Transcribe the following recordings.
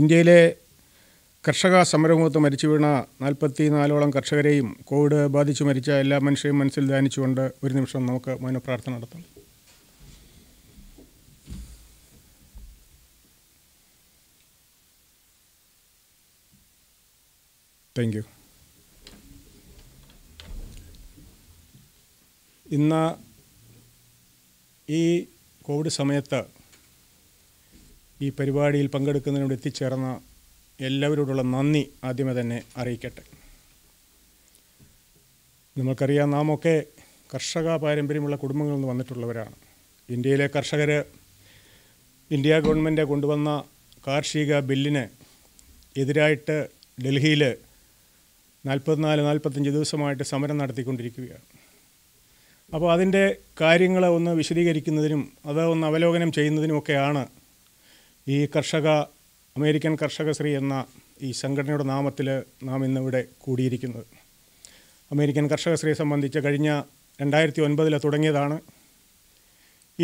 ഇന്ത്യയിലെ കർഷക സമരമുഖത്ത് മരിച്ചു വീണ നാൽപ്പത്തി നാലോളം കർഷകരെയും കോവിഡ് ബാധിച്ചു മരിച്ച എല്ലാ മനുഷ്യരെയും മനസ്സിൽ ധ്യാനിച്ചുകൊണ്ട് ഒരു നിമിഷം നമുക്ക് മൗനപ്രാർത്ഥന നടത്താം താങ്ക് യു ഇന്ന് ഈ കോവിഡ് സമയത്ത് ഈ പരിപാടിയിൽ പങ്കെടുക്കുന്നതിനോട് എത്തിച്ചേർന്ന എല്ലാവരോടുള്ള നന്ദി ആദ്യമേ തന്നെ അറിയിക്കട്ടെ നമുക്കറിയാം നാം ഒക്കെ കർഷക പാരമ്പര്യമുള്ള കുടുംബങ്ങളിൽ നിന്ന് വന്നിട്ടുള്ളവരാണ് ഇന്ത്യയിലെ കർഷകർ ഇന്ത്യ ഗവൺമെൻറ് കൊണ്ടുവന്ന കാർഷിക ബില്ലിന് എതിരായിട്ട് ഡൽഹിയിൽ നാൽപ്പത്തിനാല് നാൽപ്പത്തഞ്ച് ദിവസമായിട്ട് സമരം നടത്തിക്കൊണ്ടിരിക്കുകയാണ് അപ്പോൾ അതിൻ്റെ കാര്യങ്ങളെ ഒന്ന് വിശദീകരിക്കുന്നതിനും അത് ഒന്ന് അവലോകനം ചെയ്യുന്നതിനുമൊക്കെയാണ് ഈ കർഷക അമേരിക്കൻ കർഷക ശ്രീ എന്ന ഈ സംഘടനയുടെ നാമത്തിൽ നാം ഇന്നിവിടെ കൂടിയിരിക്കുന്നത് അമേരിക്കൻ കർഷക ശ്രീയെ സംബന്ധിച്ച് കഴിഞ്ഞ രണ്ടായിരത്തി ഒൻപതിൽ തുടങ്ങിയതാണ്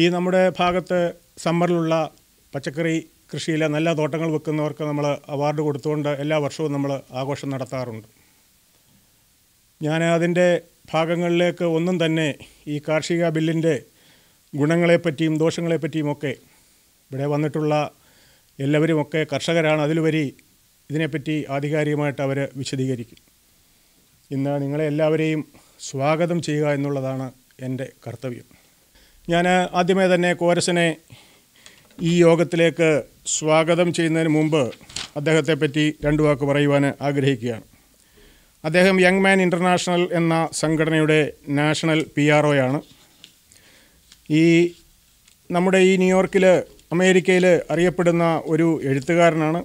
ഈ നമ്മുടെ ഭാഗത്ത് സമ്മറിലുള്ള പച്ചക്കറി കൃഷിയിലെ നല്ല തോട്ടങ്ങൾ വെക്കുന്നവർക്ക് നമ്മൾ അവാർഡ് കൊടുത്തുകൊണ്ട് എല്ലാ വർഷവും നമ്മൾ ആഘോഷം നടത്താറുണ്ട് ഞാൻ അതിൻ്റെ ഭാഗങ്ങളിലേക്ക് ഒന്നും തന്നെ ഈ കാർഷിക ബില്ലിൻ്റെ ഗുണങ്ങളെപ്പറ്റിയും ഒക്കെ ഇവിടെ വന്നിട്ടുള്ള എല്ലാവരുമൊക്കെ കർഷകരാണ് അതിലുപരി ഇതിനെപ്പറ്റി ആധികാരികമായിട്ട് അവർ വിശദീകരിക്കും ഇന്ന് നിങ്ങളെ എല്ലാവരെയും സ്വാഗതം ചെയ്യുക എന്നുള്ളതാണ് എൻ്റെ കർത്തവ്യം ഞാൻ ആദ്യമേ തന്നെ കോരസനെ ഈ യോഗത്തിലേക്ക് സ്വാഗതം ചെയ്യുന്നതിന് മുമ്പ് അദ്ദേഹത്തെപ്പറ്റി രണ്ടു വാക്ക് പറയുവാൻ ആഗ്രഹിക്കുകയാണ് അദ്ദേഹം യങ് മാൻ ഇൻ്റർനാഷണൽ എന്ന സംഘടനയുടെ നാഷണൽ പി ആർ ഒയാണ് ഈ നമ്മുടെ ഈ ന്യൂയോർക്കിൽ അമേരിക്കയിൽ അറിയപ്പെടുന്ന ഒരു എഴുത്തുകാരനാണ്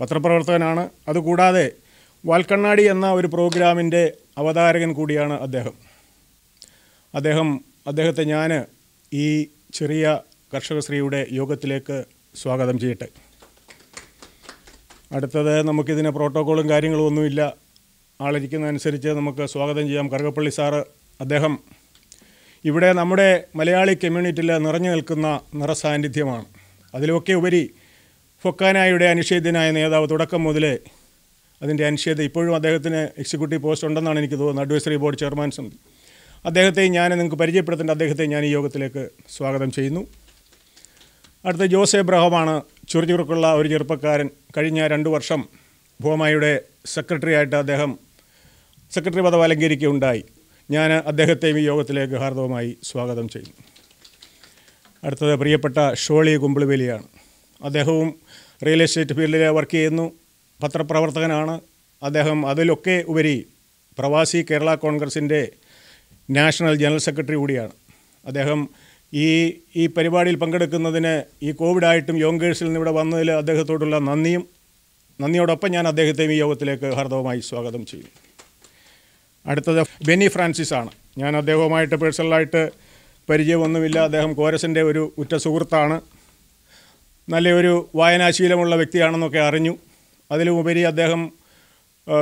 പത്രപ്രവർത്തകനാണ് അതുകൂടാതെ വാൽക്കണ്ണാടി എന്ന ഒരു പ്രോഗ്രാമിൻ്റെ അവതാരകൻ കൂടിയാണ് അദ്ദേഹം അദ്ദേഹം അദ്ദേഹത്തെ ഞാൻ ഈ ചെറിയ കർഷകശ്രീയുടെ യോഗത്തിലേക്ക് സ്വാഗതം ചെയ്യട്ടെ അടുത്തത് നമുക്കിതിന് പ്രോട്ടോക്കോളും കാര്യങ്ങളും ഒന്നുമില്ല ആളിരിക്കുന്നതനുസരിച്ച് നമുക്ക് സ്വാഗതം ചെയ്യാം കറുകപ്പള്ളി സാറ് അദ്ദേഹം ഇവിടെ നമ്മുടെ മലയാളി കമ്മ്യൂണിറ്റിയിൽ നിറഞ്ഞു നിൽക്കുന്ന നിറസാന്നിധ്യമാണ് അതിലൊക്കെ ഉപരി ഫൊക്കാനായുടെ അനിഷേധ്യനായ നേതാവ് തുടക്കം മുതൽ അതിൻ്റെ അനിഷേധം ഇപ്പോഴും അദ്ദേഹത്തിന് എക്സിക്യൂട്ടീവ് പോസ്റ്റ് ഉണ്ടെന്നാണ് എനിക്ക് തോന്നുന്നത് അഡ്വൈസറി ബോർഡ് ചെയർമാൻ സമിതി അദ്ദേഹത്തെ ഞാൻ നിങ്ങൾക്ക് പരിചയപ്പെടുത്തേണ്ട അദ്ദേഹത്തെ ഞാൻ ഈ യോഗത്തിലേക്ക് സ്വാഗതം ചെയ്യുന്നു അടുത്ത ജോസ് എബ്രഹമാണ് ചുറുചുറുക്കുള്ള ഒരു ചെറുപ്പക്കാരൻ കഴിഞ്ഞ രണ്ട് വർഷം ഭൂമായുടെ സെക്രട്ടറി ആയിട്ട് അദ്ദേഹം സെക്രട്ടറി പദം അലങ്കരിക്കുകയുണ്ടായി ഞാൻ അദ്ദേഹത്തെയും ഈ യോഗത്തിലേക്ക് ഹാർദവമായി സ്വാഗതം ചെയ്യുന്നു അടുത്തത് പ്രിയപ്പെട്ട ഷോളി കുമ്പിളിവേലിയാണ് അദ്ദേഹവും റിയൽ എസ്റ്റേറ്റ് ഫീൽഡിൽ വർക്ക് ചെയ്യുന്നു പത്രപ്രവർത്തകനാണ് അദ്ദേഹം അതിലൊക്കെ ഉപരി പ്രവാസി കേരള കോൺഗ്രസിൻ്റെ നാഷണൽ ജനറൽ സെക്രട്ടറി കൂടിയാണ് അദ്ദേഹം ഈ ഈ പരിപാടിയിൽ പങ്കെടുക്കുന്നതിന് ഈ കോവിഡായിട്ടും യോങ്കേഴ്സിൽ നിന്ന് ഇവിടെ വന്നതിൽ അദ്ദേഹത്തോടുള്ള നന്ദിയും നന്ദിയോടൊപ്പം ഞാൻ അദ്ദേഹത്തെയും ഈ യോഗത്തിലേക്ക് ഹാർദവമായി സ്വാഗതം ചെയ്യുന്നു അടുത്തത് ബെനി ഫ്രാൻസിസ് ആണ് ഞാൻ അദ്ദേഹവുമായിട്ട് പേഴ്സണലായിട്ട് പരിചയമൊന്നുമില്ല അദ്ദേഹം കോരസിൻ്റെ ഒരു ഉറ്റ സുഹൃത്താണ് നല്ലൊരു വായനാശീലമുള്ള വ്യക്തിയാണെന്നൊക്കെ അറിഞ്ഞു അതിലുമുപരി അദ്ദേഹം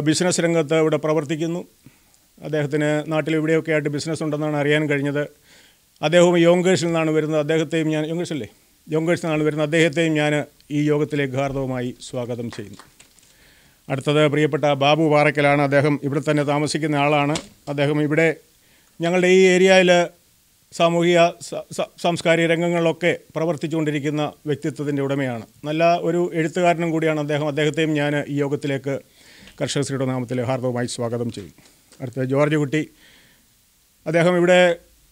ബിസിനസ് രംഗത്ത് ഇവിടെ പ്രവർത്തിക്കുന്നു അദ്ദേഹത്തിന് നാട്ടിൽ ഇവിടെയൊക്കെ ആയിട്ട് ബിസിനസ് ഉണ്ടെന്നാണ് അറിയാൻ കഴിഞ്ഞത് അദ്ദേഹവും യോങ്കേഴ്സിൽ നിന്നാണ് വരുന്നത് അദ്ദേഹത്തെയും ഞാൻ അല്ലേ യോങ്കേഴ്സിൽ നിന്നാണ് വരുന്നത് അദ്ദേഹത്തെയും ഞാൻ ഈ യോഗത്തിലേക്ക് ഹാർദവുമായി സ്വാഗതം ചെയ്യുന്നു അടുത്തത് പ്രിയപ്പെട്ട ബാബു പാറയ്ക്കലാണ് അദ്ദേഹം ഇവിടെ തന്നെ താമസിക്കുന്ന ആളാണ് അദ്ദേഹം ഇവിടെ ഞങ്ങളുടെ ഈ ഏരിയയിൽ സാമൂഹിക സാംസ്കാരിക രംഗങ്ങളിലൊക്കെ പ്രവർത്തിച്ചുകൊണ്ടിരിക്കുന്ന വ്യക്തിത്വത്തിൻ്റെ ഉടമയാണ് നല്ല ഒരു എഴുത്തുകാരനും കൂടിയാണ് അദ്ദേഹം അദ്ദേഹത്തെയും ഞാൻ ഈ യോഗത്തിലേക്ക് കർഷകശ്രീയുടെ നാമത്തിൽ ഹാർദവമായി സ്വാഗതം ചെയ്യും അടുത്തത് ജോർജ് കുട്ടി അദ്ദേഹം ഇവിടെ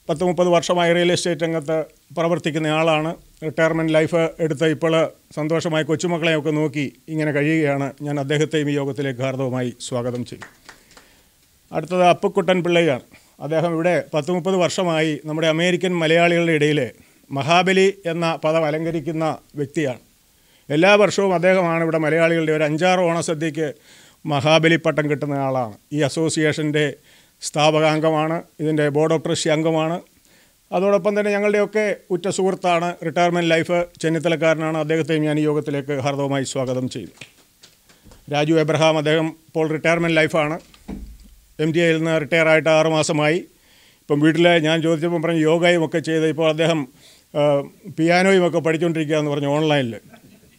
പത്ത് മുപ്പത് വർഷമായി റിയൽ എസ്റ്റേറ്റ് രംഗത്ത് പ്രവർത്തിക്കുന്ന ആളാണ് റിട്ടയർമെൻറ്റ് ലൈഫ് എടുത്ത് ഇപ്പോൾ സന്തോഷമായി കൊച്ചുമക്കളെയൊക്കെ നോക്കി ഇങ്ങനെ കഴിയുകയാണ് ഞാൻ അദ്ദേഹത്തെയും ഈ യോഗത്തിലേക്ക് ഹാർദവുമായി സ്വാഗതം ചെയ്യും അടുത്തത് അപ്പുക്കുട്ടൻ പിള്ളയാണ് അദ്ദേഹം ഇവിടെ പത്ത് മുപ്പത് വർഷമായി നമ്മുടെ അമേരിക്കൻ മലയാളികളുടെ ഇടയിൽ മഹാബലി എന്ന പദം അലങ്കരിക്കുന്ന വ്യക്തിയാണ് എല്ലാ വർഷവും അദ്ദേഹമാണ് ഇവിടെ മലയാളികളുടെ ഒരു അഞ്ചാറ് ഓണസദ്യയ്ക്ക് മഹാബലി പട്ടം കിട്ടുന്ന ആളാണ് ഈ അസോസിയേഷൻ്റെ അംഗമാണ് ഇതിൻ്റെ ബോർഡ് ഓഫ് ട്രസ്റ്റി അംഗമാണ് അതോടൊപ്പം തന്നെ ഞങ്ങളുടെയൊക്കെ ഉറ്റ സുഹൃത്താണ് റിട്ടയർമെൻറ്റ് ലൈഫ് ചെന്നിത്തലക്കാരനാണ് അദ്ദേഹത്തെയും ഞാൻ ഈ യോഗത്തിലേക്ക് ഹാർദവമായി സ്വാഗതം ചെയ്തു രാജു എബ്രഹാം അദ്ദേഹം ഇപ്പോൾ റിട്ടയർമെൻറ്റ് ലൈഫാണ് എം ടി എയിൽ നിന്ന് റിട്ടയർ ആയിട്ട് ആറുമാസമായി ഇപ്പം വീട്ടിലെ ഞാൻ ചോദിച്ചപ്പം പറഞ്ഞു യോഗയും ഒക്കെ ചെയ്ത് ഇപ്പോൾ അദ്ദേഹം പിയാനോയും ഒക്കെ പഠിച്ചുകൊണ്ടിരിക്കുക എന്ന് പറഞ്ഞു ഓൺലൈനിൽ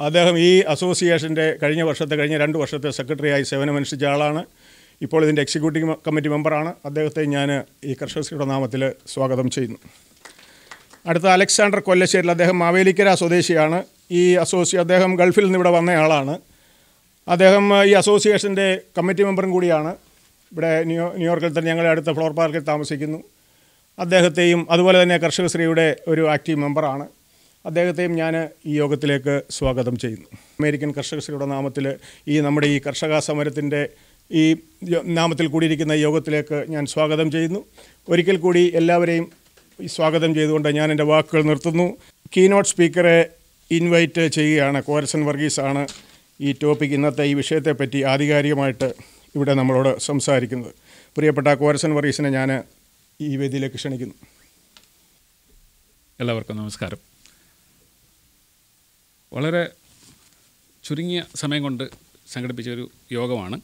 അദ്ദേഹം ഈ അസോസിയേഷൻ്റെ കഴിഞ്ഞ വർഷത്തെ കഴിഞ്ഞ രണ്ട് വർഷത്തെ സെക്രട്ടറിയായി സേവനമനുഷ്ഠിച്ച ആളാണ് ഇപ്പോൾ ഇതിൻ്റെ എക്സിക്യൂട്ടീവ് കമ്മിറ്റി മെമ്പറാണ് അദ്ദേഹത്തെ ഞാൻ ഈ കർഷകശ്രീയുടെ നാമത്തിൽ സ്വാഗതം ചെയ്യുന്നു അടുത്ത അലക്സാണ്ടർ കൊല്ലശ്ശേരിൽ അദ്ദേഹം മാവേലിക്കര സ്വദേശിയാണ് ഈ അസോസിയ അദ്ദേഹം ഗൾഫിൽ നിന്ന് ഇവിടെ വന്നയാളാണ് അദ്ദേഹം ഈ അസോസിയേഷൻ്റെ കമ്മിറ്റി മെമ്പറും കൂടിയാണ് ഇവിടെ ന്യൂ ന്യൂയോർക്കിൽ തന്നെ ഞങ്ങളുടെ അടുത്ത ഫ്ലോർ പാർക്കിൽ താമസിക്കുന്നു അദ്ദേഹത്തെയും അതുപോലെ തന്നെ കർഷകശ്രീയുടെ ഒരു ആക്റ്റീവ് മെമ്പറാണ് അദ്ദേഹത്തെയും ഞാൻ ഈ യോഗത്തിലേക്ക് സ്വാഗതം ചെയ്യുന്നു അമേരിക്കൻ കർഷകശ്രീയുടെ നാമത്തിൽ ഈ നമ്മുടെ ഈ കർഷക സമരത്തിൻ്റെ ഈ നാമത്തിൽ കൂടിയിരിക്കുന്ന യോഗത്തിലേക്ക് ഞാൻ സ്വാഗതം ചെയ്യുന്നു ഒരിക്കൽ കൂടി എല്ലാവരെയും സ്വാഗതം ചെയ്തുകൊണ്ട് ഞാൻ എൻ്റെ വാക്കുകൾ നിർത്തുന്നു കീനോട്ട് സ്പീക്കറെ ഇൻവൈറ്റ് ചെയ്യുകയാണ് കോരസൻ വർഗീസ് ആണ് ഈ ടോപ്പിക് ഇന്നത്തെ ഈ വിഷയത്തെപ്പറ്റി ആധികാരികമായിട്ട് ഇവിടെ നമ്മളോട് സംസാരിക്കുന്നത് പ്രിയപ്പെട്ട കോരസൻ വർഗീസിനെ ഞാൻ ഈ വേദിയിലേക്ക് ക്ഷണിക്കുന്നു എല്ലാവർക്കും നമസ്കാരം വളരെ ചുരുങ്ങിയ സമയം കൊണ്ട് സംഘടിപ്പിച്ച ഒരു യോഗമാണ്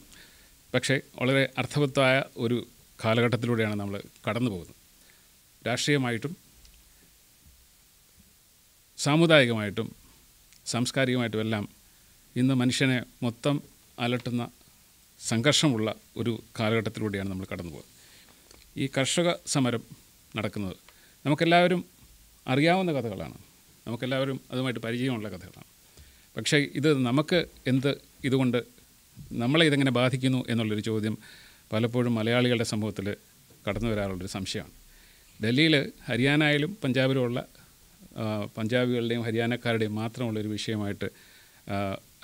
പക്ഷേ വളരെ അർത്ഥവത്തായ ഒരു കാലഘട്ടത്തിലൂടെയാണ് നമ്മൾ കടന്നു പോകുന്നത് രാഷ്ട്രീയമായിട്ടും സാമുദായികമായിട്ടും സാംസ്കാരികമായിട്ടും എല്ലാം ഇന്ന് മനുഷ്യനെ മൊത്തം അലട്ടുന്ന സംഘർഷമുള്ള ഒരു കാലഘട്ടത്തിലൂടെയാണ് നമ്മൾ കടന്നു പോകുന്നത് ഈ കർഷക സമരം നടക്കുന്നത് നമുക്കെല്ലാവരും അറിയാവുന്ന കഥകളാണ് നമുക്കെല്ലാവരും അതുമായിട്ട് പരിചയമുള്ള കഥകളാണ് പക്ഷേ ഇത് നമുക്ക് എന്ത് ഇതുകൊണ്ട് നമ്മളെ ഇതെങ്ങനെ ബാധിക്കുന്നു എന്നുള്ളൊരു ചോദ്യം പലപ്പോഴും മലയാളികളുടെ സമൂഹത്തിൽ കടന്നു വരാറുള്ളൊരു സംശയമാണ് ഡൽഹിയിൽ ഹരിയാനയിലും പഞ്ചാബിലുമുള്ള പഞ്ചാബികളുടെയും ഹരിയാനക്കാരുടെയും മാത്രമുള്ളൊരു വിഷയമായിട്ട്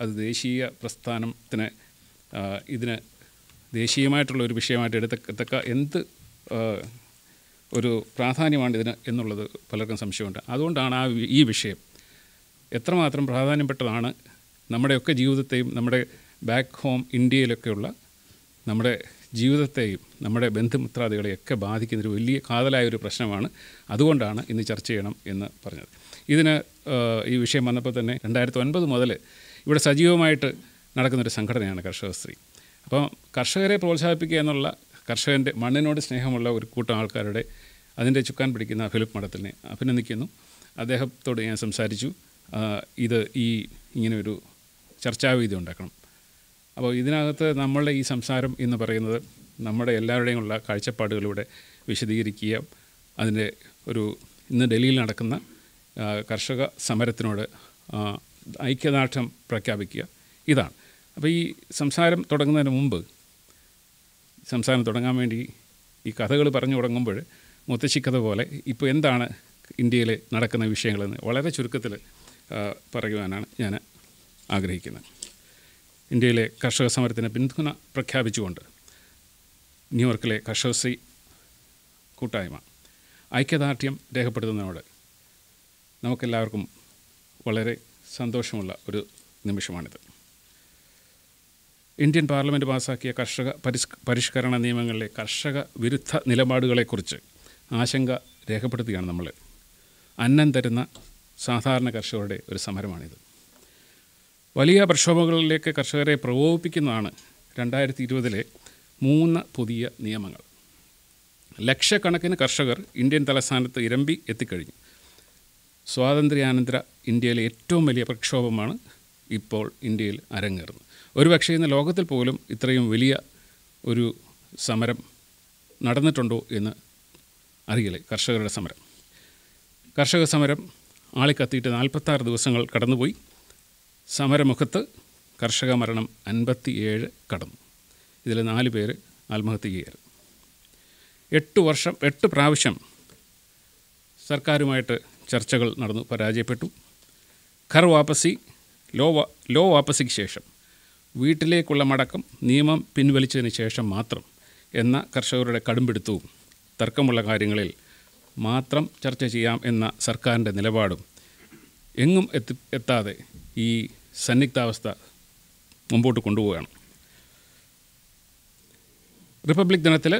അത് ദേശീയ പ്രസ്ഥാനത്തിന് ഇതിന് ദേശീയമായിട്ടുള്ള ഒരു വിഷയമായിട്ട് എടുത്തക്ക എന്ത് ഒരു പ്രാധാന്യമാണ് ഇതിന് എന്നുള്ളത് പലർക്കും സംശയമുണ്ട് അതുകൊണ്ടാണ് ആ ഈ വിഷയം എത്രമാത്രം പ്രാധാന്യപ്പെട്ടതാണ് നമ്മുടെയൊക്കെ ജീവിതത്തെയും നമ്മുടെ ബാക്ക് ഹോം ഇന്ത്യയിലൊക്കെയുള്ള നമ്മുടെ ജീവിതത്തെയും നമ്മുടെ ബന്ധുമിത്രാദികളെയൊക്കെ ബാധിക്കുന്നൊരു വലിയ കാതലായ ഒരു പ്രശ്നമാണ് അതുകൊണ്ടാണ് ഇന്ന് ചർച്ച ചെയ്യണം എന്ന് പറഞ്ഞത് ഇതിന് ഈ വിഷയം വന്നപ്പോൾ തന്നെ രണ്ടായിരത്തി ഒൻപത് മുതൽ ഇവിടെ സജീവമായിട്ട് നടക്കുന്നൊരു സംഘടനയാണ് കർഷക സ്ത്രീ അപ്പം കർഷകരെ പ്രോത്സാഹിപ്പിക്കുക എന്നുള്ള കർഷകൻ്റെ മണ്ണിനോട് സ്നേഹമുള്ള ഒരു കൂട്ടം ആൾക്കാരുടെ അതിൻ്റെ ചുക്കാൻ പിടിക്കുന്ന ഫിലിപ്പ് മഠത്തിനെ അഭിനന്ദിക്കുന്നു അദ്ദേഹത്തോട് ഞാൻ സംസാരിച്ചു ഇത് ഈ ഇങ്ങനെ ഒരു ഉണ്ടാക്കണം അപ്പോൾ ഇതിനകത്ത് നമ്മളുടെ ഈ സംസാരം എന്ന് പറയുന്നത് നമ്മുടെ എല്ലാവരുടെയും ഉള്ള കാഴ്ചപ്പാടുകളിലൂടെ വിശദീകരിക്കുക അതിൻ്റെ ഒരു ഇന്ന് ഡൽഹിയിൽ നടക്കുന്ന കർഷക സമരത്തിനോട് ഐക്യദാർഢ്യം പ്രഖ്യാപിക്കുക ഇതാണ് അപ്പോൾ ഈ സംസാരം തുടങ്ങുന്നതിന് മുമ്പ് സംസാരം തുടങ്ങാൻ വേണ്ടി ഈ കഥകൾ പറഞ്ഞു തുടങ്ങുമ്പോൾ മുത്തശ്ശിക്കഥ പോലെ ഇപ്പോൾ എന്താണ് ഇന്ത്യയിൽ നടക്കുന്ന വിഷയങ്ങളെന്ന് വളരെ ചുരുക്കത്തിൽ പറയുവാനാണ് ഞാൻ ആഗ്രഹിക്കുന്നത് ഇന്ത്യയിലെ കർഷക സമരത്തിന് പിന്തുണ പ്രഖ്യാപിച്ചുകൊണ്ട് ന്യൂയോർക്കിലെ കർഷകശ്രീ കൂട്ടായ്മ ഐക്യദാർഢ്യം രേഖപ്പെടുത്തുന്നതിനോട് നമുക്കെല്ലാവർക്കും വളരെ സന്തോഷമുള്ള ഒരു നിമിഷമാണിത് ഇന്ത്യൻ പാർലമെൻറ്റ് പാസാക്കിയ കർഷക പരിഷ്കരണ നിയമങ്ങളിലെ കർഷക വിരുദ്ധ നിലപാടുകളെക്കുറിച്ച് ആശങ്ക രേഖപ്പെടുത്തുകയാണ് നമ്മൾ അന്നം തരുന്ന സാധാരണ കർഷകരുടെ ഒരു സമരമാണിത് വലിയ പ്രക്ഷോഭങ്ങളിലേക്ക് കർഷകരെ പ്രകോപിപ്പിക്കുന്നതാണ് രണ്ടായിരത്തി ഇരുപതിലെ മൂന്ന് പുതിയ നിയമങ്ങൾ ലക്ഷക്കണക്കിന് കർഷകർ ഇന്ത്യൻ തലസ്ഥാനത്ത് ഇരമ്പി എത്തിക്കഴിഞ്ഞു സ്വാതന്ത്ര്യാനന്തര ഇന്ത്യയിലെ ഏറ്റവും വലിയ പ്രക്ഷോഭമാണ് ഇപ്പോൾ ഇന്ത്യയിൽ അരങ്ങേറുന്നത് ഒരുപക്ഷേ ഇന്ന് ലോകത്തിൽ പോലും ഇത്രയും വലിയ ഒരു സമരം നടന്നിട്ടുണ്ടോ എന്ന് അറിയില്ല കർഷകരുടെ സമരം കർഷക സമരം ആളിക്കത്തിയിട്ട് നാൽപ്പത്താറ് ദിവസങ്ങൾ കടന്നുപോയി സമരമുഖത്ത് കർഷക മരണം അൻപത്തിയേഴ് കടന്നു ഇതിൽ നാല് പേര് ആത്മഹത്യ ചെയ്യാറ് എട്ട് വർഷം എട്ട് പ്രാവശ്യം സർക്കാരുമായിട്ട് ചർച്ചകൾ നടന്നു പരാജയപ്പെട്ടു ഖർ വാപ്പസി ലോ ലോ വാപ്പസിക്ക് ശേഷം വീട്ടിലേക്കുള്ള മടക്കം നിയമം പിൻവലിച്ചതിന് ശേഷം മാത്രം എന്ന കർഷകരുടെ കടുംപിടുത്തവും തർക്കമുള്ള കാര്യങ്ങളിൽ മാത്രം ചർച്ച ചെയ്യാം എന്ന സർക്കാരിൻ്റെ നിലപാടും എങ്ങും എത്തി എത്താതെ ഈ സന്നിഗ്ധാവസ്ഥ മുമ്പോട്ട് കൊണ്ടുപോവുകയാണ് റിപ്പബ്ലിക് ദിനത്തിൽ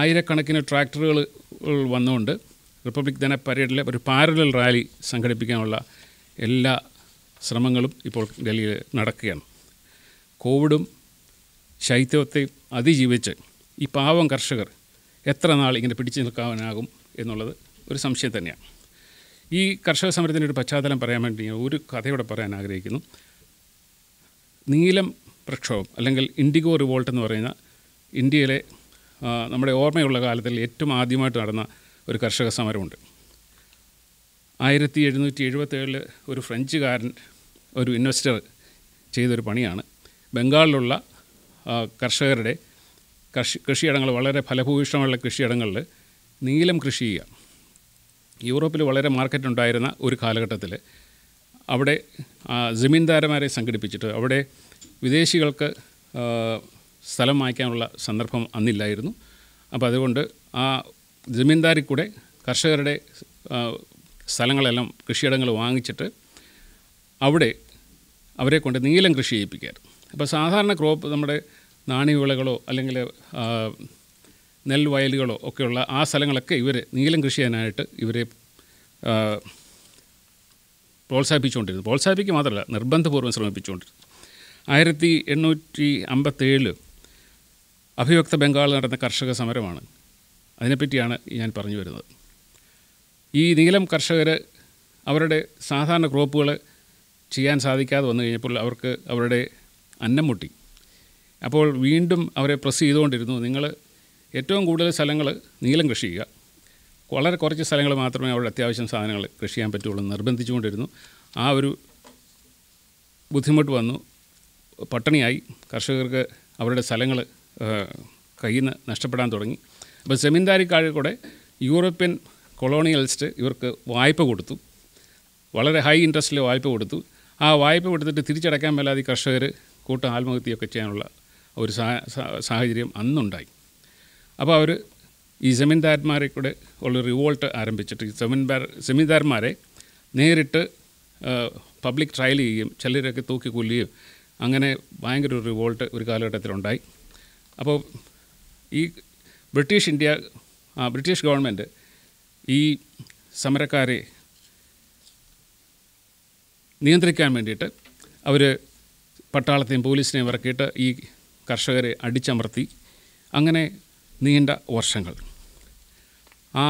ആയിരക്കണക്കിന് ട്രാക്ടറുകൾ വന്നുകൊണ്ട് റിപ്പബ്ലിക് ദിന പരേഡിലെ ഒരു പാരലൽ റാലി സംഘടിപ്പിക്കാനുള്ള എല്ലാ ശ്രമങ്ങളും ഇപ്പോൾ ഡൽഹിയിൽ നടക്കുകയാണ് കോവിഡും ശൈത്യത്തെയും അതിജീവിച്ച് ഈ പാവം കർഷകർ എത്ര നാൾ ഇങ്ങനെ പിടിച്ചു നിൽക്കാനാകും എന്നുള്ളത് ഒരു സംശയം തന്നെയാണ് ഈ കർഷക സമരത്തിൻ്റെ ഒരു പശ്ചാത്തലം പറയാൻ വേണ്ടി ഞാൻ ഒരു കഥയോടെ പറയാൻ ആഗ്രഹിക്കുന്നു നീലം പ്രക്ഷോഭം അല്ലെങ്കിൽ ഇൻഡിഗോ റിവോൾട്ട് എന്ന് പറയുന്ന ഇന്ത്യയിലെ നമ്മുടെ ഓർമ്മയുള്ള കാലത്തിൽ ഏറ്റവും ആദ്യമായിട്ട് നടന്ന ഒരു കർഷക സമരമുണ്ട് ആയിരത്തി എഴുന്നൂറ്റി എഴുപത്തേഴിൽ ഒരു ഫ്രഞ്ചുകാരൻ ഒരു ഇൻവെസ്റ്റർ ചെയ്തൊരു പണിയാണ് ബംഗാളിലുള്ള കർഷകരുടെ കൃഷി കൃഷിയിടങ്ങൾ വളരെ ഫലഭൂയിഷ്ടമുള്ള കൃഷിയിടങ്ങളിൽ നീലം കൃഷി ചെയ്യുക യൂറോപ്പിൽ വളരെ മാർക്കറ്റ് ഉണ്ടായിരുന്ന ഒരു കാലഘട്ടത്തിൽ അവിടെ ജമീൻദാരന്മാരെ സംഘടിപ്പിച്ചിട്ട് അവിടെ വിദേശികൾക്ക് സ്ഥലം വാങ്ങിക്കാനുള്ള സന്ദർഭം അന്നില്ലായിരുന്നു അപ്പോൾ അതുകൊണ്ട് ആ ജമീന്ദാരിൽ കൂടെ കർഷകരുടെ സ്ഥലങ്ങളെല്ലാം കൃഷിയിടങ്ങൾ വാങ്ങിച്ചിട്ട് അവിടെ അവരെ കൊണ്ട് നീലം കൃഷി ചെയ്യിപ്പിക്കാറ് അപ്പോൾ സാധാരണ ക്രോപ്പ് നമ്മുടെ നാണ്യവിളകളോ അല്ലെങ്കിൽ നെൽവയലുകളോ ഒക്കെയുള്ള ആ സ്ഥലങ്ങളൊക്കെ ഇവർ നീലം കൃഷി ചെയ്യാനായിട്ട് ഇവരെ പ്രോത്സാഹിപ്പിച്ചുകൊണ്ടിരുന്നു പ്രോത്സാഹിപ്പിക്കുക മാത്രമല്ല നിർബന്ധപൂർവ്വം ശ്രമിപ്പിച്ചുകൊണ്ടിരുന്നു ആയിരത്തി എണ്ണൂറ്റി അമ്പത്തേഴിൽ അഭിവ്യക്ത ബംഗാളിൽ നടന്ന കർഷക സമരമാണ് അതിനെപ്പറ്റിയാണ് ഞാൻ പറഞ്ഞു വരുന്നത് ഈ നീലം കർഷകർ അവരുടെ സാധാരണ ക്രോപ്പുകൾ ചെയ്യാൻ സാധിക്കാതെ വന്നു കഴിഞ്ഞപ്പോൾ അവർക്ക് അവരുടെ അന്നം മുട്ടി അപ്പോൾ വീണ്ടും അവരെ പ്രസ് ചെയ്തുകൊണ്ടിരുന്നു നിങ്ങൾ ഏറ്റവും കൂടുതൽ സ്ഥലങ്ങൾ നീലം കൃഷി ചെയ്യുക വളരെ കുറച്ച് സ്ഥലങ്ങൾ മാത്രമേ അവിടെ അത്യാവശ്യം സാധനങ്ങൾ കൃഷി ചെയ്യാൻ പറ്റുള്ളൂ നിർബന്ധിച്ചുകൊണ്ടിരുന്നു ആ ഒരു ബുദ്ധിമുട്ട് വന്നു പട്ടിണിയായി കർഷകർക്ക് അവരുടെ സ്ഥലങ്ങൾ കയ്യിൽ നിന്ന് നഷ്ടപ്പെടാൻ തുടങ്ങി അപ്പോൾ സെമിൻദാരിക്കാഴ് കൂടെ യൂറോപ്യൻ കൊളോണിയലിസ്റ്റ് ഇവർക്ക് വായ്പ കൊടുത്തു വളരെ ഹൈ ഇൻട്രസ്റ്റിൽ വായ്പ കൊടുത്തു ആ വായ്പ കൊടുത്തിട്ട് തിരിച്ചടക്കാൻ മേലാതെ കർഷകർ കൂട്ട ആത്മഹത്യയൊക്കെ ചെയ്യാനുള്ള ഒരു സാഹചര്യം അന്നുണ്ടായി അപ്പോൾ അവർ ഈ സെമിന്ദാർമാരെ കൂടെ ഉള്ള റിവോൾട്ട് ആരംഭിച്ചിട്ട് ഈ സെമിൻദാർ സെമിന്ദാർമാരെ നേരിട്ട് പബ്ലിക് ട്രയൽ ചെയ്യുകയും ചിലരൊക്കെ തൂക്കി കൊല്ലുകയും അങ്ങനെ ഭയങ്കര ഒരു റിവോൾട്ട് ഒരു കാലഘട്ടത്തിലുണ്ടായി അപ്പോൾ ഈ ബ്രിട്ടീഷ് ഇന്ത്യ ബ്രിട്ടീഷ് ഗവൺമെൻറ് ഈ സമരക്കാരെ നിയന്ത്രിക്കാൻ വേണ്ടിയിട്ട് അവർ പട്ടാളത്തെയും പോലീസിനെയും ഇറക്കിയിട്ട് ഈ കർഷകരെ അടിച്ചമർത്തി അങ്ങനെ നീണ്ട വർഷങ്ങൾ ആ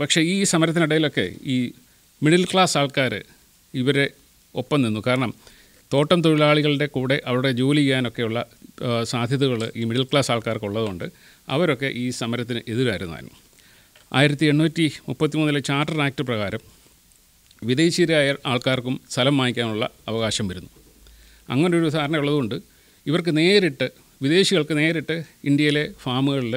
പക്ഷേ ഈ സമരത്തിനിടയിലൊക്കെ ഈ മിഡിൽ ക്ലാസ് ആൾക്കാർ ഇവരെ ഒപ്പം നിന്നു കാരണം തോട്ടം തൊഴിലാളികളുടെ കൂടെ അവരുടെ ജോലി ചെയ്യാനൊക്കെയുള്ള സാധ്യതകൾ ഈ മിഡിൽ ക്ലാസ് ആൾക്കാർക്കുള്ളതുകൊണ്ട് അവരൊക്കെ ഈ സമരത്തിന് എതിരായിരുന്നു ആയിരത്തി എണ്ണൂറ്റി മുപ്പത്തി മൂന്നിലെ ചാർട്ടർ ആക്ട് പ്രകാരം വിദേശീയരായ ആൾക്കാർക്കും സ്ഥലം വാങ്ങിക്കാനുള്ള അവകാശം വരുന്നു അങ്ങനൊരു ധാരണ ഉള്ളതുകൊണ്ട് ഇവർക്ക് നേരിട്ട് വിദേശികൾക്ക് നേരിട്ട് ഇന്ത്യയിലെ ഫാമുകളിൽ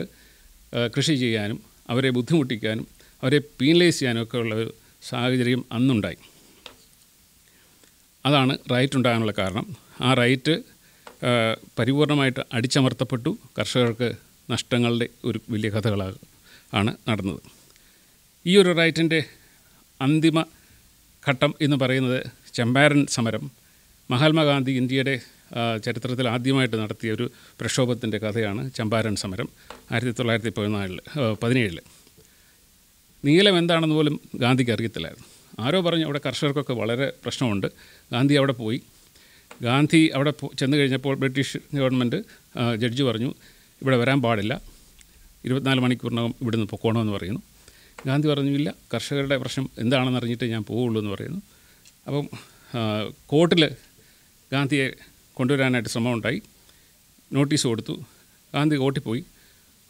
കൃഷി ചെയ്യാനും അവരെ ബുദ്ധിമുട്ടിക്കാനും അവരെ പീനലൈസ് ചെയ്യാനും ഒക്കെ ഉള്ള ഒരു സാഹചര്യം അന്നുണ്ടായി അതാണ് റൈറ്റ് ഉണ്ടാകാനുള്ള കാരണം ആ റൈറ്റ് പരിപൂർണമായിട്ട് അടിച്ചമർത്തപ്പെട്ടു കർഷകർക്ക് നഷ്ടങ്ങളുടെ ഒരു വലിയ കഥകളാണ് ആണ് നടന്നത് ഈ ഒരു റൈറ്റിൻ്റെ അന്തിമ ഘട്ടം എന്ന് പറയുന്നത് ചെമ്പാരൻ സമരം മഹാത്മാഗാന്ധി ഇന്ത്യയുടെ ചരിത്രത്തിൽ ആദ്യമായിട്ട് നടത്തിയ ഒരു പ്രക്ഷോഭത്തിൻ്റെ കഥയാണ് ചമ്പാരൻ സമരം ആയിരത്തി തൊള്ളായിരത്തി പതിനാലിൽ പതിനേഴിൽ നീലം എന്താണെന്ന് പോലും ഗാന്ധിക്ക് അറിയത്തില്ലായിരുന്നു ആരോ പറഞ്ഞു അവിടെ കർഷകർക്കൊക്കെ വളരെ പ്രശ്നമുണ്ട് ഗാന്ധി അവിടെ പോയി ഗാന്ധി അവിടെ ചെന്ന് കഴിഞ്ഞപ്പോൾ ബ്രിട്ടീഷ് ഗവൺമെൻറ് ജഡ്ജി പറഞ്ഞു ഇവിടെ വരാൻ പാടില്ല ഇരുപത്തിനാല് മണിക്കൂറിനകം ഇവിടുന്ന് പൊക്കോണമെന്ന് പറയുന്നു ഗാന്ധി പറഞ്ഞു ഇല്ല കർഷകരുടെ പ്രശ്നം എന്താണെന്ന് അറിഞ്ഞിട്ട് ഞാൻ പോവുള്ളൂ എന്ന് പറയുന്നു അപ്പം കോർട്ടിൽ ഗാന്ധിയെ കൊണ്ടുവരാനായിട്ട് ശ്രമം ഉണ്ടായി നോട്ടീസ് കൊടുത്തു ഗാന്ധി ഓട്ടിപ്പോയി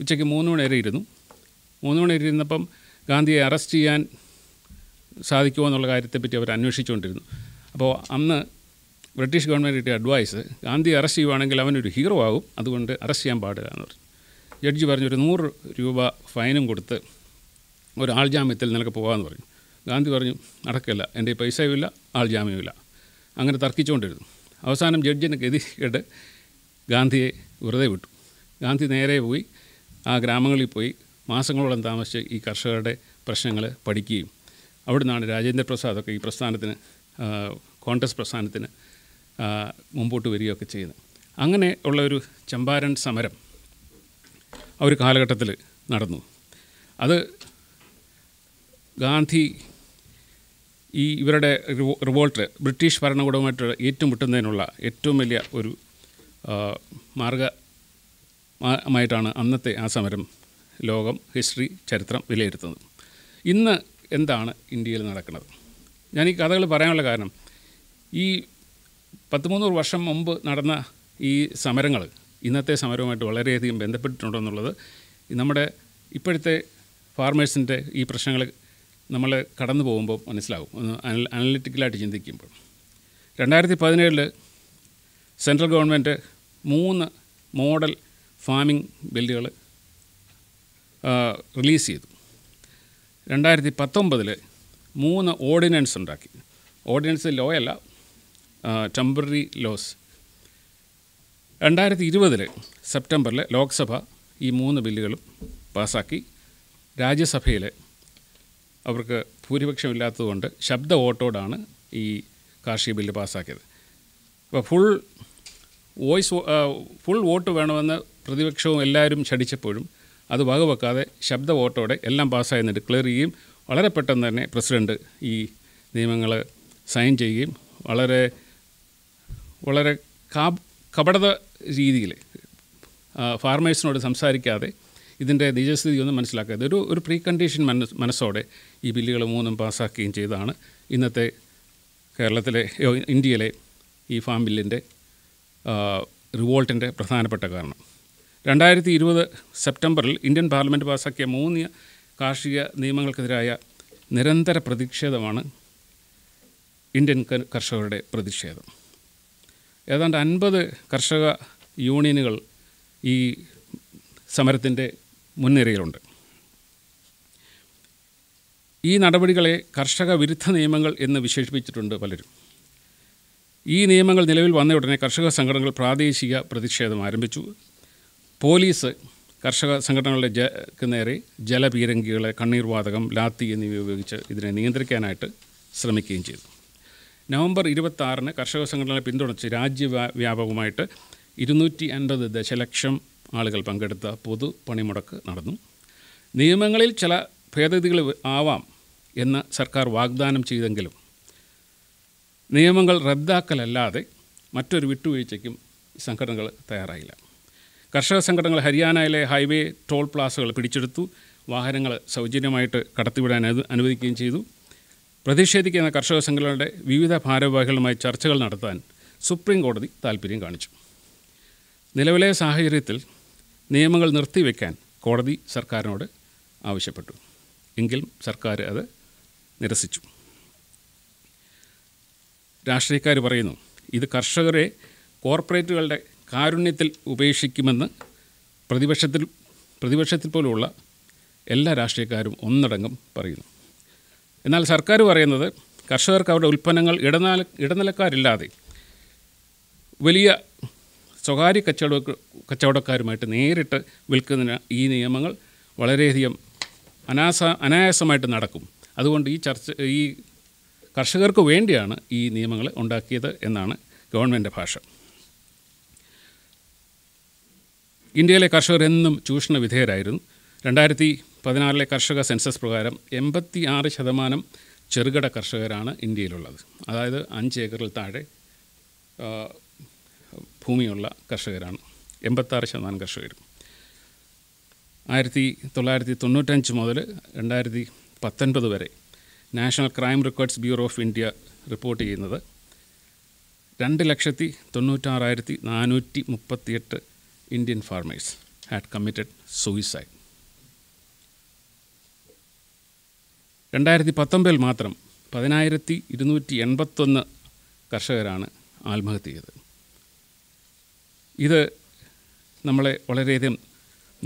ഉച്ചയ്ക്ക് മൂന്ന് മണി വരെ ഇരുന്നു മൂന്ന് മണി വരെ ഇരുന്നപ്പം ഗാന്ധിയെ അറസ്റ്റ് ചെയ്യാൻ സാധിക്കുമോ എന്നുള്ള കാര്യത്തെപ്പറ്റി അവർ അന്വേഷിച്ചുകൊണ്ടിരുന്നു അപ്പോൾ അന്ന് ബ്രിട്ടീഷ് ഗവൺമെൻറ് കിട്ടിയ അഡ്വൈസ് ഗാന്ധി അറസ്റ്റ് ചെയ്യുവാണെങ്കിൽ അവനൊരു ഹീറോ ആകും അതുകൊണ്ട് അറസ്റ്റ് ചെയ്യാൻ പാടില്ല എന്ന് പറഞ്ഞു ജഡ്ജി പറഞ്ഞു ഒരു നൂറ് രൂപ ഫൈനും കൊടുത്ത് ഒരു ആൾ ജാമ്യത്തിൽ നിനക്ക് പോകാമെന്ന് പറഞ്ഞു ഗാന്ധി പറഞ്ഞു നടക്കില്ല എൻ്റെ പൈസയുമില്ല ആൾ ജാമ്യമില്ല അങ്ങനെ തർക്കിച്ചുകൊണ്ടിരുന്നു അവസാനം ജഡ്ജിൻ്റെ ഗതി കേട്ട് ഗാന്ധിയെ വെറുതെ വിട്ടു ഗാന്ധി നേരെ പോയി ആ ഗ്രാമങ്ങളിൽ പോയി മാസങ്ങളോളം താമസിച്ച് ഈ കർഷകരുടെ പ്രശ്നങ്ങൾ പഠിക്കുകയും അവിടുന്നാണ് രാജേന്ദ്രപ്രസാദൊക്കെ ഈ പ്രസ്ഥാനത്തിന് കോൺഗ്രസ് പ്രസ്ഥാനത്തിന് മുമ്പോട്ട് വരികയൊക്കെ ചെയ്യുന്നത് അങ്ങനെ ഉള്ള ഒരു ചമ്പാരൻ സമരം ഒരു കാലഘട്ടത്തിൽ നടന്നു അത് ഗാന്ധി ഈ ഇവരുടെ റിവോൾട്ട് ബ്രിട്ടീഷ് ഭരണകൂടവുമായിട്ട് ഏറ്റുമുട്ടുന്നതിനുള്ള ഏറ്റവും വലിയ ഒരു മാർഗമായിട്ടാണ് അന്നത്തെ ആ സമരം ലോകം ഹിസ്റ്ററി ചരിത്രം വിലയിരുത്തുന്നത് ഇന്ന് എന്താണ് ഇന്ത്യയിൽ നടക്കുന്നത് ഞാൻ ഈ കഥകൾ പറയാനുള്ള കാരണം ഈ പത്ത് മുന്നൂറ് വർഷം മുമ്പ് നടന്ന ഈ സമരങ്ങൾ ഇന്നത്തെ സമരവുമായിട്ട് വളരെയധികം ബന്ധപ്പെട്ടിട്ടുണ്ടെന്നുള്ളത് നമ്മുടെ ഇപ്പോഴത്തെ ഫാർമേഴ്സിൻ്റെ ഈ പ്രശ്നങ്ങൾ നമ്മൾ കടന്നു പോകുമ്പോൾ മനസ്സിലാവും അനൽ അനലിറ്റിക്കലായിട്ട് ചിന്തിക്കുമ്പോൾ രണ്ടായിരത്തി പതിനേഴിൽ സെൻട്രൽ ഗവൺമെൻറ് മൂന്ന് മോഡൽ ഫാമിംഗ് ബില്ലുകൾ റിലീസ് ചെയ്തു രണ്ടായിരത്തി പത്തൊമ്പതിൽ മൂന്ന് ഓർഡിനൻസ് ഉണ്ടാക്കി ഓർഡിനൻസ് ലോ അല്ല ടെമ്പററി ലോസ് രണ്ടായിരത്തി ഇരുപതിൽ സെപ്റ്റംബറിൽ ലോക്സഭ ഈ മൂന്ന് ബില്ലുകളും പാസ്സാക്കി രാജ്യസഭയിൽ അവർക്ക് ഭൂരിപക്ഷമില്ലാത്തതുകൊണ്ട് ശബ്ദ വോട്ടോടാണ് ഈ കാർഷിക ബില്ല് പാസ്സാക്കിയത് അപ്പോൾ ഫുൾ വോയിസ് ഫുൾ വോട്ട് വേണമെന്ന് പ്രതിപക്ഷവും എല്ലാവരും ക്ഷണിച്ചപ്പോഴും അത് വകവെക്കാതെ ശബ്ദ വോട്ടോടെ എല്ലാം പാസ്സായെന്ന് ഡിക്ലെയർ ചെയ്യുകയും വളരെ പെട്ടെന്ന് തന്നെ പ്രസിഡൻറ്റ് ഈ നിയമങ്ങൾ സൈൻ ചെയ്യുകയും വളരെ വളരെ കപടത രീതിയിൽ ഫാർമേഴ്സിനോട് സംസാരിക്കാതെ ഇതിൻ്റെ നിജസ്ഥിതി ഒന്ന് മനസ്സിലാക്കാതെ ഒരു ഒരു പ്രീ കണ്ടീഷൻ മനസ്സോടെ ഈ ബില്ലുകൾ മൂന്നും പാസ്സാക്കുകയും ചെയ്താണ് ഇന്നത്തെ കേരളത്തിലെ ഇന്ത്യയിലെ ഈ ഫാം ബില്ലിൻ്റെ റിവോൾട്ടിൻ്റെ പ്രധാനപ്പെട്ട കാരണം രണ്ടായിരത്തി ഇരുപത് സെപ്റ്റംബറിൽ ഇന്ത്യൻ പാർലമെൻറ്റ് പാസ്സാക്കിയ മൂന്ന് കാർഷിക നിയമങ്ങൾക്കെതിരായ നിരന്തര പ്രതിഷേധമാണ് ഇന്ത്യൻ കർഷകരുടെ പ്രതിഷേധം ഏതാണ്ട് അൻപത് കർഷക യൂണിയനുകൾ ഈ സമരത്തിൻ്റെ മുൻനിരയിലുണ്ട് ഈ നടപടികളെ കർഷക വിരുദ്ധ നിയമങ്ങൾ എന്ന് വിശേഷിപ്പിച്ചിട്ടുണ്ട് പലരും ഈ നിയമങ്ങൾ നിലവിൽ വന്ന ഉടനെ കർഷക സംഘടനകൾ പ്രാദേശിക പ്രതിഷേധം ആരംഭിച്ചു പോലീസ് കർഷക സംഘടനകളുടെ ജക്ക് നേരെ ജലപീരങ്കികളെ കണ്ണീർവാതകം ലാത്തി എന്നിവ ഉപയോഗിച്ച് ഇതിനെ നിയന്ത്രിക്കാനായിട്ട് ശ്രമിക്കുകയും ചെയ്തു നവംബർ ഇരുപത്താറിന് കർഷക സംഘടനകളെ പിന്തുണച്ച് വ്യാപകമായിട്ട് ഇരുന്നൂറ്റി അൻപത് ദശലക്ഷം ആളുകൾ പങ്കെടുത്ത പൊതു പണിമുടക്ക് നടന്നു നിയമങ്ങളിൽ ചില ഭേദഗതികൾ ആവാം എന്ന് സർക്കാർ വാഗ്ദാനം ചെയ്തെങ്കിലും നിയമങ്ങൾ റദ്ദാക്കലല്ലാതെ മറ്റൊരു വിട്ടുവീഴ്ചയ്ക്കും സംഘടനകൾ തയ്യാറായില്ല കർഷക സംഘടനകൾ ഹരിയാനയിലെ ഹൈവേ ടോൾ പ്ലാസകൾ പിടിച്ചെടുത്തു വാഹനങ്ങൾ സൗജന്യമായിട്ട് കടത്തിവിടാൻ അനുവദിക്കുകയും ചെയ്തു പ്രതിഷേധിക്കുന്ന കർഷക സംഘടനകളുടെ വിവിധ ഭാരവാഹികളുമായി ചർച്ചകൾ നടത്താൻ സുപ്രീം കോടതി താൽപ്പര്യം കാണിച്ചു നിലവിലെ സാഹചര്യത്തിൽ നിയമങ്ങൾ നിർത്തിവെക്കാൻ കോടതി സർക്കാരിനോട് ആവശ്യപ്പെട്ടു എങ്കിലും സർക്കാർ അത് നിരസിച്ചു രാഷ്ട്രീയക്കാർ പറയുന്നു ഇത് കർഷകരെ കോർപ്പറേറ്റുകളുടെ കാരുണ്യത്തിൽ ഉപേക്ഷിക്കുമെന്ന് പ്രതിപക്ഷത്തിൽ പ്രതിപക്ഷത്തിൽ പോലുള്ള എല്ലാ രാഷ്ട്രീയക്കാരും ഒന്നടങ്കം പറയുന്നു എന്നാൽ സർക്കാർ പറയുന്നത് കർഷകർക്ക് അവരുടെ ഉൽപ്പന്നങ്ങൾ ഇടനാല ഇടനിലക്കാരില്ലാതെ വലിയ സ്വകാര്യ കച്ചവട കച്ചവടക്കാരുമായിട്ട് നേരിട്ട് വിൽക്കുന്നതിന് ഈ നിയമങ്ങൾ വളരെയധികം അനാസ അനായാസമായിട്ട് നടക്കും അതുകൊണ്ട് ഈ ചർച്ച ഈ കർഷകർക്ക് വേണ്ടിയാണ് ഈ നിയമങ്ങൾ ഉണ്ടാക്കിയത് എന്നാണ് ഗവൺമെൻറ് ഭാഷ ഇന്ത്യയിലെ കർഷകർ എന്നും ചൂഷണ വിധേയരായിരുന്നു രണ്ടായിരത്തി പതിനാറിലെ കർഷക സെൻസസ് പ്രകാരം എൺപത്തി ആറ് ശതമാനം ചെറുകിട കർഷകരാണ് ഇന്ത്യയിലുള്ളത് അതായത് അഞ്ച് ഏക്കറിൽ താഴെ ഭൂമിയുള്ള കർഷകരാണ് എൺപത്താറ് ശതമാനം കർഷകരും ആയിരത്തി തൊള്ളായിരത്തി തൊണ്ണൂറ്റഞ്ച് മുതൽ രണ്ടായിരത്തി പത്തൊൻപത് വരെ National Crime Records Bureau of India report ചെയ്യുന്നത് രണ്ട് ലക്ഷത്തി തൊണ്ണൂറ്റാറായിരത്തി നാനൂറ്റി മുപ്പത്തിയെട്ട് Indian farmers had committed suicide രണ്ടായിരത്തി പത്തൊമ്പതിൽ മാത്രം പതിനായിരത്തി ഇരുന്നൂറ്റി എൺപത്തൊന്ന് കർഷകരാണ് ആത്മഹത്യ ചെയ്തത് ഇത് നമ്മളെ വളരെയധികം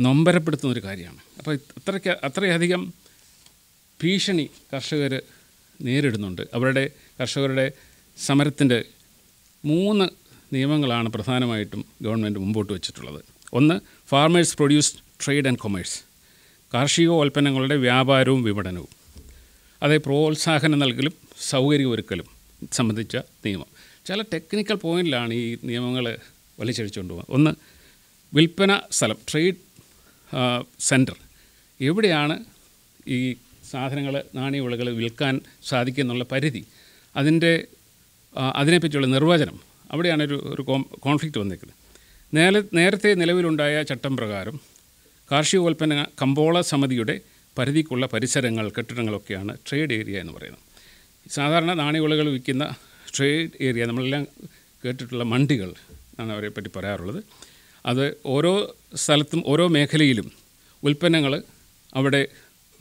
നൊമ്പരപ്പെടുത്തുന്ന ഒരു കാര്യമാണ് അപ്പോൾ അത്രയ്ക്ക് അത്രയധികം ഭീഷണി കർഷകർ നേരിടുന്നുണ്ട് അവരുടെ കർഷകരുടെ സമരത്തിൻ്റെ മൂന്ന് നിയമങ്ങളാണ് പ്രധാനമായിട്ടും ഗവൺമെൻറ് മുമ്പോട്ട് വെച്ചിട്ടുള്ളത് ഒന്ന് farmers produce trade and commerce കാർഷികോൽപ്പന്നങ്ങളുടെ വ്യാപാരവും വിപണനവും അതേ പ്രോത്സാഹനം നൽകലും സൗകര്യമൊരുക്കലും സംബന്ധിച്ച നിയമം ചില ടെക്നിക്കൽ പോയിന്റിലാണ് ഈ നിയമങ്ങൾ വലിച്ചടിച്ചുകൊണ്ട് പോകുന്നത് ഒന്ന് വിൽപ്പന സ്ഥലം ട്രേഡ് സെൻറ്റർ എവിടെയാണ് ഈ സാധനങ്ങൾ നാണയ വിൽക്കാൻ സാധിക്കുന്നുള്ള പരിധി അതിൻ്റെ അതിനെപ്പറ്റിയുള്ള നിർവചനം അവിടെയാണ് ഒരു ഒരു കോൺഫ്ലിക്റ്റ് വന്നിരിക്കുന്നത് നേരെ നേരത്തെ നിലവിലുണ്ടായ ചട്ടം പ്രകാരം കാർഷികോൽപ്പന്ന കമ്പോള സമിതിയുടെ പരിധിക്കുള്ള പരിസരങ്ങൾ കെട്ടിടങ്ങളൊക്കെയാണ് ട്രേഡ് ഏരിയ എന്ന് പറയുന്നത് സാധാരണ നാണ്യവിളകൾ വിൽക്കുന്ന ട്രേഡ് ഏരിയ നമ്മളെല്ലാം കേട്ടിട്ടുള്ള മണ്ടികൾ എന്നാണ് അവരെപ്പറ്റി പറയാറുള്ളത് അത് ഓരോ സ്ഥലത്തും ഓരോ മേഖലയിലും ഉൽപ്പന്നങ്ങൾ അവിടെ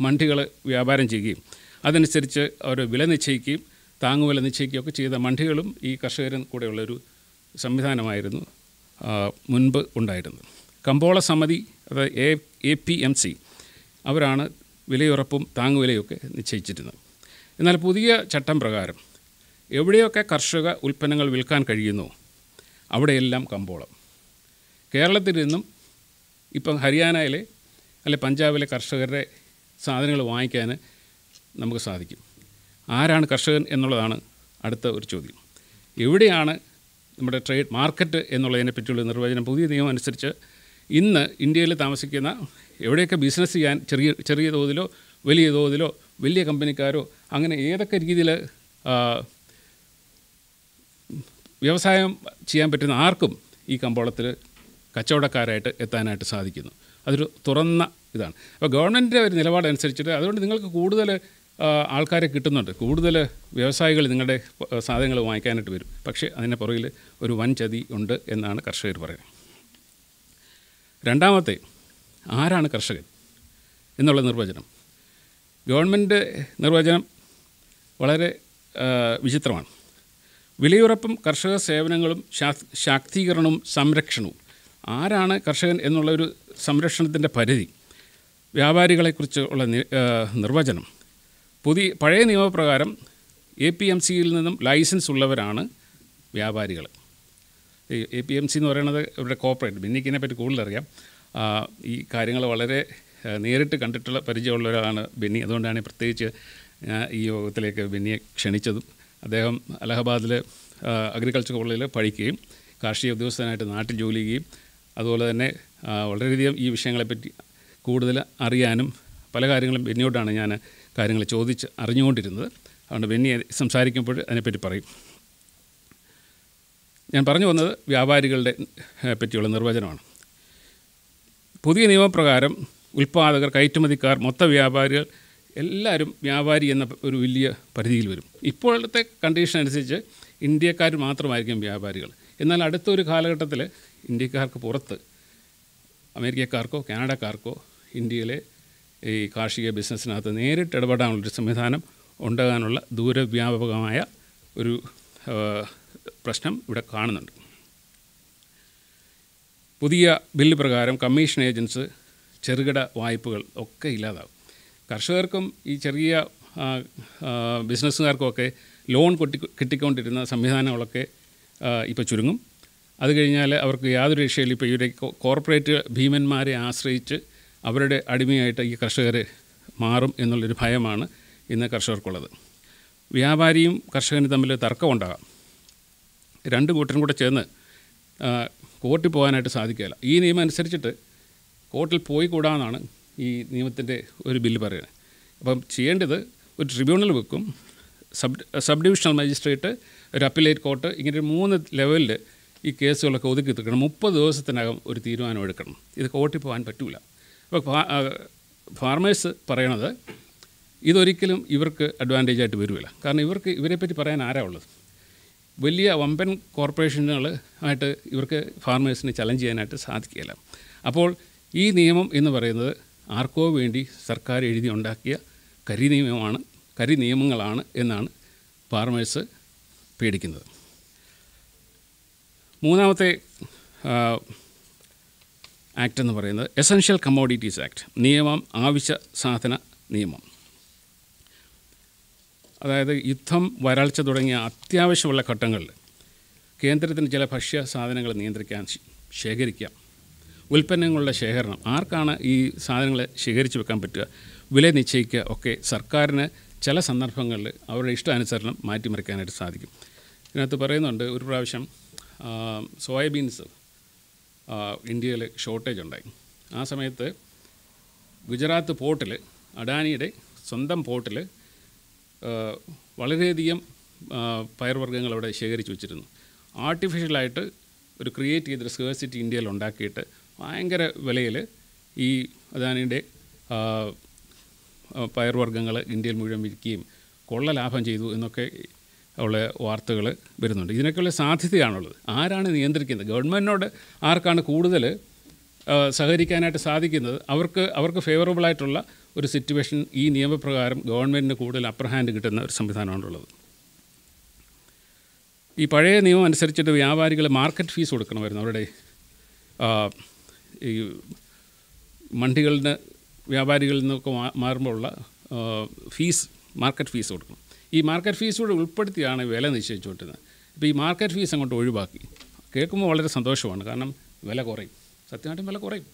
മണ്ടികൾ വ്യാപാരം ചെയ്യുകയും അതനുസരിച്ച് അവർ വില നിശ്ചയിക്കുകയും താങ്ങുവില നിശ്ചയിക്കുകയൊക്കെ ചെയ്ത മണ്ടികളും ഈ കർഷകരും കൂടെയുള്ളൊരു സംവിധാനമായിരുന്നു മുൻപ് ഉണ്ടായിരുന്നത് കമ്പോള സമിതി അതായത് A A P M C അവരാണ് വിലയുറപ്പും താങ്ങുവിലയൊക്കെ നിശ്ചയിച്ചിരുന്നത് എന്നാൽ പുതിയ ചട്ടം പ്രകാരം എവിടെയൊക്കെ കർഷക ഉൽപ്പന്നങ്ങൾ വിൽക്കാൻ കഴിയുന്നു അവിടെയെല്ലാം കമ്പോളം കേരളത്തിൽ നിന്നും ഇപ്പം ഹരിയാനയിലെ അല്ലെ പഞ്ചാബിലെ കർഷകരുടെ സാധനങ്ങൾ വാങ്ങിക്കാൻ നമുക്ക് സാധിക്കും ആരാണ് കർഷകൻ എന്നുള്ളതാണ് അടുത്ത ഒരു ചോദ്യം എവിടെയാണ് നമ്മുടെ ട്രേഡ് മാർക്കറ്റ് എന്നുള്ളതിനെ പറ്റിയുള്ള നിർവചനം പുതിയ നിയമം അനുസരിച്ച് ഇന്ന് ഇന്ത്യയിൽ താമസിക്കുന്ന എവിടെയൊക്കെ ബിസിനസ് ചെയ്യാൻ ചെറിയ ചെറിയ തോതിലോ വലിയ തോതിലോ വലിയ കമ്പനിക്കാരോ അങ്ങനെ ഏതൊക്കെ രീതിയിൽ വ്യവസായം ചെയ്യാൻ പറ്റുന്ന ആർക്കും ഈ കമ്പോളത്തിൽ കച്ചവടക്കാരായിട്ട് എത്താനായിട്ട് സാധിക്കുന്നു അതൊരു തുറന്ന ഇതാണ് അപ്പോൾ ഗവൺമെൻറ്റിൻ്റെ ഒരു നിലപാടനുസരിച്ചിട്ട് അതുകൊണ്ട് നിങ്ങൾക്ക് കൂടുതൽ ആൾക്കാരെ കിട്ടുന്നുണ്ട് കൂടുതൽ വ്യവസായികൾ നിങ്ങളുടെ സാധനങ്ങൾ വാങ്ങിക്കാനായിട്ട് വരും പക്ഷേ അതിൻ്റെ പുറകിൽ ഒരു വൻ ചതി ഉണ്ട് എന്നാണ് കർഷകർ പറയുന്നത് രണ്ടാമത്തെ ആരാണ് കർഷകൻ എന്നുള്ള നിർവചനം ഗവൺമെൻറ് നിർവചനം വളരെ വിചിത്രമാണ് വിലയുറപ്പും കർഷക സേവനങ്ങളും ശാക്തീകരണവും സംരക്ഷണവും ആരാണ് കർഷകൻ എന്നുള്ള ഒരു സംരക്ഷണത്തിൻ്റെ പരിധി വ്യാപാരികളെക്കുറിച്ച് ഉള്ള നിർവചനം പുതിയ പഴയ നിയമപ്രകാരം എ പി എം സിയിൽ നിന്നും ലൈസൻസ് ഉള്ളവരാണ് വ്യാപാരികൾ എ പി എം സി എന്ന് പറയുന്നത് ഇവിടെ കോപ്പറേറ്റ് ബിന്നിക്കിനെ പറ്റി കൂടുതലറിയാം ഈ കാര്യങ്ങൾ വളരെ നേരിട്ട് കണ്ടിട്ടുള്ള പരിചയമുള്ള ഒരാളാണ് ബെന്നി അതുകൊണ്ടാണ് പ്രത്യേകിച്ച് ഈ യോഗത്തിലേക്ക് ബെന്നിയെ ക്ഷണിച്ചതും അദ്ദേഹം അലഹബാദിലെ അഗ്രികൾച്ചർ കോളേജിൽ പഠിക്കുകയും കാർഷിക ഉദ്യോഗസ്ഥനായിട്ട് നാട്ടിൽ ജോലി ചെയ്യുകയും അതുപോലെ തന്നെ വളരെയധികം ഈ വിഷയങ്ങളെപ്പറ്റി കൂടുതൽ അറിയാനും പല കാര്യങ്ങളും ബെന്നിയോട്ടാണ് ഞാൻ കാര്യങ്ങൾ ചോദിച്ച് അറിഞ്ഞുകൊണ്ടിരുന്നത് അതുകൊണ്ട് ബെന്നി സംസാരിക്കുമ്പോൾ അതിനെപ്പറ്റി പറയും ഞാൻ പറഞ്ഞു വന്നത് വ്യാപാരികളുടെ പറ്റിയുള്ള നിർവചനമാണ് പുതിയ നിയമപ്രകാരം ഉൽപ്പാദകർ കയറ്റുമതിക്കാർ മൊത്ത വ്യാപാരികൾ എല്ലാവരും വ്യാപാരി എന്ന ഒരു വലിയ പരിധിയിൽ വരും ഇപ്പോഴത്തെ കണ്ടീഷൻ അനുസരിച്ച് ഇന്ത്യക്കാർ മാത്രമായിരിക്കും വ്യാപാരികൾ എന്നാൽ അടുത്തൊരു കാലഘട്ടത്തിൽ ഇന്ത്യക്കാർക്ക് പുറത്ത് അമേരിക്കക്കാർക്കോ കാനഡക്കാർക്കോ ഇന്ത്യയിലെ ഈ കാർഷിക ബിസിനസ്സിനകത്ത് നേരിട്ട് ഇടപെടാനുള്ളൊരു സംവിധാനം ഉണ്ടാകാനുള്ള ദൂരവ്യാപകമായ ഒരു പ്രശ്നം ഇവിടെ കാണുന്നുണ്ട് പുതിയ ബില്ല് പ്രകാരം കമ്മീഷൻ ഏജൻസ് ചെറുകിട വായ്പകൾ ഒക്കെ ഇല്ലാതാകും കർഷകർക്കും ഈ ചെറിയ ബിസിനസ്സുകാർക്കുമൊക്കെ ലോൺ കൊട്ടി കിട്ടിക്കൊണ്ടിരുന്ന സംവിധാനങ്ങളൊക്കെ ഇപ്പോൾ ചുരുങ്ങും അത് കഴിഞ്ഞാൽ അവർക്ക് യാതൊരു രക്ഷയില്ല ഇപ്പോൾ ഇവരെ കോർപ്പറേറ്റ് ഭീമന്മാരെ ആശ്രയിച്ച് അവരുടെ അടിമയായിട്ട് ഈ കർഷകർ മാറും എന്നുള്ളൊരു ഭയമാണ് ഇന്ന് കർഷകർക്കുള്ളത് വ്യാപാരിയും കർഷകനും തമ്മിൽ തർക്കമുണ്ടാകാം രണ്ട് കൂട്ടരും കൂടെ ചേർന്ന് കോർട്ടിൽ പോകാനായിട്ട് സാധിക്കില്ല ഈ നിയമം അനുസരിച്ചിട്ട് കോർട്ടിൽ പോയി കൂടാന്നാണ് ഈ നിയമത്തിൻ്റെ ഒരു ബില്ല് പറയുന്നത് അപ്പം ചെയ്യേണ്ടത് ഒരു ട്രിബ്യൂണൽ വെക്കും സബ് സബ് ഡിവിഷണൽ മജിസ്ട്രേറ്റ് ഒരു അപ്പിലേറ്റ് കോർട്ട് ഇങ്ങനെ ഒരു മൂന്ന് ലെവലിൽ ഈ കേസുകളൊക്കെ ഒതുക്കി തീർക്കണം മുപ്പത് ദിവസത്തിനകം ഒരു തീരുമാനം എടുക്കണം ഇത് കോർട്ടിൽ പോകാൻ പറ്റില്ല ഇപ്പോൾ ഫാർമേഴ്സ് പറയണത് ഇതൊരിക്കലും ഇവർക്ക് അഡ്വാൻറ്റേജ് ആയിട്ട് വരില്ല കാരണം ഇവർക്ക് ഇവരെപ്പറ്റി പറയാൻ ആരാ ഉള്ളത് വലിയ വമ്പൻ കോർപ്പറേഷനുകൾ ആയിട്ട് ഇവർക്ക് ഫാർമേഴ്സിനെ ചലഞ്ച് ചെയ്യാനായിട്ട് സാധിക്കില്ല അപ്പോൾ ഈ നിയമം എന്ന് പറയുന്നത് ആർക്കോ വേണ്ടി സർക്കാർ എഴുതി ഉണ്ടാക്കിയ കരി നിയമമാണ് കരി നിയമങ്ങളാണ് എന്നാണ് ഫാർമേഴ്സ് പേടിക്കുന്നത് മൂന്നാമത്തെ ആക്ട് എന്ന് പറയുന്നത് എസൻഷ്യൽ കമ്മോഡിറ്റീസ് ആക്ട് നിയമം ആവശ്യ സാധന നിയമം അതായത് യുദ്ധം വരൾച്ച തുടങ്ങിയ അത്യാവശ്യമുള്ള ഘട്ടങ്ങളിൽ കേന്ദ്രത്തിന് ചില ഭക്ഷ്യ സാധനങ്ങൾ നിയന്ത്രിക്കാൻ ശേഖരിക്കാം ഉൽപ്പന്നങ്ങളുടെ ശേഖരണം ആർക്കാണ് ഈ സാധനങ്ങൾ ശേഖരിച്ചു വെക്കാൻ പറ്റുക വില നിശ്ചയിക്കുക ഒക്കെ സർക്കാരിന് ചില സന്ദർഭങ്ങളിൽ അവരുടെ ഇഷ്ടാനുസരണം മാറ്റിമറിക്കാനായിട്ട് സാധിക്കും ഇതിനകത്ത് പറയുന്നുണ്ട് ഒരു പ്രാവശ്യം സോയാബീൻസ് ഇന്ത്യയിൽ ഷോർട്ടേജ് ഉണ്ടായി ആ സമയത്ത് ഗുജറാത്ത് പോർട്ടിൽ അഡാനിയുടെ സ്വന്തം പോർട്ടിൽ വളരെയധികം പയർവർഗ്ഗങ്ങൾ അവിടെ ശേഖരിച്ചു വെച്ചിരുന്നു ആർട്ടിഫിഷ്യലായിട്ട് ഒരു ക്രിയേറ്റ് ചെയ്തൊരു സ്കേഴ്സിറ്റി ഇന്ത്യയിൽ ഉണ്ടാക്കിയിട്ട് ഭയങ്കര വിലയിൽ ഈ അദാനിയുടെ പയർവർഗ്ഗങ്ങൾ ഇന്ത്യയിൽ മുഴുവൻ വിൽക്കുകയും കൊള്ള ലാഭം ചെയ്തു എന്നൊക്കെ ഉള്ള വാർത്തകൾ വരുന്നുണ്ട് ഇതിനൊക്കെയുള്ള സാധ്യതയാണുള്ളത് ആരാണ് നിയന്ത്രിക്കുന്നത് ഗവൺമെൻറ്റിനോട് ആർക്കാണ് കൂടുതൽ സഹകരിക്കാനായിട്ട് സാധിക്കുന്നത് അവർക്ക് അവർക്ക് ഫേവറബിളായിട്ടുള്ള ഒരു സിറ്റുവേഷൻ ഈ നിയമപ്രകാരം ഗവൺമെൻറ്റിന് കൂടുതൽ അപ്പർ ഹാൻഡ് കിട്ടുന്ന ഒരു സംവിധാനമാണുള്ളത് ഈ പഴയ നിയമം അനുസരിച്ചിട്ട് വ്യാപാരികൾ മാർക്കറ്റ് ഫീസ് കൊടുക്കണമായിരുന്നു അവരുടെ ഈ നിന്ന് വ്യാപാരികളിൽ നിന്നൊക്കെ മാറുമ്പോൾ ഉള്ള ഫീസ് മാർക്കറ്റ് ഫീസ് കൊടുക്കണം ഈ മാർക്കറ്റ് ഫീസ് കൂടെ ഉൾപ്പെടുത്തിയാണ് വില നിശ്ചയിച്ചുകൊണ്ടിരുന്നത് ഇപ്പോൾ ഈ മാർക്കറ്റ് ഫീസ് അങ്ങോട്ട് ഒഴിവാക്കി കേൾക്കുമ്പോൾ വളരെ സന്തോഷമാണ് കാരണം വില കുറയും സത്യമായിട്ടും വില കുറയും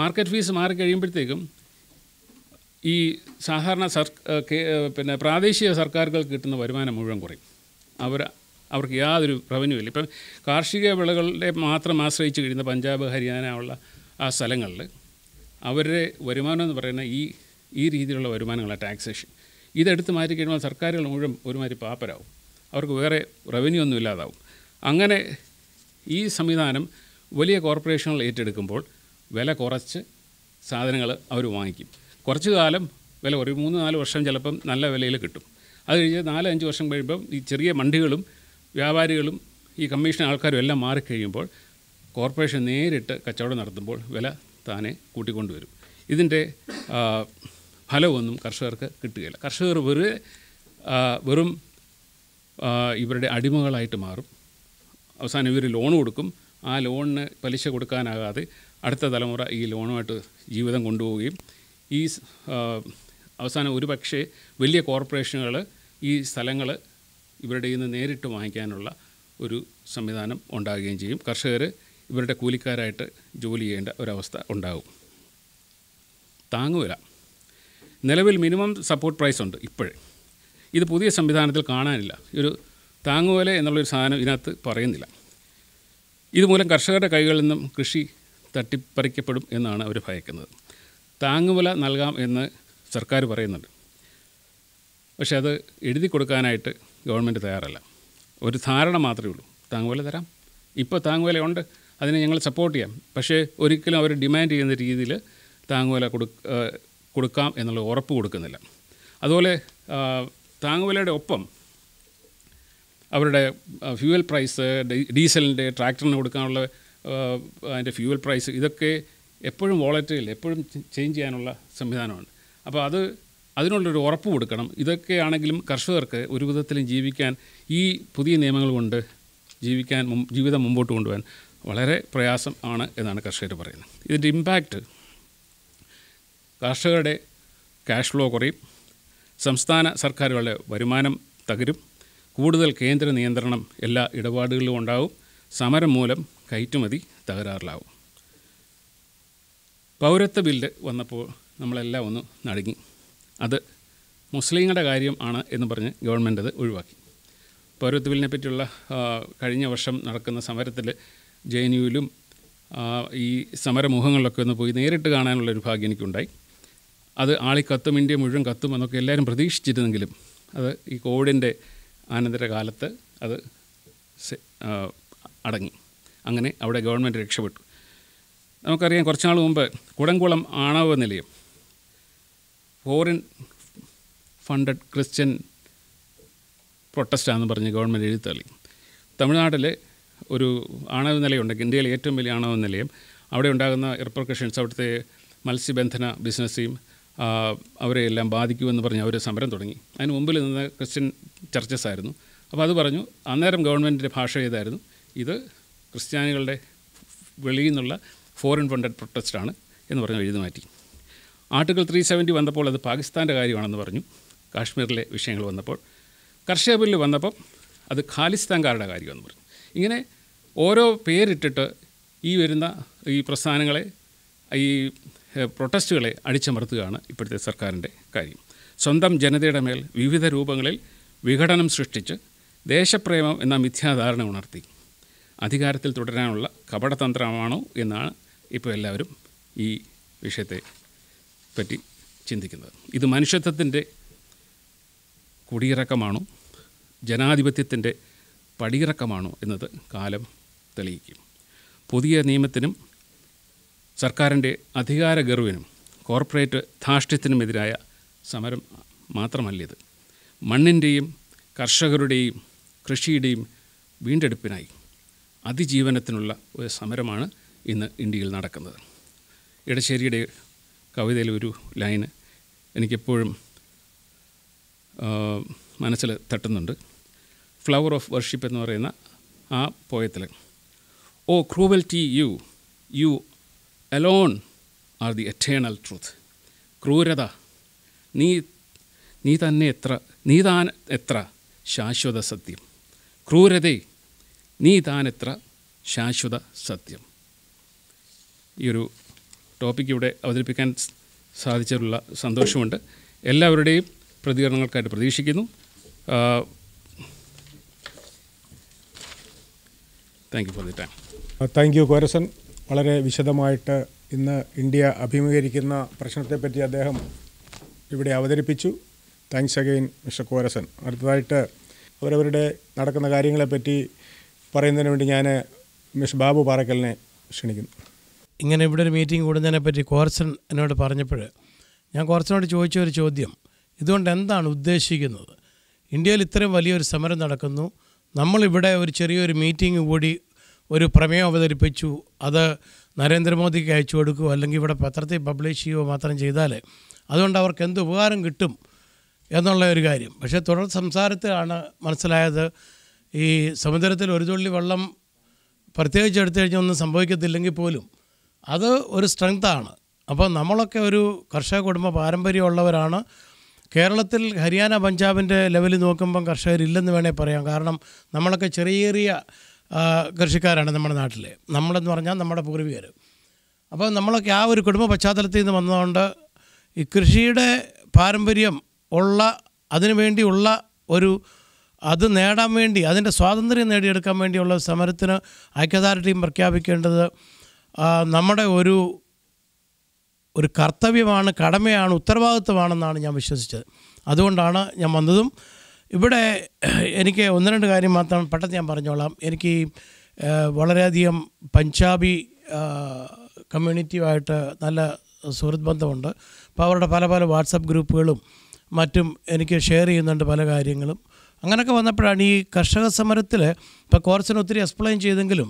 മാർക്കറ്റ് ഫീസ് മാറി കഴിയുമ്പോഴത്തേക്കും ഈ സാധാരണ സർ പിന്നെ പ്രാദേശിക സർക്കാരുകൾ കിട്ടുന്ന വരുമാനം മുഴുവൻ കുറയും അവർ അവർക്ക് യാതൊരു റവന്യൂ ഇല്ല ഇപ്പം കാർഷിക വിളകളുടെ മാത്രം ആശ്രയിച്ച് കഴിയുന്ന പഞ്ചാബ് ഹരിയാന ഉള്ള ആ സ്ഥലങ്ങളിൽ അവരുടെ വരുമാനം എന്ന് പറയുന്ന ഈ ഈ രീതിയിലുള്ള വരുമാനങ്ങളാണ് ടാക്സേഷൻ ഇതെടുത്ത് മാറ്റിക്കഴിയുമ്പോൾ സർക്കാരുകൾ മുഴുവൻ ഒരുമാതിരി പാപ്പരാവും അവർക്ക് വേറെ റവന്യൂ ഒന്നും ഇല്ലാതാവും അങ്ങനെ ഈ സംവിധാനം വലിയ കോർപ്പറേഷനുകൾ ഏറ്റെടുക്കുമ്പോൾ വില കുറച്ച് സാധനങ്ങൾ അവർ വാങ്ങിക്കും കുറച്ച് കാലം വില ഒരു മൂന്ന് നാല് വർഷം ചിലപ്പം നല്ല വിലയിൽ കിട്ടും അത് കഴിഞ്ഞ് നാലഞ്ച് വർഷം കഴിയുമ്പം ഈ ചെറിയ മണ്ടികളും വ്യാപാരികളും ഈ കമ്മീഷൻ ആൾക്കാരും എല്ലാം മാറിക്കഴിയുമ്പോൾ കോർപ്പറേഷൻ നേരിട്ട് കച്ചവടം നടത്തുമ്പോൾ വില താനെ കൂട്ടിക്കൊണ്ടുവരും ഇതിൻ്റെ ഫലമൊന്നും കർഷകർക്ക് കിട്ടുകയില്ല കർഷകർ വെറുതെ വെറും ഇവരുടെ അടിമകളായിട്ട് മാറും അവസാനം ഇവർ ലോൺ കൊടുക്കും ആ ലോണിന് പലിശ കൊടുക്കാനാകാതെ അടുത്ത തലമുറ ഈ ലോണുമായിട്ട് ജീവിതം കൊണ്ടുപോവുകയും ഈ അവസാനം ഒരു പക്ഷേ വലിയ കോർപ്പറേഷനുകൾ ഈ സ്ഥലങ്ങൾ ഇവരുടെ നിന്ന് നേരിട്ട് വാങ്ങിക്കാനുള്ള ഒരു സംവിധാനം ഉണ്ടാകുകയും ചെയ്യും കർഷകർ ഇവരുടെ കൂലിക്കാരായിട്ട് ജോലി ചെയ്യേണ്ട ഒരവസ്ഥ ഉണ്ടാകും താങ്ങുവില നിലവിൽ മിനിമം സപ്പോർട്ട് പ്രൈസ് ഉണ്ട് ഇപ്പോഴേ ഇത് പുതിയ സംവിധാനത്തിൽ കാണാനില്ല ഒരു താങ്ങുവില എന്നുള്ളൊരു സാധനം ഇതിനകത്ത് പറയുന്നില്ല ഇതുമൂലം കർഷകരുടെ കൈകളിൽ നിന്നും കൃഷി തട്ടിപ്പറിക്കപ്പെടും എന്നാണ് അവർ ഭയക്കുന്നത് താങ്ങുവില നൽകാം എന്ന് സർക്കാർ പറയുന്നുണ്ട് പക്ഷെ അത് എഴുതി കൊടുക്കാനായിട്ട് ഗവൺമെൻറ് തയ്യാറല്ല ഒരു ധാരണ മാത്രമേ ഉള്ളൂ താങ്ങുവില തരാം ഇപ്പോൾ താങ്ങുവില ഉണ്ട് അതിനെ ഞങ്ങൾ സപ്പോർട്ട് ചെയ്യാം പക്ഷേ ഒരിക്കലും അവർ ഡിമാൻഡ് ചെയ്യുന്ന രീതിയിൽ താങ്ങുവില കൊടു കൊടുക്കാം എന്നുള്ള ഉറപ്പ് കൊടുക്കുന്നില്ല അതുപോലെ താങ്ങുവിലയുടെ ഒപ്പം അവരുടെ ഫ്യൂവൽ പ്രൈസ് ഡീസലിൻ്റെ ട്രാക്ടറിന് കൊടുക്കാനുള്ള അതിൻ്റെ ഫ്യൂവൽ പ്രൈസ് ഇതൊക്കെ എപ്പോഴും വോളറ്റൈൽ എപ്പോഴും ചേഞ്ച് ചെയ്യാനുള്ള സംവിധാനമാണ് അപ്പോൾ അത് അതിനുള്ളൊരു ഉറപ്പ് കൊടുക്കണം ഇതൊക്കെയാണെങ്കിലും കർഷകർക്ക് ഒരു വിധത്തിലും ജീവിക്കാൻ ഈ പുതിയ നിയമങ്ങൾ കൊണ്ട് ജീവിക്കാൻ ജീവിതം മുമ്പോട്ട് കൊണ്ടുപോകാൻ വളരെ പ്രയാസം ആണ് എന്നാണ് കർഷകർ പറയുന്നത് ഇതിൻ്റെ ഇമ്പാക്റ്റ് കർഷകരുടെ ക്യാഷ് ഫ്ലോ കുറയും സംസ്ഥാന സർക്കാരുകളുടെ വരുമാനം തകരും കൂടുതൽ കേന്ദ്ര നിയന്ത്രണം എല്ലാ ഇടപാടുകളിലും ഉണ്ടാവും സമരം മൂലം കയറ്റുമതി തകരാറിലാവും പൗരത്വ ബില്ല് വന്നപ്പോൾ നമ്മളെല്ലാം ഒന്ന് നടുങ്ങി അത് മുസ്ലിങ്ങളുടെ കാര്യം ആണ് എന്ന് പറഞ്ഞ് ഗവൺമെൻറ് അത് ഒഴിവാക്കി പൗരത്വ ബില്ലിനെ പറ്റിയുള്ള കഴിഞ്ഞ വർഷം നടക്കുന്ന സമരത്തിൽ ജെ എൻ യുയിലും ഈ സമരമുഖങ്ങളിലൊക്കെ ഒന്ന് പോയി നേരിട്ട് കാണാനുള്ളൊരു ഭാഗ്യം എനിക്കുണ്ടായി അത് ആളി കത്തും ഇന്ത്യ മുഴുവൻ കത്തും എന്നൊക്കെ എല്ലാവരും പ്രതീക്ഷിച്ചിരുന്നെങ്കിലും അത് ഈ കോവിഡിൻ്റെ അനന്തര കാലത്ത് അത് അടങ്ങി അങ്ങനെ അവിടെ ഗവൺമെൻറ് രക്ഷപ്പെട്ടു നമുക്കറിയാം കുറച്ച് നാൾ മുമ്പ് കുടംകുളം ആണവ നിലയം ഫോറിൻ ഫണ്ടഡ് ക്രിസ്ത്യൻ പ്രൊട്ടസ്റ്റാണെന്ന് പറഞ്ഞ് ഗവൺമെൻറ് എഴുത്തള്ളി തമിഴ്നാട്ടിൽ ഒരു ആണവ നിലയുണ്ടെങ്കിൽ ഇന്ത്യയിലെ ഏറ്റവും വലിയ ആണവ നിലയം അവിടെ ഉണ്ടാകുന്ന റിപ്പർക്കഷൻസ് അവിടുത്തെ മത്സ്യബന്ധന ബിസിനസ്സെയും അവരെ എല്ലാം ബാധിക്കുമെന്ന് പറഞ്ഞ് അവർ സമരം തുടങ്ങി അതിന് മുമ്പിൽ നിന്ന് ക്രിസ്ത്യൻ ചർച്ചസ് ആയിരുന്നു അപ്പോൾ അത് പറഞ്ഞു അന്നേരം ഗവൺമെൻറ്റിൻ്റെ ഭാഷ ഏതായിരുന്നു ഇത് ക്രിസ്ത്യാനികളുടെ വെളിയിൽ നിന്നുള്ള ഫോറിൻ ഫണ്ടഡ് പ്രൊട്ടസ്റ്റാണ് എന്ന് പറഞ്ഞു എഴുതി മാറ്റി ആർട്ടിക്കിൾ ത്രീ സെവൻറ്റി വന്നപ്പോൾ അത് പാകിസ്ഥാൻ്റെ കാര്യമാണെന്ന് പറഞ്ഞു കാശ്മീരിലെ വിഷയങ്ങൾ വന്നപ്പോൾ കർഷക ബില്ല് വന്നപ്പം അത് ഖാലിസ്ഥാൻകാരുടെ കാര്യമെന്ന് പറഞ്ഞു ഇങ്ങനെ ഓരോ പേരിട്ടിട്ട് ഈ വരുന്ന ഈ പ്രസ്ഥാനങ്ങളെ ഈ പ്രൊട്ടസ്റ്റുകളെ അടിച്ചമർത്തുകയാണ് ഇപ്പോഴത്തെ സർക്കാരിൻ്റെ കാര്യം സ്വന്തം ജനതയുടെ മേൽ വിവിധ രൂപങ്ങളിൽ വിഘടനം സൃഷ്ടിച്ച് ദേശപ്രേമം എന്ന മിഥ്യാധാരണ ഉണർത്തി അധികാരത്തിൽ തുടരാനുള്ള കപടതന്ത്രമാണോ എന്നാണ് ഇപ്പോൾ എല്ലാവരും ഈ വിഷയത്തെ പറ്റി ചിന്തിക്കുന്നത് ഇത് മനുഷ്യത്വത്തിൻ്റെ കുടിയിറക്കമാണോ ജനാധിപത്യത്തിൻ്റെ പടിയിറക്കമാണോ എന്നത് കാലം തെളിയിക്കും പുതിയ നിയമത്തിനും സർക്കാരിൻ്റെ അധികാര ഗർവിനും കോർപ്പറേറ്റ് ധാഷ്ട്യത്തിനുമെതിരായ സമരം മാത്രമല്ലിത് മണ്ണിൻ്റെയും കർഷകരുടെയും കൃഷിയുടെയും വീണ്ടെടുപ്പിനായി അതിജീവനത്തിനുള്ള ഒരു സമരമാണ് ഇന്ന് ഇന്ത്യയിൽ നടക്കുന്നത് ഇടശ്ശേരിയുടെ കവിതയിലെ ഒരു ലൈന് എനിക്കെപ്പോഴും മനസ്സിൽ തട്ടുന്നുണ്ട് ഫ്ലവർ ഓഫ് വർഷിപ്പ് എന്ന് പറയുന്ന ആ പോയത്തിൽ O cruelty you you alone are the eternal truth ക്രൂരത നീ നീ തന്നെ എത്ര നീ താൻ എത്ര ശാശ്വത സത്യം ക്രൂരത നീ താൻ എത്ര ശാശ്വത സത്യം ഈ ഒരു ടോപ്പിക് ഇവിടെ അവതരിപ്പിക്കാൻ സാധിച്ചിട്ടുള്ള സന്തോഷമുണ്ട് എല്ലാവരുടെയും പ്രതികരണങ്ങൾക്കായിട്ട് പ്രതീക്ഷിക്കുന്നു thank you for the time thank you Korason വളരെ വിശദമായിട്ട് ഇന്ന് ഇന്ത്യ അഭിമുഖീകരിക്കുന്ന പ്രശ്നത്തെപ്പറ്റി അദ്ദേഹം ഇവിടെ അവതരിപ്പിച്ചു താങ്ക്സ് അഗെയിൻ മിസ്റ്റർ കോരസൻ അടുത്തതായിട്ട് അവരവരുടെ നടക്കുന്ന കാര്യങ്ങളെപ്പറ്റി പറയുന്നതിന് വേണ്ടി ഞാൻ മിസ് ബാബു പാറക്കലിനെ ക്ഷണിക്കുന്നു ഇങ്ങനെ ഇവിടെ ഒരു മീറ്റിംഗ് കൂടുന്നതിനെപ്പറ്റി കോർസൻ എന്നോട് പറഞ്ഞപ്പോൾ ഞാൻ കോർസനോട് ചോദിച്ച ഒരു ചോദ്യം ഇതുകൊണ്ട് എന്താണ് ഉദ്ദേശിക്കുന്നത് ഇന്ത്യയിൽ ഇത്രയും വലിയൊരു സമരം നടക്കുന്നു നമ്മളിവിടെ ഒരു ചെറിയൊരു മീറ്റിംഗ് കൂടി ഒരു പ്രമേയം അവതരിപ്പിച്ചു അത് നരേന്ദ്രമോദിക്ക് അയച്ചു കൊടുക്കുകയോ അല്ലെങ്കിൽ ഇവിടെ പത്രത്തിൽ പബ്ലിഷ് ചെയ്യുകയോ മാത്രം ചെയ്താൽ അതുകൊണ്ട് അവർക്ക് എന്ത് ഉപകാരം കിട്ടും എന്നുള്ള ഒരു കാര്യം പക്ഷേ തുടർ സംസാരത്തിലാണ് മനസ്സിലായത് ഈ സമുദ്രത്തിൽ ഒരു തുള്ളി വെള്ളം പ്രത്യേകിച്ച് എടുത്തു കഴിഞ്ഞാൽ ഒന്നും സംഭവിക്കത്തില്ലെങ്കിൽ പോലും അത് ഒരു സ്ട്രെങ്ത്താണ് അപ്പോൾ നമ്മളൊക്കെ ഒരു കർഷക കുടുംബ പാരമ്പര്യമുള്ളവരാണ് കേരളത്തിൽ ഹരിയാന പഞ്ചാബിൻ്റെ ലെവലിൽ നോക്കുമ്പം കർഷകരില്ലെന്ന് വേണേൽ പറയാം കാരണം നമ്മളൊക്കെ ചെറിയ ചെറിയ കൃഷിക്കാരാണ് നമ്മുടെ നാട്ടിൽ നമ്മളെന്ന് പറഞ്ഞാൽ നമ്മുടെ പൂർവികർ അപ്പോൾ നമ്മളൊക്കെ ആ ഒരു കുടുംബ പശ്ചാത്തലത്തിൽ നിന്ന് വന്നതുകൊണ്ട് ഈ കൃഷിയുടെ പാരമ്പര്യം ഉള്ള അതിനുവേണ്ടിയുള്ള ഒരു അത് നേടാൻ വേണ്ടി അതിൻ്റെ സ്വാതന്ത്ര്യം നേടിയെടുക്കാൻ വേണ്ടിയുള്ള സമരത്തിന് ഐക്യദാർഢ്യം പ്രഖ്യാപിക്കേണ്ടത് നമ്മുടെ ഒരു ഒരു കർത്തവ്യമാണ് കടമയാണ് ഉത്തരവാദിത്വമാണെന്നാണ് ഞാൻ വിശ്വസിച്ചത് അതുകൊണ്ടാണ് ഞാൻ വന്നതും ഇവിടെ എനിക്ക് ഒന്ന് രണ്ട് കാര്യം മാത്രം പെട്ടെന്ന് ഞാൻ പറഞ്ഞോളാം എനിക്ക് വളരെയധികം പഞ്ചാബി കമ്മ്യൂണിറ്റിയുമായിട്ട് നല്ല സുഹൃത് ബന്ധമുണ്ട് അപ്പോൾ അവരുടെ പല പല വാട്സപ്പ് ഗ്രൂപ്പുകളും മറ്റും എനിക്ക് ഷെയർ ചെയ്യുന്നുണ്ട് പല കാര്യങ്ങളും അങ്ങനെയൊക്കെ വന്നപ്പോഴാണ് ഈ കർഷക സമരത്തിൽ ഇപ്പോൾ കുറച്ചിന് ഒത്തിരി എക്സ്പ്ലെയിൻ ചെയ്തെങ്കിലും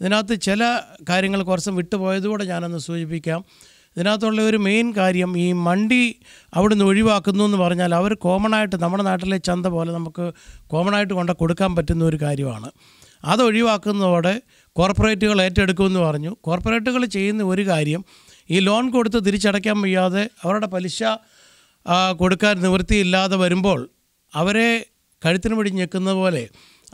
ഇതിനകത്ത് ചില കാര്യങ്ങൾ കുറച്ചും വിട്ടുപോയതുകൂടെ ഞാനൊന്ന് സൂചിപ്പിക്കാം ഇതിനകത്തുള്ള ഒരു മെയിൻ കാര്യം ഈ മണ്ടി അവിടുന്ന് ഒഴിവാക്കുന്നു എന്ന് പറഞ്ഞാൽ അവർ കോമൺ ആയിട്ട് നമ്മുടെ നാട്ടിലെ ചന്ത പോലെ നമുക്ക് കോമൺ ആയിട്ട് കൊണ്ട് കൊടുക്കാൻ പറ്റുന്ന ഒരു കാര്യമാണ് അത് ഒഴിവാക്കുന്നതോടെ കോർപ്പറേറ്റുകൾ ഏറ്റെടുക്കുമെന്ന് പറഞ്ഞു കോർപ്പറേറ്റുകൾ ചെയ്യുന്ന ഒരു കാര്യം ഈ ലോൺ കൊടുത്ത് തിരിച്ചടയ്ക്കാൻ വയ്യാതെ അവരുടെ പലിശ കൊടുക്കാൻ നിവൃത്തിയില്ലാതെ വരുമ്പോൾ അവരെ കഴുത്തിന് പിടി ഞെക്കുന്ന പോലെ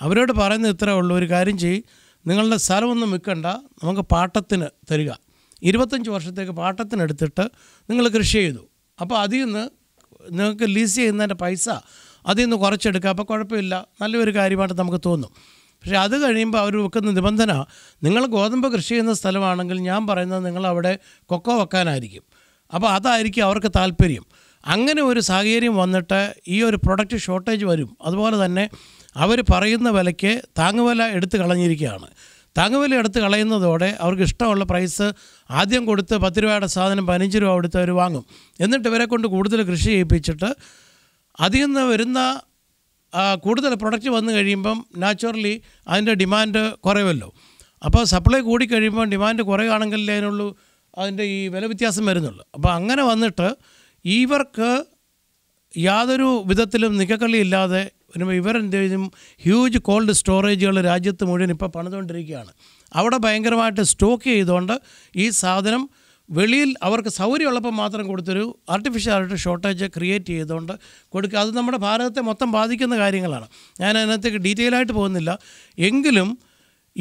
അവരോട് പറയുന്ന ഇത്രയേ ഉള്ളൂ ഒരു കാര്യം ചെയ്യും നിങ്ങളുടെ സ്ഥലമൊന്നും വിൽക്കണ്ട നമുക്ക് പാട്ടത്തിന് തരിക ഇരുപത്തഞ്ച് വർഷത്തേക്ക് പാട്ടത്തിനെടുത്തിട്ട് നിങ്ങൾ കൃഷി ചെയ്തു അപ്പോൾ അതിൽ നിന്ന് നിങ്ങൾക്ക് ലീസ് ചെയ്യുന്നതിൻ്റെ പൈസ അതിൽ നിന്ന് കുറച്ചെടുക്കുക അപ്പോൾ കുഴപ്പമില്ല നല്ലൊരു കാര്യമായിട്ട് നമുക്ക് തോന്നും പക്ഷേ അത് കഴിയുമ്പോൾ അവർ വെക്കുന്ന നിബന്ധന നിങ്ങൾ ഗോതമ്പ് കൃഷി ചെയ്യുന്ന സ്ഥലമാണെങ്കിൽ ഞാൻ പറയുന്നത് നിങ്ങൾ അവിടെ കൊക്കോ വെക്കാനായിരിക്കും അപ്പോൾ അതായിരിക്കും അവർക്ക് താല്പര്യം അങ്ങനെ ഒരു സാഹചര്യം വന്നിട്ട് ഈ ഒരു പ്രൊഡക്റ്റ് ഷോർട്ടേജ് വരും അതുപോലെ തന്നെ അവർ പറയുന്ന വിലയ്ക്ക് താങ്ങുവില എടുത്ത് കളഞ്ഞിരിക്കുകയാണ് താങ്ങുവില എടുത്ത് കളയുന്നതോടെ അവർക്ക് ഇഷ്ടമുള്ള പ്രൈസ് ആദ്യം കൊടുത്ത് പത്ത് രൂപയുടെ സാധനം പതിനഞ്ച് രൂപ കൊടുത്ത് അവർ വാങ്ങും എന്നിട്ട് ഇവരെ കൊണ്ട് കൂടുതൽ കൃഷി ചെയ്യിപ്പിച്ചിട്ട് അതിൽ നിന്ന് വരുന്ന കൂടുതൽ പ്രൊഡക്റ്റ് വന്നു കഴിയുമ്പം നാച്ചുറലി അതിൻ്റെ ഡിമാൻഡ് കുറയുമല്ലോ അപ്പോൾ സപ്ലൈ കൂടി കഴിയുമ്പോൾ ഡിമാൻഡ് കുറയുകയാണെങ്കിലേ അതിനുള്ളൂ അതിൻ്റെ ഈ വില വ്യത്യാസം വരുന്നുള്ളൂ അപ്പോൾ അങ്ങനെ വന്നിട്ട് ഇവർക്ക് യാതൊരു വിധത്തിലും നിക്കക്കള്ളി ഇല്ലാതെ വരുമ്പോൾ ഇവരെന്തെങ്കിലും ഹ്യൂജ് കോൾഡ് സ്റ്റോറേജുകൾ രാജ്യത്ത് മുഴുവൻ ഇപ്പോൾ പണിതുകൊണ്ടിരിക്കുകയാണ് അവിടെ ഭയങ്കരമായിട്ട് സ്റ്റോക്ക് ചെയ്തുകൊണ്ട് ഈ സാധനം വെളിയിൽ അവർക്ക് സൗകര്യമുള്ളപ്പോൾ മാത്രം കൊടുത്തൊരു ആർട്ടിഫിഷ്യലായിട്ട് ഷോർട്ടേജ് ക്രിയേറ്റ് ചെയ്തുകൊണ്ട് കൊടുക്കുക അത് നമ്മുടെ ഭാരതത്തെ മൊത്തം ബാധിക്കുന്ന കാര്യങ്ങളാണ് ഞാൻ അതിനകത്തേക്ക് ഡീറ്റെയിൽ ആയിട്ട് പോകുന്നില്ല എങ്കിലും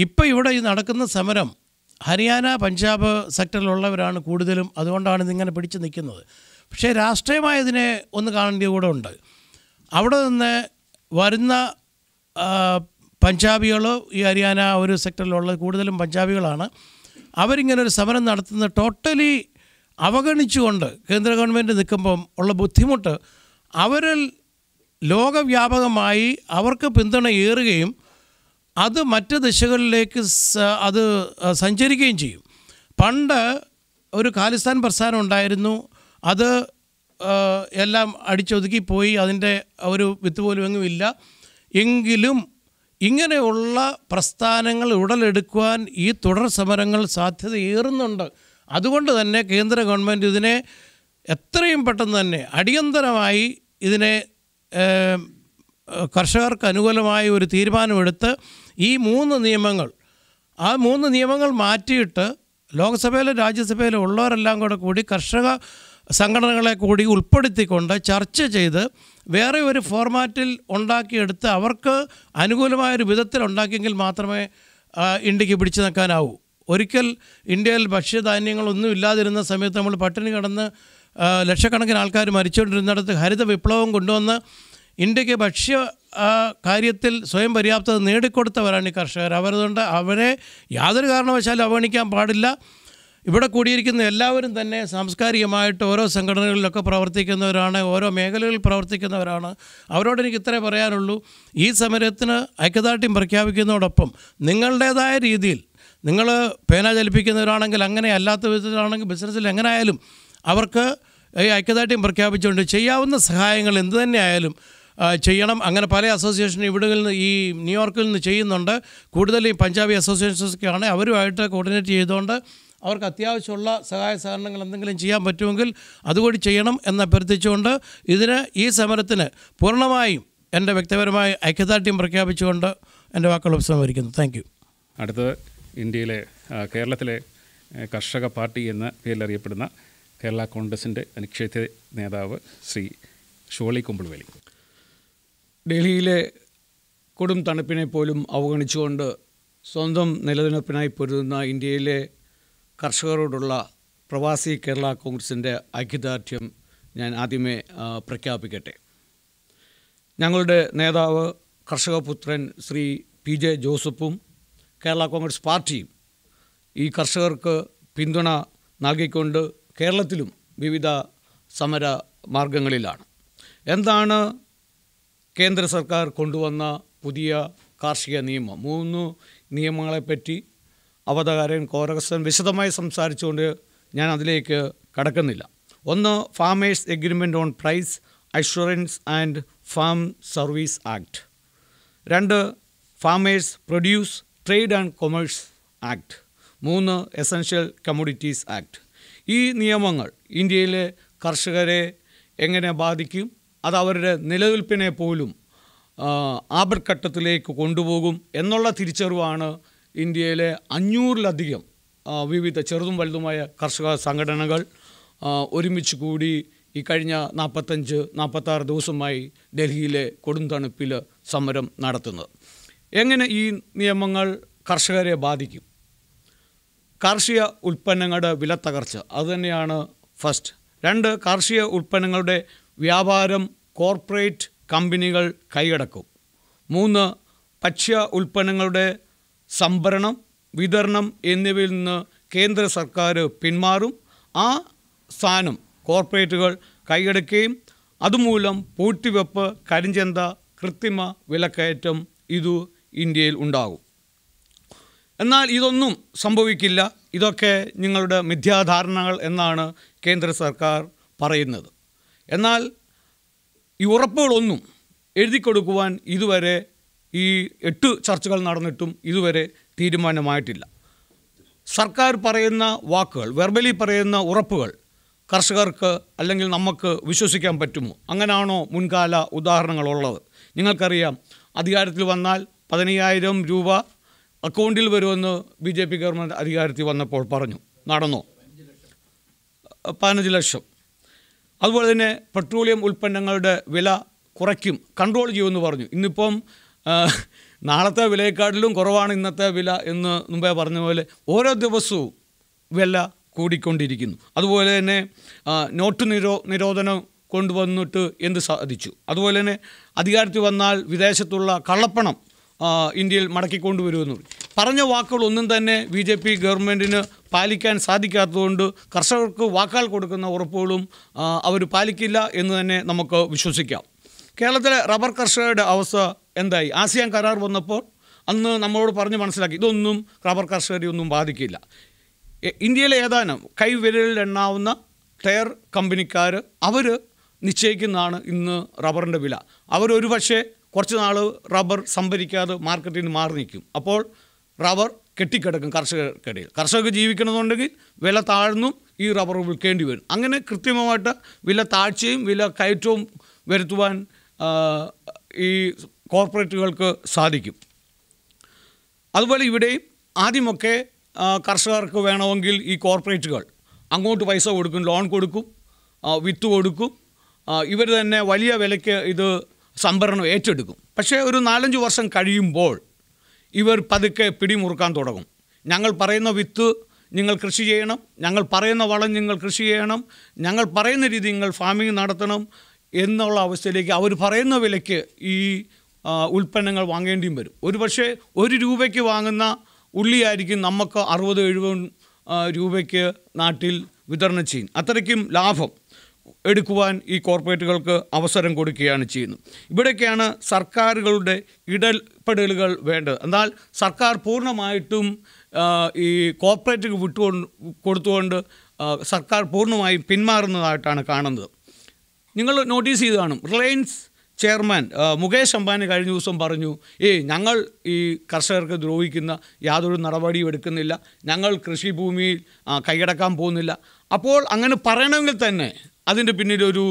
ഇപ്പോൾ ഇവിടെ ഈ നടക്കുന്ന സമരം ഹരിയാന പഞ്ചാബ് സെക്ടറിലുള്ളവരാണ് കൂടുതലും അതുകൊണ്ടാണ് ഇതിങ്ങനെ പിടിച്ചു നിൽക്കുന്നത് പക്ഷേ രാഷ്ട്രീയമായ ഇതിനെ ഒന്ന് കാണേണ്ടി കൂടെ ഉണ്ട് അവിടെ നിന്ന് വരുന്ന പഞ്ചാബികളോ ഈ ഹരിയാന ഒരു സെക്ടറിലുള്ള കൂടുതലും പഞ്ചാബികളാണ് അവരിങ്ങനെ ഒരു സമരം നടത്തുന്ന ടോട്ടലി അവഗണിച്ചുകൊണ്ട് കേന്ദ്ര ഗവൺമെൻറ് നിൽക്കുമ്പം ഉള്ള ബുദ്ധിമുട്ട് അവരിൽ ലോകവ്യാപകമായി അവർക്ക് പിന്തുണയേറുകയും അത് മറ്റ് ദിശകളിലേക്ക് അത് സഞ്ചരിക്കുകയും ചെയ്യും പണ്ട് ഒരു ഖാലിസ്ഥാൻ പ്രസ്ഥാനം ഉണ്ടായിരുന്നു അത് എല്ലാം അടിച്ചൊതുക്കി പോയി അതിൻ്റെ ഒരു വിത്ത് പോലും എങ്ങുമില്ല എങ്കിലും ഇങ്ങനെയുള്ള പ്രസ്ഥാനങ്ങൾ ഉടലെടുക്കുവാൻ ഈ തുടർ സമരങ്ങൾ സാധ്യതയേറുന്നുണ്ട് അതുകൊണ്ട് തന്നെ കേന്ദ്ര ഗവൺമെൻറ് ഇതിനെ എത്രയും പെട്ടെന്ന് തന്നെ അടിയന്തരമായി ഇതിനെ കർഷകർക്ക് അനുകൂലമായ ഒരു തീരുമാനമെടുത്ത് ഈ മൂന്ന് നിയമങ്ങൾ ആ മൂന്ന് നിയമങ്ങൾ മാറ്റിയിട്ട് ലോക്സഭയിലും രാജ്യസഭയിലും ഉള്ളവരെല്ലാം കൂടെ കൂടി കർഷക സംഘടനകളെ കൂടി ഉൾപ്പെടുത്തിക്കൊണ്ട് ചർച്ച ചെയ്ത് വേറെ ഒരു ഫോർമാറ്റിൽ ഉണ്ടാക്കിയെടുത്ത് അവർക്ക് അനുകൂലമായൊരു വിധത്തിൽ ഉണ്ടാക്കിയെങ്കിൽ മാത്രമേ ഇന്ത്യക്ക് പിടിച്ചു നിൽക്കാനാവൂ ഒരിക്കൽ ഇന്ത്യയിൽ ഭക്ഷ്യധാന്യങ്ങളൊന്നും ഇല്ലാതിരുന്ന സമയത്ത് നമ്മൾ പട്ടിണി കടന്ന് ലക്ഷക്കണക്കിന് ആൾക്കാർ മരിച്ചുകൊണ്ടിരുന്നിടത്ത് ഹരിത വിപ്ലവം കൊണ്ടുവന്ന് ഇന്ത്യക്ക് ഭക്ഷ്യ കാര്യത്തിൽ സ്വയം പര്യാപ്തത നേടിക്കൊടുത്തവരാണ് ഈ കർഷകർ അവരതുകൊണ്ട് അവരെ യാതൊരു കാരണവശാലും അവഗണിക്കാൻ പാടില്ല ഇവിടെ കൂടിയിരിക്കുന്ന എല്ലാവരും തന്നെ സാംസ്കാരികമായിട്ട് ഓരോ സംഘടനകളിലൊക്കെ പ്രവർത്തിക്കുന്നവരാണ് ഓരോ മേഖലകളിൽ പ്രവർത്തിക്കുന്നവരാണ് അവരോട് എനിക്ക് ഇത്രേ പറയാനുള്ളൂ ഈ സമരത്തിന് ഐക്യദാർഢ്യം പ്രഖ്യാപിക്കുന്നതോടൊപ്പം നിങ്ങളുടേതായ രീതിയിൽ നിങ്ങൾ പേന ചലിപ്പിക്കുന്നവരാണെങ്കിൽ അങ്ങനെ അല്ലാത്ത വിധത്തിലാണെങ്കിൽ ബിസിനസ്സിൽ എങ്ങനെ ആയാലും അവർക്ക് ഈ ഐക്യദാർഢ്യം പ്രഖ്യാപിച്ചുകൊണ്ട് ചെയ്യാവുന്ന സഹായങ്ങൾ എന്തു തന്നെയായാലും ചെയ്യണം അങ്ങനെ പല അസോസിയേഷൻ ഇവിടുകളിൽ നിന്ന് ഈ ന്യൂയോർക്കിൽ നിന്ന് ചെയ്യുന്നുണ്ട് കൂടുതൽ ഈ പഞ്ചാബി അസോസിയേഷൻസൊക്കെയാണ് അവരുമായിട്ട് കോർഡിനേറ്റ് ചെയ്തുകൊണ്ട് അവർക്ക് അത്യാവശ്യമുള്ള സഹായ സഹകരണങ്ങൾ എന്തെങ്കിലും ചെയ്യാൻ പറ്റുമെങ്കിൽ അതുകൂടി ചെയ്യണം എന്ന് അഭ്യർത്ഥിച്ചുകൊണ്ട് ഇതിന് ഈ സമരത്തിന് പൂർണ്ണമായും എൻ്റെ വ്യക്തിപരമായ ഐക്യദാർഢ്യം പ്രഖ്യാപിച്ചുകൊണ്ട് എൻ്റെ വാക്കുകൾ ഉപസംഹരിക്കുന്നു താങ്ക് യു അടുത്തത് ഇന്ത്യയിലെ കേരളത്തിലെ കർഷക പാർട്ടി എന്ന പേരിൽ അറിയപ്പെടുന്ന കേരള കോൺഗ്രസിൻ്റെ അനിക്ഷേത്യ നേതാവ് ശ്രീ ഷോളി കുമ്പിൾവേലി ഡൽഹിയിലെ കൊടും തണുപ്പിനെ പോലും അവഗണിച്ചുകൊണ്ട് സ്വന്തം നിലനിൽപ്പിനായി പൊരുതുന്ന ഇന്ത്യയിലെ കർഷകരോടുള്ള പ്രവാസി കേരള കോൺഗ്രസിൻ്റെ ഐക്യദാർഢ്യം ഞാൻ ആദ്യമേ പ്രഖ്യാപിക്കട്ടെ ഞങ്ങളുടെ നേതാവ് കർഷകപുത്രൻ ശ്രീ പി ജെ ജോസഫും കേരള കോൺഗ്രസ് പാർട്ടിയും ഈ കർഷകർക്ക് പിന്തുണ നൽകിക്കൊണ്ട് കേരളത്തിലും വിവിധ സമര മാർഗങ്ങളിലാണ് എന്താണ് കേന്ദ്ര സർക്കാർ കൊണ്ടുവന്ന പുതിയ കാർഷിക നിയമം മൂന്ന് നിയമങ്ങളെപ്പറ്റി അവതാരകൻ കോരകസൻ വിശദമായി സംസാരിച്ചുകൊണ്ട് ഞാൻ അതിലേക്ക് കടക്കുന്നില്ല ഒന്ന് farmers agreement on price assurance and farm service act രണ്ട് farmers produce trade and commerce act മൂന്ന് എസൻഷ്യൽ കമ്മോഡിറ്റീസ് ആക്ട് ഈ നിയമങ്ങൾ ഇന്ത്യയിലെ കർഷകരെ എങ്ങനെ ബാധിക്കും അത് അവരുടെ നിലനിൽപ്പിനെ പോലും ആപർഘട്ടത്തിലേക്ക് കൊണ്ടുപോകും എന്നുള്ള തിരിച്ചറിവാണ് ഇന്ത്യയിലെ അഞ്ഞൂറിലധികം വിവിധ ചെറുതും വലുതുമായ കർഷക സംഘടനകൾ ഒരുമിച്ച് കൂടി ഈ കഴിഞ്ഞ നാൽപ്പത്തഞ്ച് നാൽപ്പത്താറ് ദിവസമായി ഡൽഹിയിലെ കൊടുംതണുപ്പിൽ സമരം നടത്തുന്നത് എങ്ങനെ ഈ നിയമങ്ങൾ കർഷകരെ ബാധിക്കും കാർഷിക ഉൽപ്പന്നങ്ങളുടെ വില തകർച്ച അതുതന്നെയാണ് ഫസ്റ്റ് രണ്ട് കാർഷിക ഉൽപ്പന്നങ്ങളുടെ വ്യാപാരം കോർപ്പറേറ്റ് കമ്പനികൾ കൈയടക്കും മൂന്ന് ഭക്ഷ്യ ഉൽപ്പന്നങ്ങളുടെ സംഭരണം വിതരണം എന്നിവയിൽ നിന്ന് കേന്ദ്ര സർക്കാർ പിന്മാറും ആ സ്ഥാനം കോർപ്പറേറ്റുകൾ കൈയടക്കുകയും അതുമൂലം പൂട്ടിവെപ്പ് കരിഞ്ചന്ത കൃത്രിമ വിലക്കയറ്റം ഇതു ഇന്ത്യയിൽ ഉണ്ടാകും എന്നാൽ ഇതൊന്നും സംഭവിക്കില്ല ഇതൊക്കെ നിങ്ങളുടെ മിഥ്യാധാരണകൾ എന്നാണ് കേന്ദ്ര സർക്കാർ പറയുന്നത് എന്നാൽ ഈ ഉറപ്പുകളൊന്നും എഴുതി ഇതുവരെ ഈ എട്ട് ചർച്ചകൾ നടന്നിട്ടും ഇതുവരെ തീരുമാനമായിട്ടില്ല സർക്കാർ പറയുന്ന വാക്കുകൾ വെർബലി പറയുന്ന ഉറപ്പുകൾ കർഷകർക്ക് അല്ലെങ്കിൽ നമുക്ക് വിശ്വസിക്കാൻ പറ്റുമോ അങ്ങനാണോ മുൻകാല ഉദാഹരണങ്ങളുള്ളത് നിങ്ങൾക്കറിയാം അധികാരത്തിൽ വന്നാൽ പതിനയ്യായിരം രൂപ അക്കൗണ്ടിൽ വരുമെന്ന് ബി ജെ പി ഗവൺമെൻറ് അധികാരത്തിൽ വന്നപ്പോൾ പറഞ്ഞു നടന്നോ പതിനഞ്ച് ലക്ഷം അതുപോലെ തന്നെ പെട്രോളിയം ഉൽപ്പന്നങ്ങളുടെ വില കുറയ്ക്കും കൺട്രോൾ ചെയ്യുമെന്ന് പറഞ്ഞു ഇന്നിപ്പം നാളത്തെ വിലയെക്കാട്ടിലും കുറവാണ് ഇന്നത്തെ വില എന്ന് മുമ്പേ പറഞ്ഞ പോലെ ഓരോ ദിവസവും വില കൂടിക്കൊണ്ടിരിക്കുന്നു അതുപോലെ തന്നെ നോട്ട് നിരോ നിരോധനം കൊണ്ടുവന്നിട്ട് എന്ത് സാധിച്ചു അതുപോലെ തന്നെ അധികാരത്തിൽ വന്നാൽ വിദേശത്തുള്ള കള്ളപ്പണം ഇന്ത്യയിൽ മടക്കിക്കൊണ്ടുവരുമെന്ന് പറഞ്ഞ വാക്കുകളൊന്നും തന്നെ ബി ജെ പി ഗവൺമെൻറ്റിന് പാലിക്കാൻ സാധിക്കാത്തതുകൊണ്ട് കർഷകർക്ക് വാക്കാൽ കൊടുക്കുന്ന ഉറപ്പുകളും അവർ പാലിക്കില്ല എന്ന് തന്നെ നമുക്ക് വിശ്വസിക്കാം കേരളത്തിലെ റബ്ബർ കർഷകരുടെ അവസ്ഥ എന്തായി ആസിയാൻ കരാർ വന്നപ്പോൾ അന്ന് നമ്മളോട് പറഞ്ഞ് മനസ്സിലാക്കി ഇതൊന്നും റബ്ബർ കർഷകരെ ഒന്നും ബാധിക്കില്ല ഇന്ത്യയിലെ ഏതാനും കൈവിരലിൽ എണ്ണാവുന്ന ടയർ കമ്പനിക്കാർ അവർ നിശ്ചയിക്കുന്നതാണ് ഇന്ന് റബ്ബറിൻ്റെ വില അവരൊരു പക്ഷേ കുറച്ച് നാൾ റബ്ബർ സംഭരിക്കാതെ മാർക്കറ്റിൽ നിന്ന് മാറി നിൽക്കും അപ്പോൾ റബ്ബർ കെട്ടിക്കിടക്കും കർഷകർക്കിടയിൽ കർഷകർക്ക് ജീവിക്കണമെന്നുണ്ടെങ്കിൽ വില താഴ്ന്നും ഈ റബ്ബർ വിൽക്കേണ്ടി വരും അങ്ങനെ കൃത്യമായിട്ട് വില താഴ്ചയും വില കയറ്റവും വരുത്തുവാൻ ഈ കോർപ്പറേറ്റുകൾക്ക് സാധിക്കും അതുപോലെ ഇവിടെയും ആദ്യമൊക്കെ കർഷകർക്ക് വേണമെങ്കിൽ ഈ കോർപ്പറേറ്റുകൾ അങ്ങോട്ട് പൈസ കൊടുക്കും ലോൺ കൊടുക്കും വിത്ത് കൊടുക്കും ഇവർ തന്നെ വലിയ വിലയ്ക്ക് ഇത് സംഭരണം ഏറ്റെടുക്കും പക്ഷേ ഒരു നാലഞ്ച് വർഷം കഴിയുമ്പോൾ ഇവർ പതുക്കെ പിടിമുറുക്കാൻ തുടങ്ങും ഞങ്ങൾ പറയുന്ന വിത്ത് നിങ്ങൾ കൃഷി ചെയ്യണം ഞങ്ങൾ പറയുന്ന വളം നിങ്ങൾ കൃഷി ചെയ്യണം ഞങ്ങൾ പറയുന്ന രീതി നിങ്ങൾ ഫാമിംഗ് നടത്തണം എന്നുള്ള അവസ്ഥയിലേക്ക് അവർ പറയുന്ന വിലയ്ക്ക് ഈ ഉൽപ്പന്നങ്ങൾ വാങ്ങേണ്ടിയും വരും ഒരു പക്ഷേ ഒരു രൂപയ്ക്ക് വാങ്ങുന്ന ഉള്ളിയായിരിക്കും നമുക്ക് അറുപത് എഴുപത് രൂപയ്ക്ക് നാട്ടിൽ വിതരണം ചെയ്യും അത്രയ്ക്കും ലാഭം എടുക്കുവാൻ ഈ കോർപ്പറേറ്റുകൾക്ക് അവസരം കൊടുക്കുകയാണ് ചെയ്യുന്നത് ഇവിടെയൊക്കെയാണ് സർക്കാരുകളുടെ ഇടപെടലുകൾ വേണ്ടത് എന്നാൽ സർക്കാർ പൂർണ്ണമായിട്ടും ഈ കോർപ്പറേറ്റുകൾ വിട്ടുകൊണ്ട് കൊടുത്തുകൊണ്ട് സർക്കാർ പൂർണ്ണമായും പിന്മാറുന്നതായിട്ടാണ് കാണുന്നത് നിങ്ങൾ നോട്ടീസ് ചെയ്ത് കാണും റിലയൻസ് ചെയർമാൻ മുകേഷ് അംബാനി കഴിഞ്ഞ ദിവസം പറഞ്ഞു ഏയ് ഞങ്ങൾ ഈ കർഷകർക്ക് ദ്രോഹിക്കുന്ന യാതൊരു നടപടിയും എടുക്കുന്നില്ല ഞങ്ങൾ കൃഷിഭൂമിയിൽ കൈയടക്കാൻ പോകുന്നില്ല അപ്പോൾ അങ്ങനെ പറയണമെങ്കിൽ തന്നെ അതിൻ്റെ പിന്നിലൊരു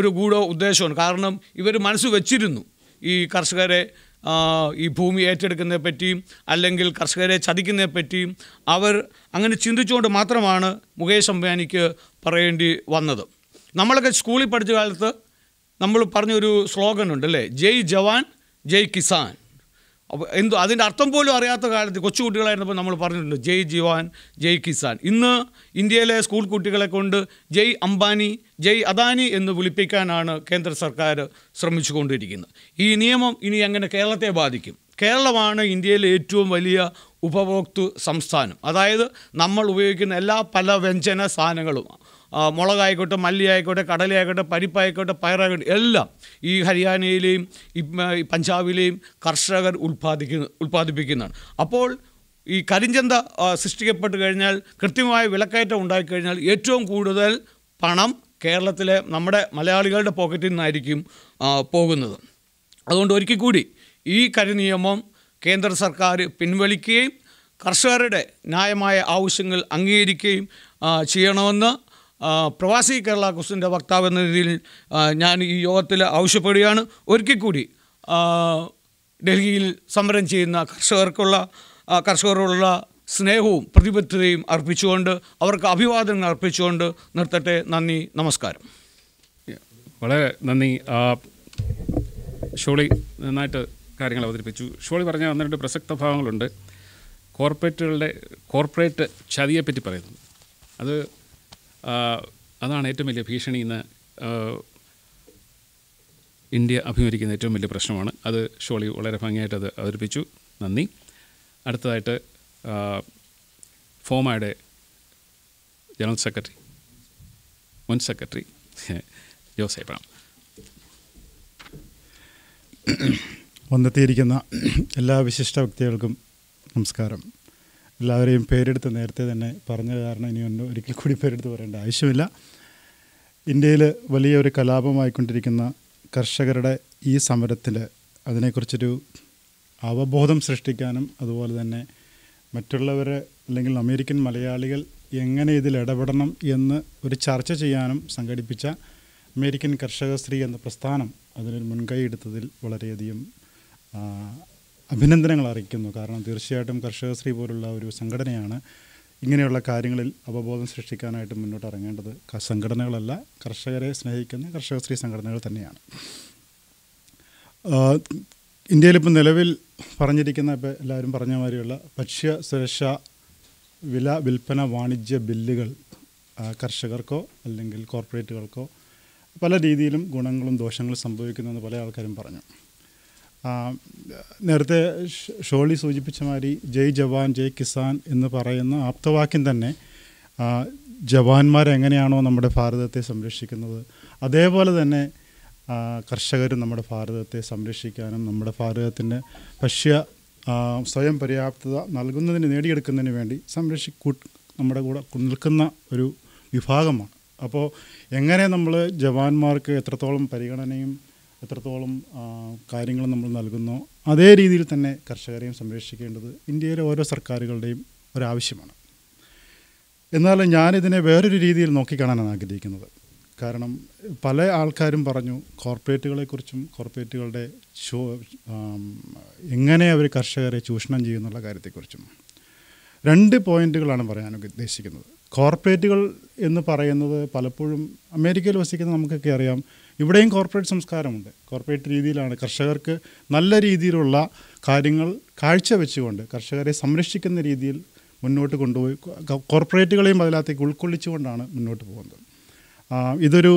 ഒരു ഗൂഢ ഉദ്ദേശമാണ് കാരണം ഇവർ മനസ്സ് വെച്ചിരുന്നു ഈ കർഷകരെ ഈ ഭൂമി ഏറ്റെടുക്കുന്നതിനെ പറ്റിയും അല്ലെങ്കിൽ കർഷകരെ ചതിക്കുന്നതിനെ പറ്റിയും അവർ അങ്ങനെ ചിന്തിച്ചുകൊണ്ട് മാത്രമാണ് മുകേഷ് അംബാനിക്ക് പറയേണ്ടി വന്നത് നമ്മളൊക്കെ സ്കൂളിൽ പഠിച്ച കാലത്ത് നമ്മൾ പറഞ്ഞൊരു സ്ലോഗൻ അല്ലേ ജയ് ജവാൻ ജയ് കിസാൻ അപ്പോൾ എന്തോ അതിൻ്റെ അർത്ഥം പോലും അറിയാത്ത കാലത്ത് കൊച്ചുകുട്ടികളായിരുന്നപ്പോൾ നമ്മൾ പറഞ്ഞിട്ടുണ്ട് ജയ് ജവാൻ ജയ് കിസാൻ ഇന്ന് ഇന്ത്യയിലെ സ്കൂൾ കുട്ടികളെ കൊണ്ട് ജയ് അംബാനി ജയ് അദാനി എന്ന് വിളിപ്പിക്കാനാണ് കേന്ദ്ര സർക്കാർ ശ്രമിച്ചുകൊണ്ടിരിക്കുന്നത് ഈ നിയമം ഇനി അങ്ങനെ കേരളത്തെ ബാധിക്കും കേരളമാണ് ഇന്ത്യയിലെ ഏറ്റവും വലിയ ഉപഭോക്തൃ സംസ്ഥാനം അതായത് നമ്മൾ ഉപയോഗിക്കുന്ന എല്ലാ പല വ്യഞ്ജന സാധനങ്ങളും മുളകായിക്കോട്ടെ മല്ലി ആയിക്കോട്ടെ കടലയായിക്കോട്ടെ പരിപ്പായിക്കോട്ടെ പയറായിക്കോട്ടെ എല്ലാം ഈ ഹരിയാനയിലെയും പഞ്ചാബിലെയും കർഷകർ ഉൽപ്പാദിക്കുന്ന ഉൽപ്പാദിപ്പിക്കുന്നതാണ് അപ്പോൾ ഈ കരിഞ്ചന്ത സൃഷ്ടിക്കപ്പെട്ട് കഴിഞ്ഞാൽ കൃത്യമായ വിലക്കയറ്റം ഉണ്ടായിക്കഴിഞ്ഞാൽ ഏറ്റവും കൂടുതൽ പണം കേരളത്തിലെ നമ്മുടെ മലയാളികളുടെ പോക്കറ്റിൽ നിന്നായിരിക്കും പോകുന്നത് അതുകൊണ്ട് ഒരിക്കൽ കൂടി ഈ കരി നിയമം കേന്ദ്ര സർക്കാർ പിൻവലിക്കുകയും കർഷകരുടെ ന്യായമായ ആവശ്യങ്ങൾ അംഗീകരിക്കുകയും ചെയ്യണമെന്ന് പ്രവാസി കേരള കുസിൻ്റെ വക്താവ് എന്ന രീതിയിൽ ഞാൻ ഈ യോഗത്തിൽ ആവശ്യപ്പെടുകയാണ് ഒരിക്കൽ കൂടി ഡൽഹിയിൽ സമരം ചെയ്യുന്ന കർഷകർക്കുള്ള കർഷകരോടുള്ള സ്നേഹവും പ്രതിബദ്ധതയും അർപ്പിച്ചുകൊണ്ട് അവർക്ക് അഭിവാദനങ്ങൾ അർപ്പിച്ചുകൊണ്ട് നിർത്തട്ടെ നന്ദി നമസ്കാരം വളരെ നന്ദി ഷോളി നന്നായിട്ട് കാര്യങ്ങൾ അവതരിപ്പിച്ചു ഷോളി പറഞ്ഞ ഒന്ന് രണ്ട് പ്രസക്ത ഭാവങ്ങളുണ്ട് കോർപ്പറേറ്റുകളുടെ കോർപ്പറേറ്റ് ചതിയെപ്പറ്റി പറയുന്നു അത് അതാണ് ഏറ്റവും വലിയ ഭീഷണി ഇന്ന് ഇന്ത്യ അഭിമുഖീകരിക്കുന്ന ഏറ്റവും വലിയ പ്രശ്നമാണ് അത് ഷോളി വളരെ ഭംഗിയായിട്ട് അത് അവതരിപ്പിച്ചു നന്ദി അടുത്തതായിട്ട് ഫോമയുടെ ജനറൽ സെക്രട്ടറി മുൻ സെക്രട്ടറി ജോസ് എബ്രാം വന്നെത്തിയിരിക്കുന്ന എല്ലാ വിശിഷ്ട വ്യക്തികൾക്കും നമസ്കാരം എല്ലാവരെയും പേരെടുത്ത് നേരത്തെ തന്നെ പറഞ്ഞത് കാരണം ഇനി ഒന്നും ഒരിക്കൽ കൂടി പേരെടുത്ത് പറയേണ്ട ആവശ്യമില്ല ഇന്ത്യയിൽ വലിയ ഒരു കലാപമായിക്കൊണ്ടിരിക്കുന്ന കർഷകരുടെ ഈ സമരത്തിൽ അതിനെക്കുറിച്ചൊരു അവബോധം സൃഷ്ടിക്കാനും അതുപോലെ തന്നെ മറ്റുള്ളവർ അല്ലെങ്കിൽ അമേരിക്കൻ മലയാളികൾ എങ്ങനെ ഇതിൽ ഇടപെടണം എന്ന് ഒരു ചർച്ച ചെയ്യാനും സംഘടിപ്പിച്ച അമേരിക്കൻ കർഷക സ്ത്രീ എന്ന പ്രസ്ഥാനം അതിനൊരു മുൻകൈ എടുത്തതിൽ വളരെയധികം അഭിനന്ദനങ്ങൾ അറിയിക്കുന്നു കാരണം തീർച്ചയായിട്ടും കർഷകശ്രീ പോലുള്ള ഒരു സംഘടനയാണ് ഇങ്ങനെയുള്ള കാര്യങ്ങളിൽ അവബോധം സൃഷ്ടിക്കാനായിട്ട് മുന്നോട്ട് ഇറങ്ങേണ്ടത് സംഘടനകളല്ല കർഷകരെ സ്നേഹിക്കുന്ന കർഷകശ്രീ സംഘടനകൾ തന്നെയാണ് ഇന്ത്യയിൽ നിലവിൽ പറഞ്ഞിരിക്കുന്ന ഇപ്പോൾ എല്ലാവരും പറഞ്ഞ മാതിരിയുള്ള ഭക്ഷ്യ സുരക്ഷ വില വിൽപ്പന വാണിജ്യ ബില്ലുകൾ കർഷകർക്കോ അല്ലെങ്കിൽ കോർപ്പറേറ്റുകൾക്കോ പല രീതിയിലും ഗുണങ്ങളും ദോഷങ്ങളും എന്ന് പല ആൾക്കാരും പറഞ്ഞു നേരത്തെ ഷോളി സൂചിപ്പിച്ച മാതിരി ജയ് ജവാൻ ജയ് കിസാൻ എന്ന് പറയുന്ന ആപ്തവാക്യം തന്നെ ജവാന്മാരെങ്ങനെയാണോ നമ്മുടെ ഭാരതത്തെ സംരക്ഷിക്കുന്നത് അതേപോലെ തന്നെ കർഷകരും നമ്മുടെ ഭാരതത്തെ സംരക്ഷിക്കാനും നമ്മുടെ ഭാരതത്തിൻ്റെ ഭക്ഷ്യ സ്വയം പര്യാപ്തത നൽകുന്നതിന് നേടിയെടുക്കുന്നതിന് വേണ്ടി സംരക്ഷി നമ്മുടെ കൂടെ നിൽക്കുന്ന ഒരു വിഭാഗമാണ് അപ്പോൾ എങ്ങനെ നമ്മൾ ജവാന്മാർക്ക് എത്രത്തോളം പരിഗണനയും എത്രത്തോളം കാര്യങ്ങൾ നമ്മൾ നൽകുന്നോ അതേ രീതിയിൽ തന്നെ കർഷകരെയും സംരക്ഷിക്കേണ്ടത് ഇന്ത്യയിലെ ഓരോ സർക്കാരുകളുടെയും ഒരാവശ്യമാണ് എന്നാൽ ഞാനിതിനെ വേറൊരു രീതിയിൽ നോക്കിക്കാണാനാണ് ആഗ്രഹിക്കുന്നത് കാരണം പല ആൾക്കാരും പറഞ്ഞു കോർപ്പറേറ്റുകളെക്കുറിച്ചും കോർപ്പറേറ്റുകളുടെ എങ്ങനെ അവർ കർഷകരെ ചൂഷണം ചെയ്യുന്നുള്ള കാര്യത്തെക്കുറിച്ചും രണ്ട് പോയിന്റുകളാണ് പറയാൻ ഉദ്ദേശിക്കുന്നത് കോർപ്പറേറ്റുകൾ എന്ന് പറയുന്നത് പലപ്പോഴും അമേരിക്കയിൽ വസിക്കുന്ന നമുക്കൊക്കെ അറിയാം ഇവിടെയും കോർപ്പറേറ്റ് സംസ്കാരമുണ്ട് കോർപ്പറേറ്റ് രീതിയിലാണ് കർഷകർക്ക് നല്ല രീതിയിലുള്ള കാര്യങ്ങൾ കാഴ്ചവെച്ചുകൊണ്ട് കർഷകരെ സംരക്ഷിക്കുന്ന രീതിയിൽ മുന്നോട്ട് കൊണ്ടുപോയി കോർപ്പറേറ്റുകളെയും അതിനകത്തേക്ക് ഉൾക്കൊള്ളിച്ചുകൊണ്ടാണ് മുന്നോട്ട് പോകുന്നത് ഇതൊരു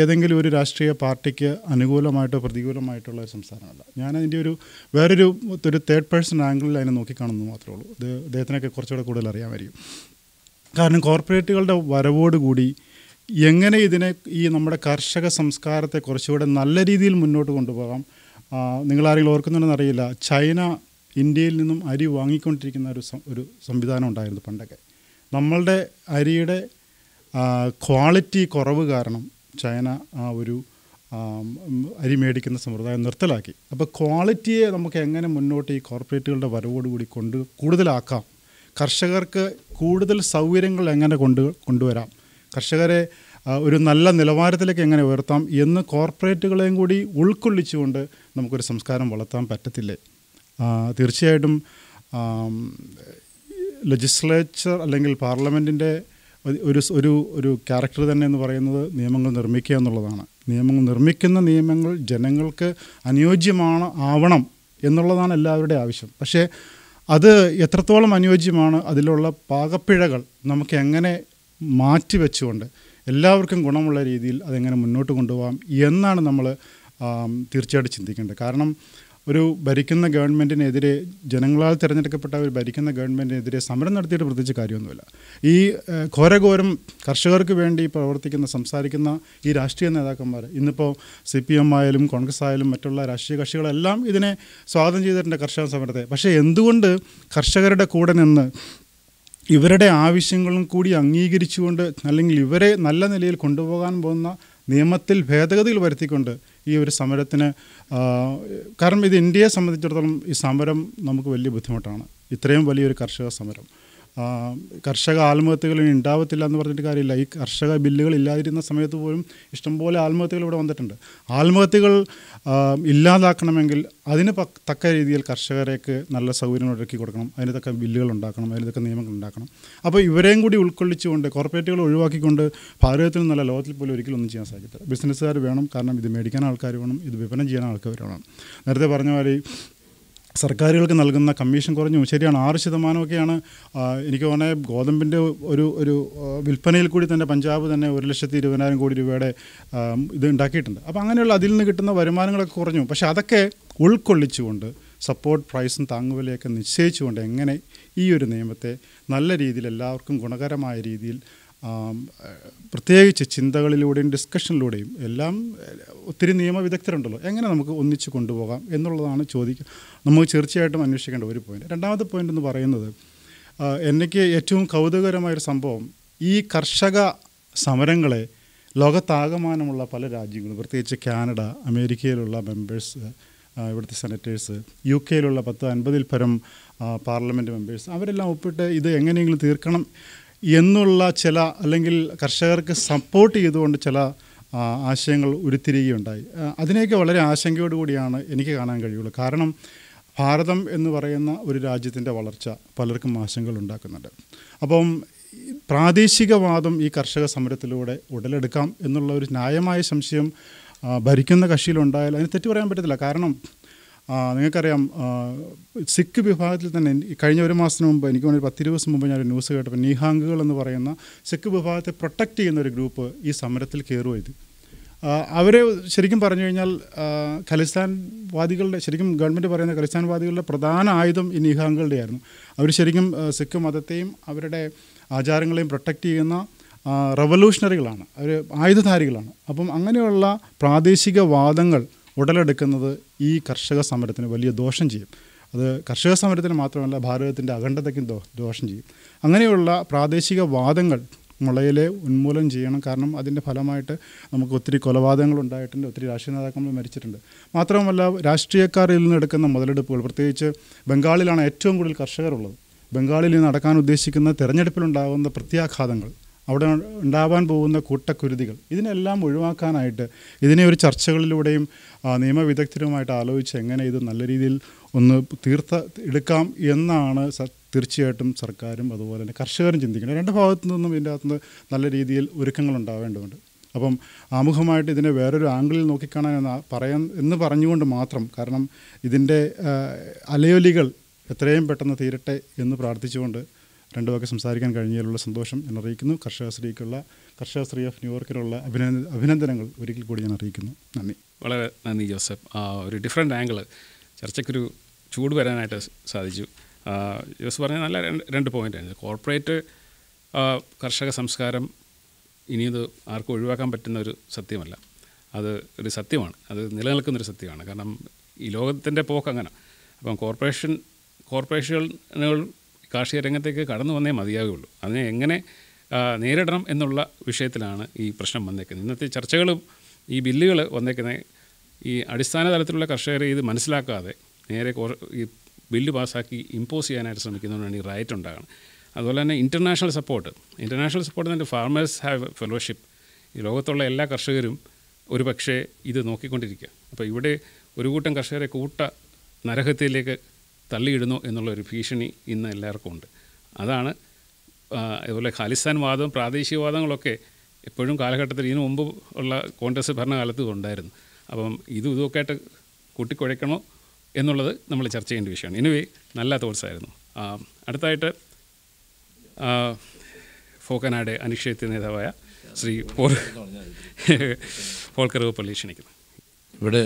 ഏതെങ്കിലും ഒരു രാഷ്ട്രീയ പാർട്ടിക്ക് അനുകൂലമായിട്ടോ പ്രതികൂലമായിട്ടുള്ള ഒരു സംസ്ഥാനമല്ല ഞാൻ അതിൻ്റെ ഒരു വേറൊരു ഒരു തേർഡ് പേഴ്സൺ ആംഗിളിൽ അതിനെ നോക്കിക്കാണുന്നു മാത്രമേ ഉള്ളൂ ഇത് അദ്ദേഹത്തിനൊക്കെ കുറച്ചുകൂടെ കൂടുതൽ അറിയാമായിരിക്കും കാരണം കോർപ്പറേറ്റുകളുടെ വരവോടുകൂടി എങ്ങനെ ഇതിനെ ഈ നമ്മുടെ കർഷക സംസ്കാരത്തെ കുറച്ചുകൂടെ നല്ല രീതിയിൽ മുന്നോട്ട് കൊണ്ടുപോകാം നിങ്ങളാരെങ്കിലും ഓർക്കുന്നുണ്ടെന്ന് അറിയില്ല ചൈന ഇന്ത്യയിൽ നിന്നും അരി വാങ്ങിക്കൊണ്ടിരിക്കുന്ന ഒരു ഒരു സംവിധാനം ഉണ്ടായിരുന്നു പണ്ടൊക്കെ നമ്മളുടെ അരിയുടെ ക്വാളിറ്റി കുറവ് കാരണം ചൈന ആ ഒരു അരി മേടിക്കുന്ന സമ്പ്രദായം നിർത്തലാക്കി അപ്പോൾ ക്വാളിറ്റിയെ നമുക്ക് എങ്ങനെ മുന്നോട്ട് ഈ കോർപ്പറേറ്റുകളുടെ വരവോടുകൂടി കൊണ്ട് കൂടുതലാക്കാം കർഷകർക്ക് കൂടുതൽ സൗകര്യങ്ങൾ എങ്ങനെ കൊണ്ട് കൊണ്ടുവരാം കർഷകരെ ഒരു നല്ല നിലവാരത്തിലേക്ക് എങ്ങനെ ഉയർത്താം എന്ന് കോർപ്പറേറ്റുകളെയും കൂടി ഉൾക്കൊള്ളിച്ചുകൊണ്ട് നമുക്കൊരു സംസ്കാരം വളർത്താൻ പറ്റത്തില്ലേ തീർച്ചയായിട്ടും ലെജിസ്ലേച്ചർ അല്ലെങ്കിൽ പാർലമെൻറ്റിൻ്റെ ഒരു ഒരു ഒരു ക്യാരക്ടർ തന്നെ എന്ന് പറയുന്നത് നിയമങ്ങൾ നിർമ്മിക്കുക എന്നുള്ളതാണ് നിയമങ്ങൾ നിർമ്മിക്കുന്ന നിയമങ്ങൾ ജനങ്ങൾക്ക് അനുയോജ്യമാണ് ആവണം എന്നുള്ളതാണ് എല്ലാവരുടെയും ആവശ്യം പക്ഷേ അത് എത്രത്തോളം അനുയോജ്യമാണ് അതിലുള്ള പാകപ്പിഴകൾ നമുക്ക് എങ്ങനെ മാറ്റിവെച്ചുകൊണ്ട് എല്ലാവർക്കും ഗുണമുള്ള രീതിയിൽ അതെങ്ങനെ മുന്നോട്ട് കൊണ്ടുപോകാം എന്നാണ് നമ്മൾ തീർച്ചയായിട്ടും ചിന്തിക്കേണ്ടത് കാരണം ഒരു ഭരിക്കുന്ന ഗവൺമെൻറ്റിനെതിരെ ജനങ്ങളാൽ തിരഞ്ഞെടുക്കപ്പെട്ട ഒരു ഭരിക്കുന്ന ഗവൺമെൻറ്റിനെതിരെ സമരം നടത്തിയിട്ട് പ്രത്യേകിച്ച് കാര്യമൊന്നുമില്ല ഈ ഘോരഘോരം കർഷകർക്ക് വേണ്ടി പ്രവർത്തിക്കുന്ന സംസാരിക്കുന്ന ഈ രാഷ്ട്രീയ നേതാക്കന്മാർ ഇന്നിപ്പോൾ സി പി എം ആയാലും കോൺഗ്രസ് ആയാലും മറ്റുള്ള രാഷ്ട്രീയ കക്ഷികളെല്ലാം ഇതിനെ സ്വാഗതം ചെയ്തിട്ടുണ്ട് കർഷക സമരത്തെ പക്ഷേ എന്തുകൊണ്ട് കർഷകരുടെ കൂടെ നിന്ന് ഇവരുടെ ആവശ്യങ്ങളും കൂടി അംഗീകരിച്ചുകൊണ്ട് അല്ലെങ്കിൽ ഇവരെ നല്ല നിലയിൽ കൊണ്ടുപോകാൻ പോകുന്ന നിയമത്തിൽ ഭേദഗതികൾ വരുത്തിക്കൊണ്ട് ഈ ഒരു സമരത്തിന് കാരണം ഇത് ഇന്ത്യയെ സംബന്ധിച്ചിടത്തോളം ഈ സമരം നമുക്ക് വലിയ ബുദ്ധിമുട്ടാണ് ഇത്രയും വലിയൊരു കർഷക സമരം കർഷക ആത്മഹത്യകൾ ഉണ്ടാവത്തില്ല എന്ന് പറഞ്ഞിട്ട് കാര്യമില്ല ഈ കർഷക ബില്ലുകൾ ഇല്ലാതിരുന്ന സമയത്ത് പോലും ഇഷ്ടംപോലെ ആത്മഹത്യകൾ ഇവിടെ വന്നിട്ടുണ്ട് ആത്മഹത്യകൾ ഇല്ലാതാക്കണമെങ്കിൽ അതിന് തക്ക രീതിയിൽ കർഷകരേക്ക് നല്ല സൗകര്യങ്ങൾ ഒരുക്കി കൊടുക്കണം അതിന് തക്ക ബില്ലുകൾ ഉണ്ടാക്കണം അതിന് തക്ക നിയമങ്ങൾ ഉണ്ടാക്കണം അപ്പോൾ ഇവരെയും കൂടി ഉൾക്കൊള്ളിച്ചുകൊണ്ട് കോർപ്പറേറ്റുകൾ ഒഴിവാക്കിക്കൊണ്ട് ഭാരതത്തിൽ നല്ല ലോകത്തിൽ പോലും ഒരിക്കലും ഒന്നും ചെയ്യാൻ സാധിക്കത്തില്ല ബിസിനസ്സുകാർ വേണം കാരണം ഇത് മേടിക്കാൻ ആൾക്കാർ വേണം ഇത് വിപണനം ചെയ്യാൻ ആൾക്കാർ വേണം നേരത്തെ പറഞ്ഞ പോലെ സർക്കാരുകൾക്ക് നൽകുന്ന കമ്മീഷൻ കുറഞ്ഞു ശരിയാണ് ആറ് ശതമാനമൊക്കെയാണ് എനിക്ക് തോന്നുന്നത് ഗോതമ്പിൻ്റെ ഒരു ഒരു വിൽപ്പനയിൽ കൂടി തന്നെ പഞ്ചാബ് തന്നെ ഒരു ലക്ഷത്തി ഇരുപതിനായിരം കോടി രൂപയുടെ ഇത് ഉണ്ടാക്കിയിട്ടുണ്ട് അപ്പോൾ അങ്ങനെയുള്ള അതിൽ നിന്ന് കിട്ടുന്ന വരുമാനങ്ങളൊക്കെ കുറഞ്ഞു പക്ഷേ അതൊക്കെ ഉൾക്കൊള്ളിച്ചുകൊണ്ട് സപ്പോർട്ട് പ്രൈസും താങ്ങുവിലയൊക്കെ നിശ്ചയിച്ചുകൊണ്ട് എങ്ങനെ ഈ ഒരു നിയമത്തെ നല്ല രീതിയിൽ എല്ലാവർക്കും ഗുണകരമായ രീതിയിൽ പ്രത്യേകിച്ച് ചിന്തകളിലൂടെയും ഡിസ്കഷനിലൂടെയും എല്ലാം ഒത്തിരി നിയമവിദഗ്ധരുണ്ടല്ലോ എങ്ങനെ നമുക്ക് ഒന്നിച്ച് കൊണ്ടുപോകാം എന്നുള്ളതാണ് ചോദിക്കുക നമുക്ക് തീർച്ചയായിട്ടും അന്വേഷിക്കേണ്ട ഒരു പോയിന്റ് രണ്ടാമത്തെ പോയിന്റ് എന്ന് പറയുന്നത് എനിക്ക് ഏറ്റവും കൗതുകകരമായൊരു സംഭവം ഈ കർഷക സമരങ്ങളെ ലോകത്താകമാനമുള്ള പല രാജ്യങ്ങളും പ്രത്യേകിച്ച് കാനഡ അമേരിക്കയിലുള്ള മെമ്പേഴ്സ് ഇവിടുത്തെ സെനറ്റേഴ്സ് യു കെയിലുള്ള പത്ത് അൻപതിൽ പരം പാർലമെൻറ്റ് മെമ്പേഴ്സ് അവരെല്ലാം ഒപ്പിട്ട് ഇത് എങ്ങനെയെങ്കിലും തീർക്കണം എന്നുള്ള ചില അല്ലെങ്കിൽ കർഷകർക്ക് സപ്പോർട്ട് ചെയ്തുകൊണ്ട് ചില ആശയങ്ങൾ ഉരുത്തിരിയുകയുണ്ടായി അതിനെയൊക്കെ വളരെ ആശങ്കയോടുകൂടിയാണ് എനിക്ക് കാണാൻ കഴിയുള്ളൂ കാരണം ഭാരതം എന്ന് പറയുന്ന ഒരു രാജ്യത്തിൻ്റെ വളർച്ച പലർക്കും ആശങ്കകൾ ഉണ്ടാക്കുന്നുണ്ട് അപ്പം പ്രാദേശികവാദം ഈ കർഷക സമരത്തിലൂടെ ഉടലെടുക്കാം എന്നുള്ള ഒരു ന്യായമായ സംശയം ഭരിക്കുന്ന കക്ഷിയിലുണ്ടായാൽ അതിന് തെറ്റു പറയാൻ പറ്റത്തില്ല കാരണം നിങ്ങൾക്കറിയാം സിഖ് വിഭാഗത്തിൽ തന്നെ കഴിഞ്ഞ ഒരു മാസത്തിന് മുമ്പ് എനിക്ക് വേണ്ടി പത്തിരു ദിവസം മുമ്പ് ഞാനൊരു ന്യൂസ് കേട്ടപ്പോൾ നിഹാങ്കുകൾ എന്ന് പറയുന്ന സിഖ് വിഭാഗത്തെ പ്രൊട്ടക്റ്റ് ചെയ്യുന്ന ഒരു ഗ്രൂപ്പ് ഈ സമരത്തിൽ കയറുക ഇത് അവരെ ശരിക്കും പറഞ്ഞു കഴിഞ്ഞാൽ ഖലിസ്ഥാൻവാദികളുടെ ശരിക്കും ഗവൺമെൻറ് പറയുന്ന ഖലിസ്ഥാൻവാദികളുടെ പ്രധാന ആയുധം ഈ നിഹാങ്കുകളുടെ ആയിരുന്നു അവർ ശരിക്കും സിഖ് മതത്തെയും അവരുടെ ആചാരങ്ങളെയും പ്രൊട്ടക്റ്റ് ചെയ്യുന്ന റവല്യൂഷണറികളാണ് അവർ ആയുധധാരികളാണ് അപ്പം അങ്ങനെയുള്ള പ്രാദേശിക വാദങ്ങൾ ഉടലെടുക്കുന്നത് ഈ കർഷക സമരത്തിന് വലിയ ദോഷം ചെയ്യും അത് കർഷക സമരത്തിന് മാത്രമല്ല ഭാരതത്തിൻ്റെ അഖണ്ഡതയ്ക്കും ദോഷം ചെയ്യും അങ്ങനെയുള്ള പ്രാദേശിക വാദങ്ങൾ മുളയിലെ ഉന്മൂലനം ചെയ്യണം കാരണം അതിൻ്റെ ഫലമായിട്ട് നമുക്ക് ഒത്തിരി കൊലപാതകങ്ങൾ ഉണ്ടായിട്ടുണ്ട് ഒത്തിരി രാഷ്ട്രീയ നേതാക്കൾ മരിച്ചിട്ടുണ്ട് മാത്രമല്ല രാഷ്ട്രീയക്കാരിൽ നിന്ന് എടുക്കുന്ന മുതലെടുപ്പുകൾ പ്രത്യേകിച്ച് ബംഗാളിലാണ് ഏറ്റവും കൂടുതൽ കർഷകരുള്ളത് ബംഗാളിൽ നടക്കാൻ ഉദ്ദേശിക്കുന്ന തെരഞ്ഞെടുപ്പിലുണ്ടാകുന്ന പ്രത്യാഘാതങ്ങൾ അവിടെ ഉണ്ടാവാൻ പോകുന്ന കൂട്ടക്കുരുതികൾ ഇതിനെല്ലാം ഒഴിവാക്കാനായിട്ട് ഇതിനെ ഒരു ചർച്ചകളിലൂടെയും നിയമവിദഗ്ധരുമായിട്ട് ആലോചിച്ച് എങ്ങനെ ഇത് നല്ല രീതിയിൽ ഒന്ന് തീർത്ത എടുക്കാം എന്നാണ് തീർച്ചയായിട്ടും സർക്കാരും അതുപോലെ തന്നെ കർഷകരും ചിന്തിക്കുന്നത് രണ്ട് ഭാഗത്തു നിന്നും ഇതിൻ്റെ അകത്തുനിന്ന് നല്ല രീതിയിൽ ഒരുക്കങ്ങൾ ഉണ്ടാവേണ്ടതുണ്ട് അപ്പം ആമുഖമായിട്ട് ഇതിനെ വേറൊരു ആംഗിളിൽ നോക്കിക്കാണാൻ എന്ന് പറയാൻ എന്ന് പറഞ്ഞുകൊണ്ട് മാത്രം കാരണം ഇതിൻ്റെ അലയൊലികൾ എത്രയും പെട്ടെന്ന് തീരട്ടെ എന്ന് പ്രാർത്ഥിച്ചുകൊണ്ട് രണ്ടു വാക്ക് സംസാരിക്കാൻ കഴിഞ്ഞതിലുള്ള സന്തോഷം ഞാൻ അറിയിക്കുന്നു കർഷക സ്ത്രീക്കുള്ള കർഷക സ്ത്രീ ഓഫ് ന്യൂയോർക്കിലുള്ള അഭിനന്ദ അഭിനന്ദനങ്ങൾ ഒരിക്കൽ കൂടി ഞാൻ അറിയിക്കുന്നു നന്ദി വളരെ നന്ദി ജോസഫ് ഒരു ഡിഫറെൻ്റ് ആംഗിൾ ചർച്ചയ്ക്കൊരു ചൂട് വരാനായിട്ട് സാധിച്ചു ജോസ് പറഞ്ഞ നല്ല രണ്ട് പോയിൻ്റാണ് കോർപ്പറേറ്റ് കർഷക സംസ്കാരം ഇനിയത് ആർക്കും ഒഴിവാക്കാൻ പറ്റുന്ന ഒരു സത്യമല്ല അത് ഒരു സത്യമാണ് അത് നിലനിൽക്കുന്നൊരു സത്യമാണ് കാരണം ഈ ലോകത്തിൻ്റെ പോക്ക് അങ്ങനെ അപ്പം കോർപ്പറേഷൻ കോർപ്പറേഷനുകൾ കാർഷിക രംഗത്തേക്ക് കടന്നു വന്നേ മതിയാവുള്ളൂ അതിനെ എങ്ങനെ നേരിടണം എന്നുള്ള വിഷയത്തിലാണ് ഈ പ്രശ്നം വന്നേക്കുന്നത് ഇന്നത്തെ ചർച്ചകളും ഈ ബില്ലുകൾ വന്നേക്കുന്ന ഈ അടിസ്ഥാന തലത്തിലുള്ള കർഷകരെ ഇത് മനസ്സിലാക്കാതെ നേരെ ഈ ബില്ല് പാസ്സാക്കി ഇമ്പോസ് ചെയ്യാനായിട്ട് ശ്രമിക്കുന്നതുകൊണ്ടാണ് ഈ റൈറ്റ് ഉണ്ടാകുന്നത് അതുപോലെ തന്നെ ഇൻ്റർനാഷണൽ സപ്പോർട്ട് ഇൻ്റർനാഷണൽ സപ്പോർട്ട് എന്നിട്ട് ഫാർമേഴ്സ് ഹാവ് ഫെലോഷിപ്പ് ഈ ലോകത്തുള്ള എല്ലാ കർഷകരും ഒരു പക്ഷേ ഇത് നോക്കിക്കൊണ്ടിരിക്കുക അപ്പോൾ ഇവിടെ ഒരു കൂട്ടം കർഷകരെ കൂട്ട നരഹത്യയിലേക്ക് തള്ളിയിടുന്നു എന്നുള്ളൊരു ഭീഷണി ഇന്ന് എല്ലാവർക്കും ഉണ്ട് അതാണ് അതുപോലെ ഖാലിസ്ഥാൻ പ്രാദേശിക വാദങ്ങളൊക്കെ എപ്പോഴും കാലഘട്ടത്തിൽ ഇതിനു മുമ്പ് ഉള്ള കോൺഗ്രസ് ഭരണകാലത്ത് ഉണ്ടായിരുന്നു അപ്പം ഇതും ഇതുമൊക്കെ ആയിട്ട് കൂട്ടിക്കുഴയ്ക്കണോ എന്നുള്ളത് നമ്മൾ ചർച്ച ചെയ്യേണ്ട വിഷയമാണ് എനിവേ നല്ല തോട്ട്സായിരുന്നു അടുത്തായിട്ട് ഫോക്കനാട് അനിശ്ചയത്വ നേതാവായ ശ്രീ പോൾ പോൾക്കറവ് പള്ളി ക്ഷണിക്കുന്നു ഇവിടെ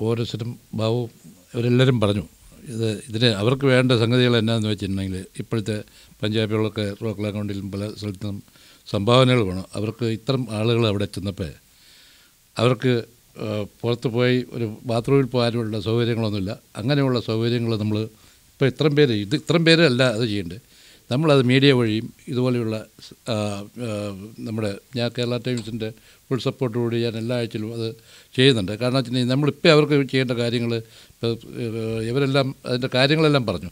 കോരസിനും ബാബു ഇവരെല്ലാവരും പറഞ്ഞു ഇത് ഇതിന് അവർക്ക് വേണ്ട സംഗതികൾ എന്നാന്ന് വെച്ചിട്ടുണ്ടെങ്കിൽ ഇപ്പോഴത്തെ പഞ്ചായത്തുകളൊക്കെ റൂറൽ അക്കൗണ്ടിലും പല സ്ഥലത്തും സംഭാവനകൾ വേണം അവർക്ക് ഇത്തരം ആളുകൾ അവിടെ ചെന്നപ്പോൾ അവർക്ക് പുറത്ത് പോയി ഒരു ബാത്റൂമിൽ പോകാനുള്ള സൗകര്യങ്ങളൊന്നുമില്ല അങ്ങനെയുള്ള സൗകര്യങ്ങൾ നമ്മൾ ഇപ്പോൾ ഇത്രയും പേര് ഇത് ഇത്രയും പേരല്ല അത് ചെയ്യേണ്ടത് നമ്മളത് മീഡിയ വഴിയും ഇതുപോലെയുള്ള നമ്മുടെ ഞാൻ കേരള ടൈംസിൻ്റെ ഫുൾ സപ്പോർട്ടോടുകൂടി ഞാൻ എല്ലാ ആഴ്ചയിലും അത് ചെയ്യുന്നുണ്ട് കാരണം വെച്ചാൽ നമ്മളിപ്പോൾ അവർക്ക് ചെയ്യേണ്ട കാര്യങ്ങൾ ഇപ്പോൾ ഇവരെല്ലാം അതിൻ്റെ കാര്യങ്ങളെല്ലാം പറഞ്ഞു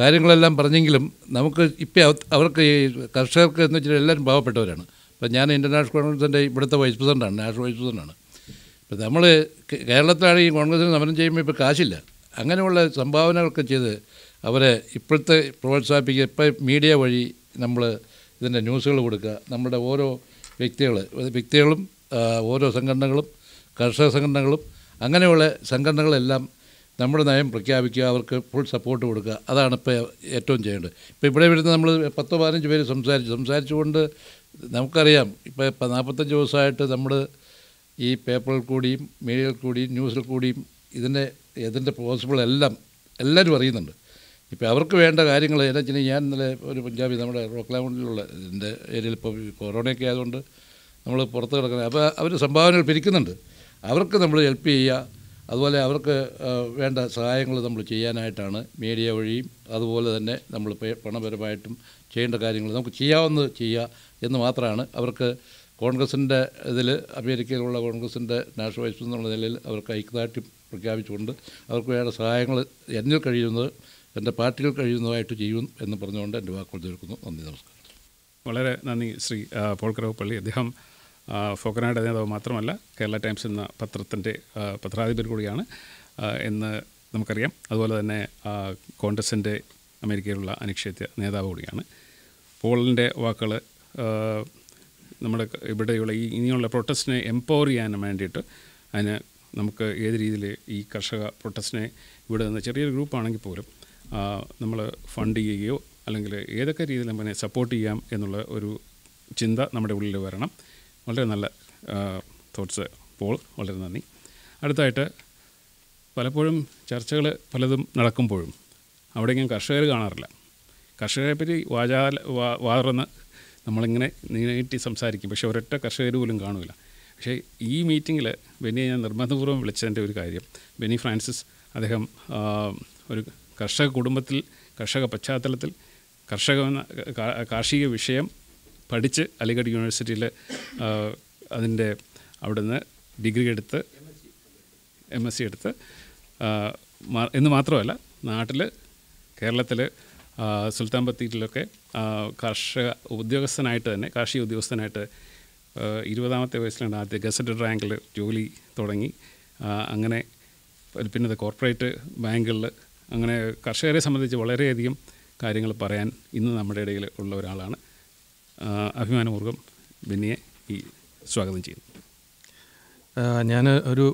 കാര്യങ്ങളെല്ലാം പറഞ്ഞെങ്കിലും നമുക്ക് ഇപ്പോൾ അവർക്ക് ഈ കർഷകർക്ക് എന്ന് വെച്ചാൽ എല്ലാവരും പാവപ്പെട്ടവരാണ് ഇപ്പം ഞാൻ ഇൻ്റർനാഷണൽ കോൺഗ്രസിൻ്റെ ഇവിടുത്തെ വൈസ് പ്രസിഡൻ്റാണ് നാഷണൽ വൈസ് പ്രസിഡൻ്റാണ് ഇപ്പം നമ്മൾ കേരളത്തിലാണ് ഈ കോൺഗ്രസിന് സമരം ചെയ്യുമ്പോൾ ഇപ്പോൾ കാശില്ല അങ്ങനെയുള്ള സംഭാവനകളൊക്കെ ചെയ്ത് അവരെ ഇപ്പോഴത്തെ പ്രോത്സാഹിപ്പിക്കുക ഇപ്പം മീഡിയ വഴി നമ്മൾ ഇതിൻ്റെ ന്യൂസുകൾ കൊടുക്കുക നമ്മുടെ ഓരോ വ്യക്തികൾ വ്യക്തികളും ഓരോ സംഘടനകളും കർഷക സംഘടനകളും അങ്ങനെയുള്ള സംഘടനകളെല്ലാം നമ്മുടെ നയം പ്രഖ്യാപിക്കുക അവർക്ക് ഫുൾ സപ്പോർട്ട് കൊടുക്കുക അതാണ് ഇപ്പോൾ ഏറ്റവും ചെയ്യേണ്ടത് ഇപ്പോൾ ഇവിടെ വരുന്ന നമ്മൾ പത്തോ പതിനഞ്ച് പേര് സംസാരിച്ചു സംസാരിച്ചുകൊണ്ട് നമുക്കറിയാം ഇപ്പോൾ ഇപ്പം നാൽപ്പത്തഞ്ച് ദിവസമായിട്ട് നമ്മൾ ഈ പേപ്പറിൽ കൂടിയും മീഡിയയിൽ കൂടിയും ന്യൂസിൽ കൂടിയും ഇതിൻ്റെ ഇതിൻ്റെ പോസിബിൾ എല്ലാം എല്ലാവരും അറിയുന്നുണ്ട് ഇപ്പോൾ അവർക്ക് വേണ്ട കാര്യങ്ങൾ എന്താ വെച്ചാൽ ഞാൻ ഇന്നലെ ഒരു പഞ്ചാബി നമ്മുടെ റോക്ലാമൗണ്ടിലുള്ള എൻ്റെ ഏരിയയിൽ ഇപ്പോൾ കൊറോണയൊക്കെ ആയതുകൊണ്ട് നമ്മൾ പുറത്ത് കിടക്കുന്നത് അപ്പോൾ അവർ സംഭാവനകൾ പിരിക്കുന്നുണ്ട് അവർക്ക് നമ്മൾ ഹെൽപ്പ് ചെയ്യുക അതുപോലെ അവർക്ക് വേണ്ട സഹായങ്ങൾ നമ്മൾ ചെയ്യാനായിട്ടാണ് മീഡിയ വഴിയും അതുപോലെ തന്നെ നമ്മൾ പണപരമായിട്ടും ചെയ്യേണ്ട കാര്യങ്ങൾ നമുക്ക് ചെയ്യാവുന്നത് ചെയ്യുക എന്ന് മാത്രമാണ് അവർക്ക് കോൺഗ്രസിൻ്റെ ഇതിൽ അമേരിക്കയിലുള്ള കോൺഗ്രസിൻ്റെ നാഷണൽ വൈസ് എന്നുള്ള നിലയിൽ അവർക്ക് ഐക്യദാർഢ്യം പ്രഖ്യാപിച്ചുകൊണ്ട് അവർക്ക് വേണ്ട സഹായങ്ങൾ എന്നിൽ കഴിയുന്നത് എൻ്റെ പാർട്ടികൾ കഴിയുന്നതായിട്ട് ചെയ്യും എന്ന് പറഞ്ഞുകൊണ്ട് എൻ്റെ വാക്കുകൾ തീർക്കുന്നു നന്ദി നമസ്കാരം വളരെ നന്ദി ശ്രീ പോൾ കറവപ്പള്ളി അദ്ദേഹം ഫോക്കനാട് നേതാവ് മാത്രമല്ല കേരള ടൈംസ് എന്ന പത്രത്തിൻ്റെ പത്രാധിപർ കൂടിയാണ് എന്ന് നമുക്കറിയാം അതുപോലെ തന്നെ കോൺഗ്രസിൻ്റെ അമേരിക്കയിലുള്ള അനിക്ഷേത്യ നേതാവ് കൂടിയാണ് പോളിൻ്റെ വാക്കുകൾ നമ്മുടെ ഇവിടെയുള്ള ഈ ഇനിയുള്ള പ്രൊട്ടസ്റ്റിനെ എംപവർ ചെയ്യാൻ വേണ്ടിയിട്ട് അതിന് നമുക്ക് ഏത് രീതിയിൽ ഈ കർഷക പ്രൊട്ടസ്റ്റിനെ ഇവിടെ നിന്ന് ചെറിയൊരു ഗ്രൂപ്പാണെങ്കിൽ പോലും നമ്മൾ ഫണ്ട് ചെയ്യുകയോ അല്ലെങ്കിൽ ഏതൊക്കെ രീതിയിൽ നമ്മനെ സപ്പോർട്ട് ചെയ്യാം എന്നുള്ള ഒരു ചിന്ത നമ്മുടെ ഉള്ളിൽ വരണം വളരെ നല്ല തോട്ട്സ് പോൾ വളരെ നന്ദി അടുത്തായിട്ട് പലപ്പോഴും ചർച്ചകൾ പലതും നടക്കുമ്പോഴും അവിടെയെങ്കിലും കർഷകർ കാണാറില്ല കർഷകരെ പറ്റി വാചാല വാറന്ന് നമ്മളിങ്ങനെ നീട്ടി സംസാരിക്കും പക്ഷേ ഒരൊറ്റ കർഷകർ പോലും കാണില്ല പക്ഷേ ഈ മീറ്റിങ്ങിൽ ബെന്നിയെ ഞാൻ നിർബന്ധപൂർവ്വം വിളിച്ചതിൻ്റെ ഒരു കാര്യം ബെന്നി ഫ്രാൻസിസ് അദ്ദേഹം ഒരു കർഷക കുടുംബത്തിൽ കർഷക പശ്ചാത്തലത്തിൽ കർഷക കാർഷിക വിഷയം പഠിച്ച് അലിഗഡ് യൂണിവേഴ്സിറ്റിയിൽ അതിൻ്റെ അവിടുന്ന് ഡിഗ്രി എടുത്ത് എം എസ് സി എടുത്ത് എന്ന് മാത്രമല്ല നാട്ടിൽ കേരളത്തിൽ സുൽത്താൻ ബത്തീറ്റിലൊക്കെ കർഷക ഉദ്യോഗസ്ഥനായിട്ട് തന്നെ കാർഷിക ഉദ്യോഗസ്ഥനായിട്ട് ഇരുപതാമത്തെ വയസ്സിലാണ് ആദ്യ ഗസറ്റഡ് റാങ്കിൽ ജോലി തുടങ്ങി അങ്ങനെ പിന്നത് കോർപ്പറേറ്റ് ബാങ്കുകളിൽ അങ്ങനെ കർഷകരെ സംബന്ധിച്ച് വളരെയധികം കാര്യങ്ങൾ പറയാൻ ഇന്ന് നമ്മുടെ ഇടയിൽ ഉള്ള ഒരാളാണ് അഭിമാനപൂർവ്വം ബെന്നിയെ ഈ സ്വാഗതം ചെയ്യുന്നു ഞാൻ ഒരു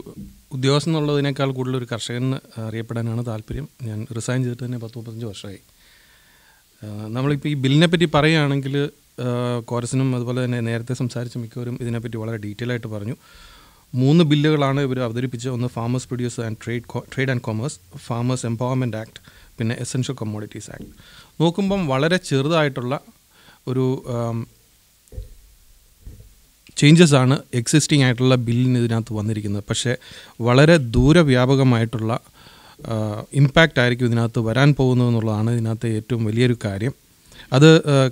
ഉദ്യോഗസ്ഥൻ എന്നുള്ളതിനേക്കാൾ കൂടുതൽ ഒരു കർഷകൻ അറിയപ്പെടാനാണ് താല്പര്യം ഞാൻ റിസൈൻ ചെയ്തിട്ട് തന്നെ പത്ത് മുപ്പത്തഞ്ച് വർഷമായി നമ്മളിപ്പോൾ ഈ ബില്ലിനെ പറ്റി പറയുകയാണെങ്കിൽ കോരസിനും അതുപോലെ തന്നെ നേരത്തെ സംസാരിച്ച മിക്കവരും ഇതിനെപ്പറ്റി വളരെ ഡീറ്റെയിൽ ആയിട്ട് പറഞ്ഞു മൂന്ന് ബില്ലുകളാണ് ഇവർ അവതരിപ്പിച്ചത് ഒന്ന് farmers producer and trade trade and commerce farmers empowerment act പിന്നെ എസെൻഷ്യൽ കമ്മോഡിറ്റീസ് ആക്ട് നോക്കുമ്പം വളരെ ചെറുതായിട്ടുള്ള ഒരു ചേഞ്ചസ് ആണ് എക്സിസ്റ്റിംഗ് ആയിട്ടുള്ള ബില്ലിന് ഇതിനകത്ത് വന്നിരിക്കുന്നത് പക്ഷേ വളരെ ദൂരവ്യാപകമായിട്ടുള്ള ഇമ്പാക്റ്റ് ആയിരിക്കും ഇതിനകത്ത് വരാൻ പോകുന്നതെന്നുള്ളതാണ് ഇതിനകത്ത് ഏറ്റവും വലിയൊരു കാര്യം അത്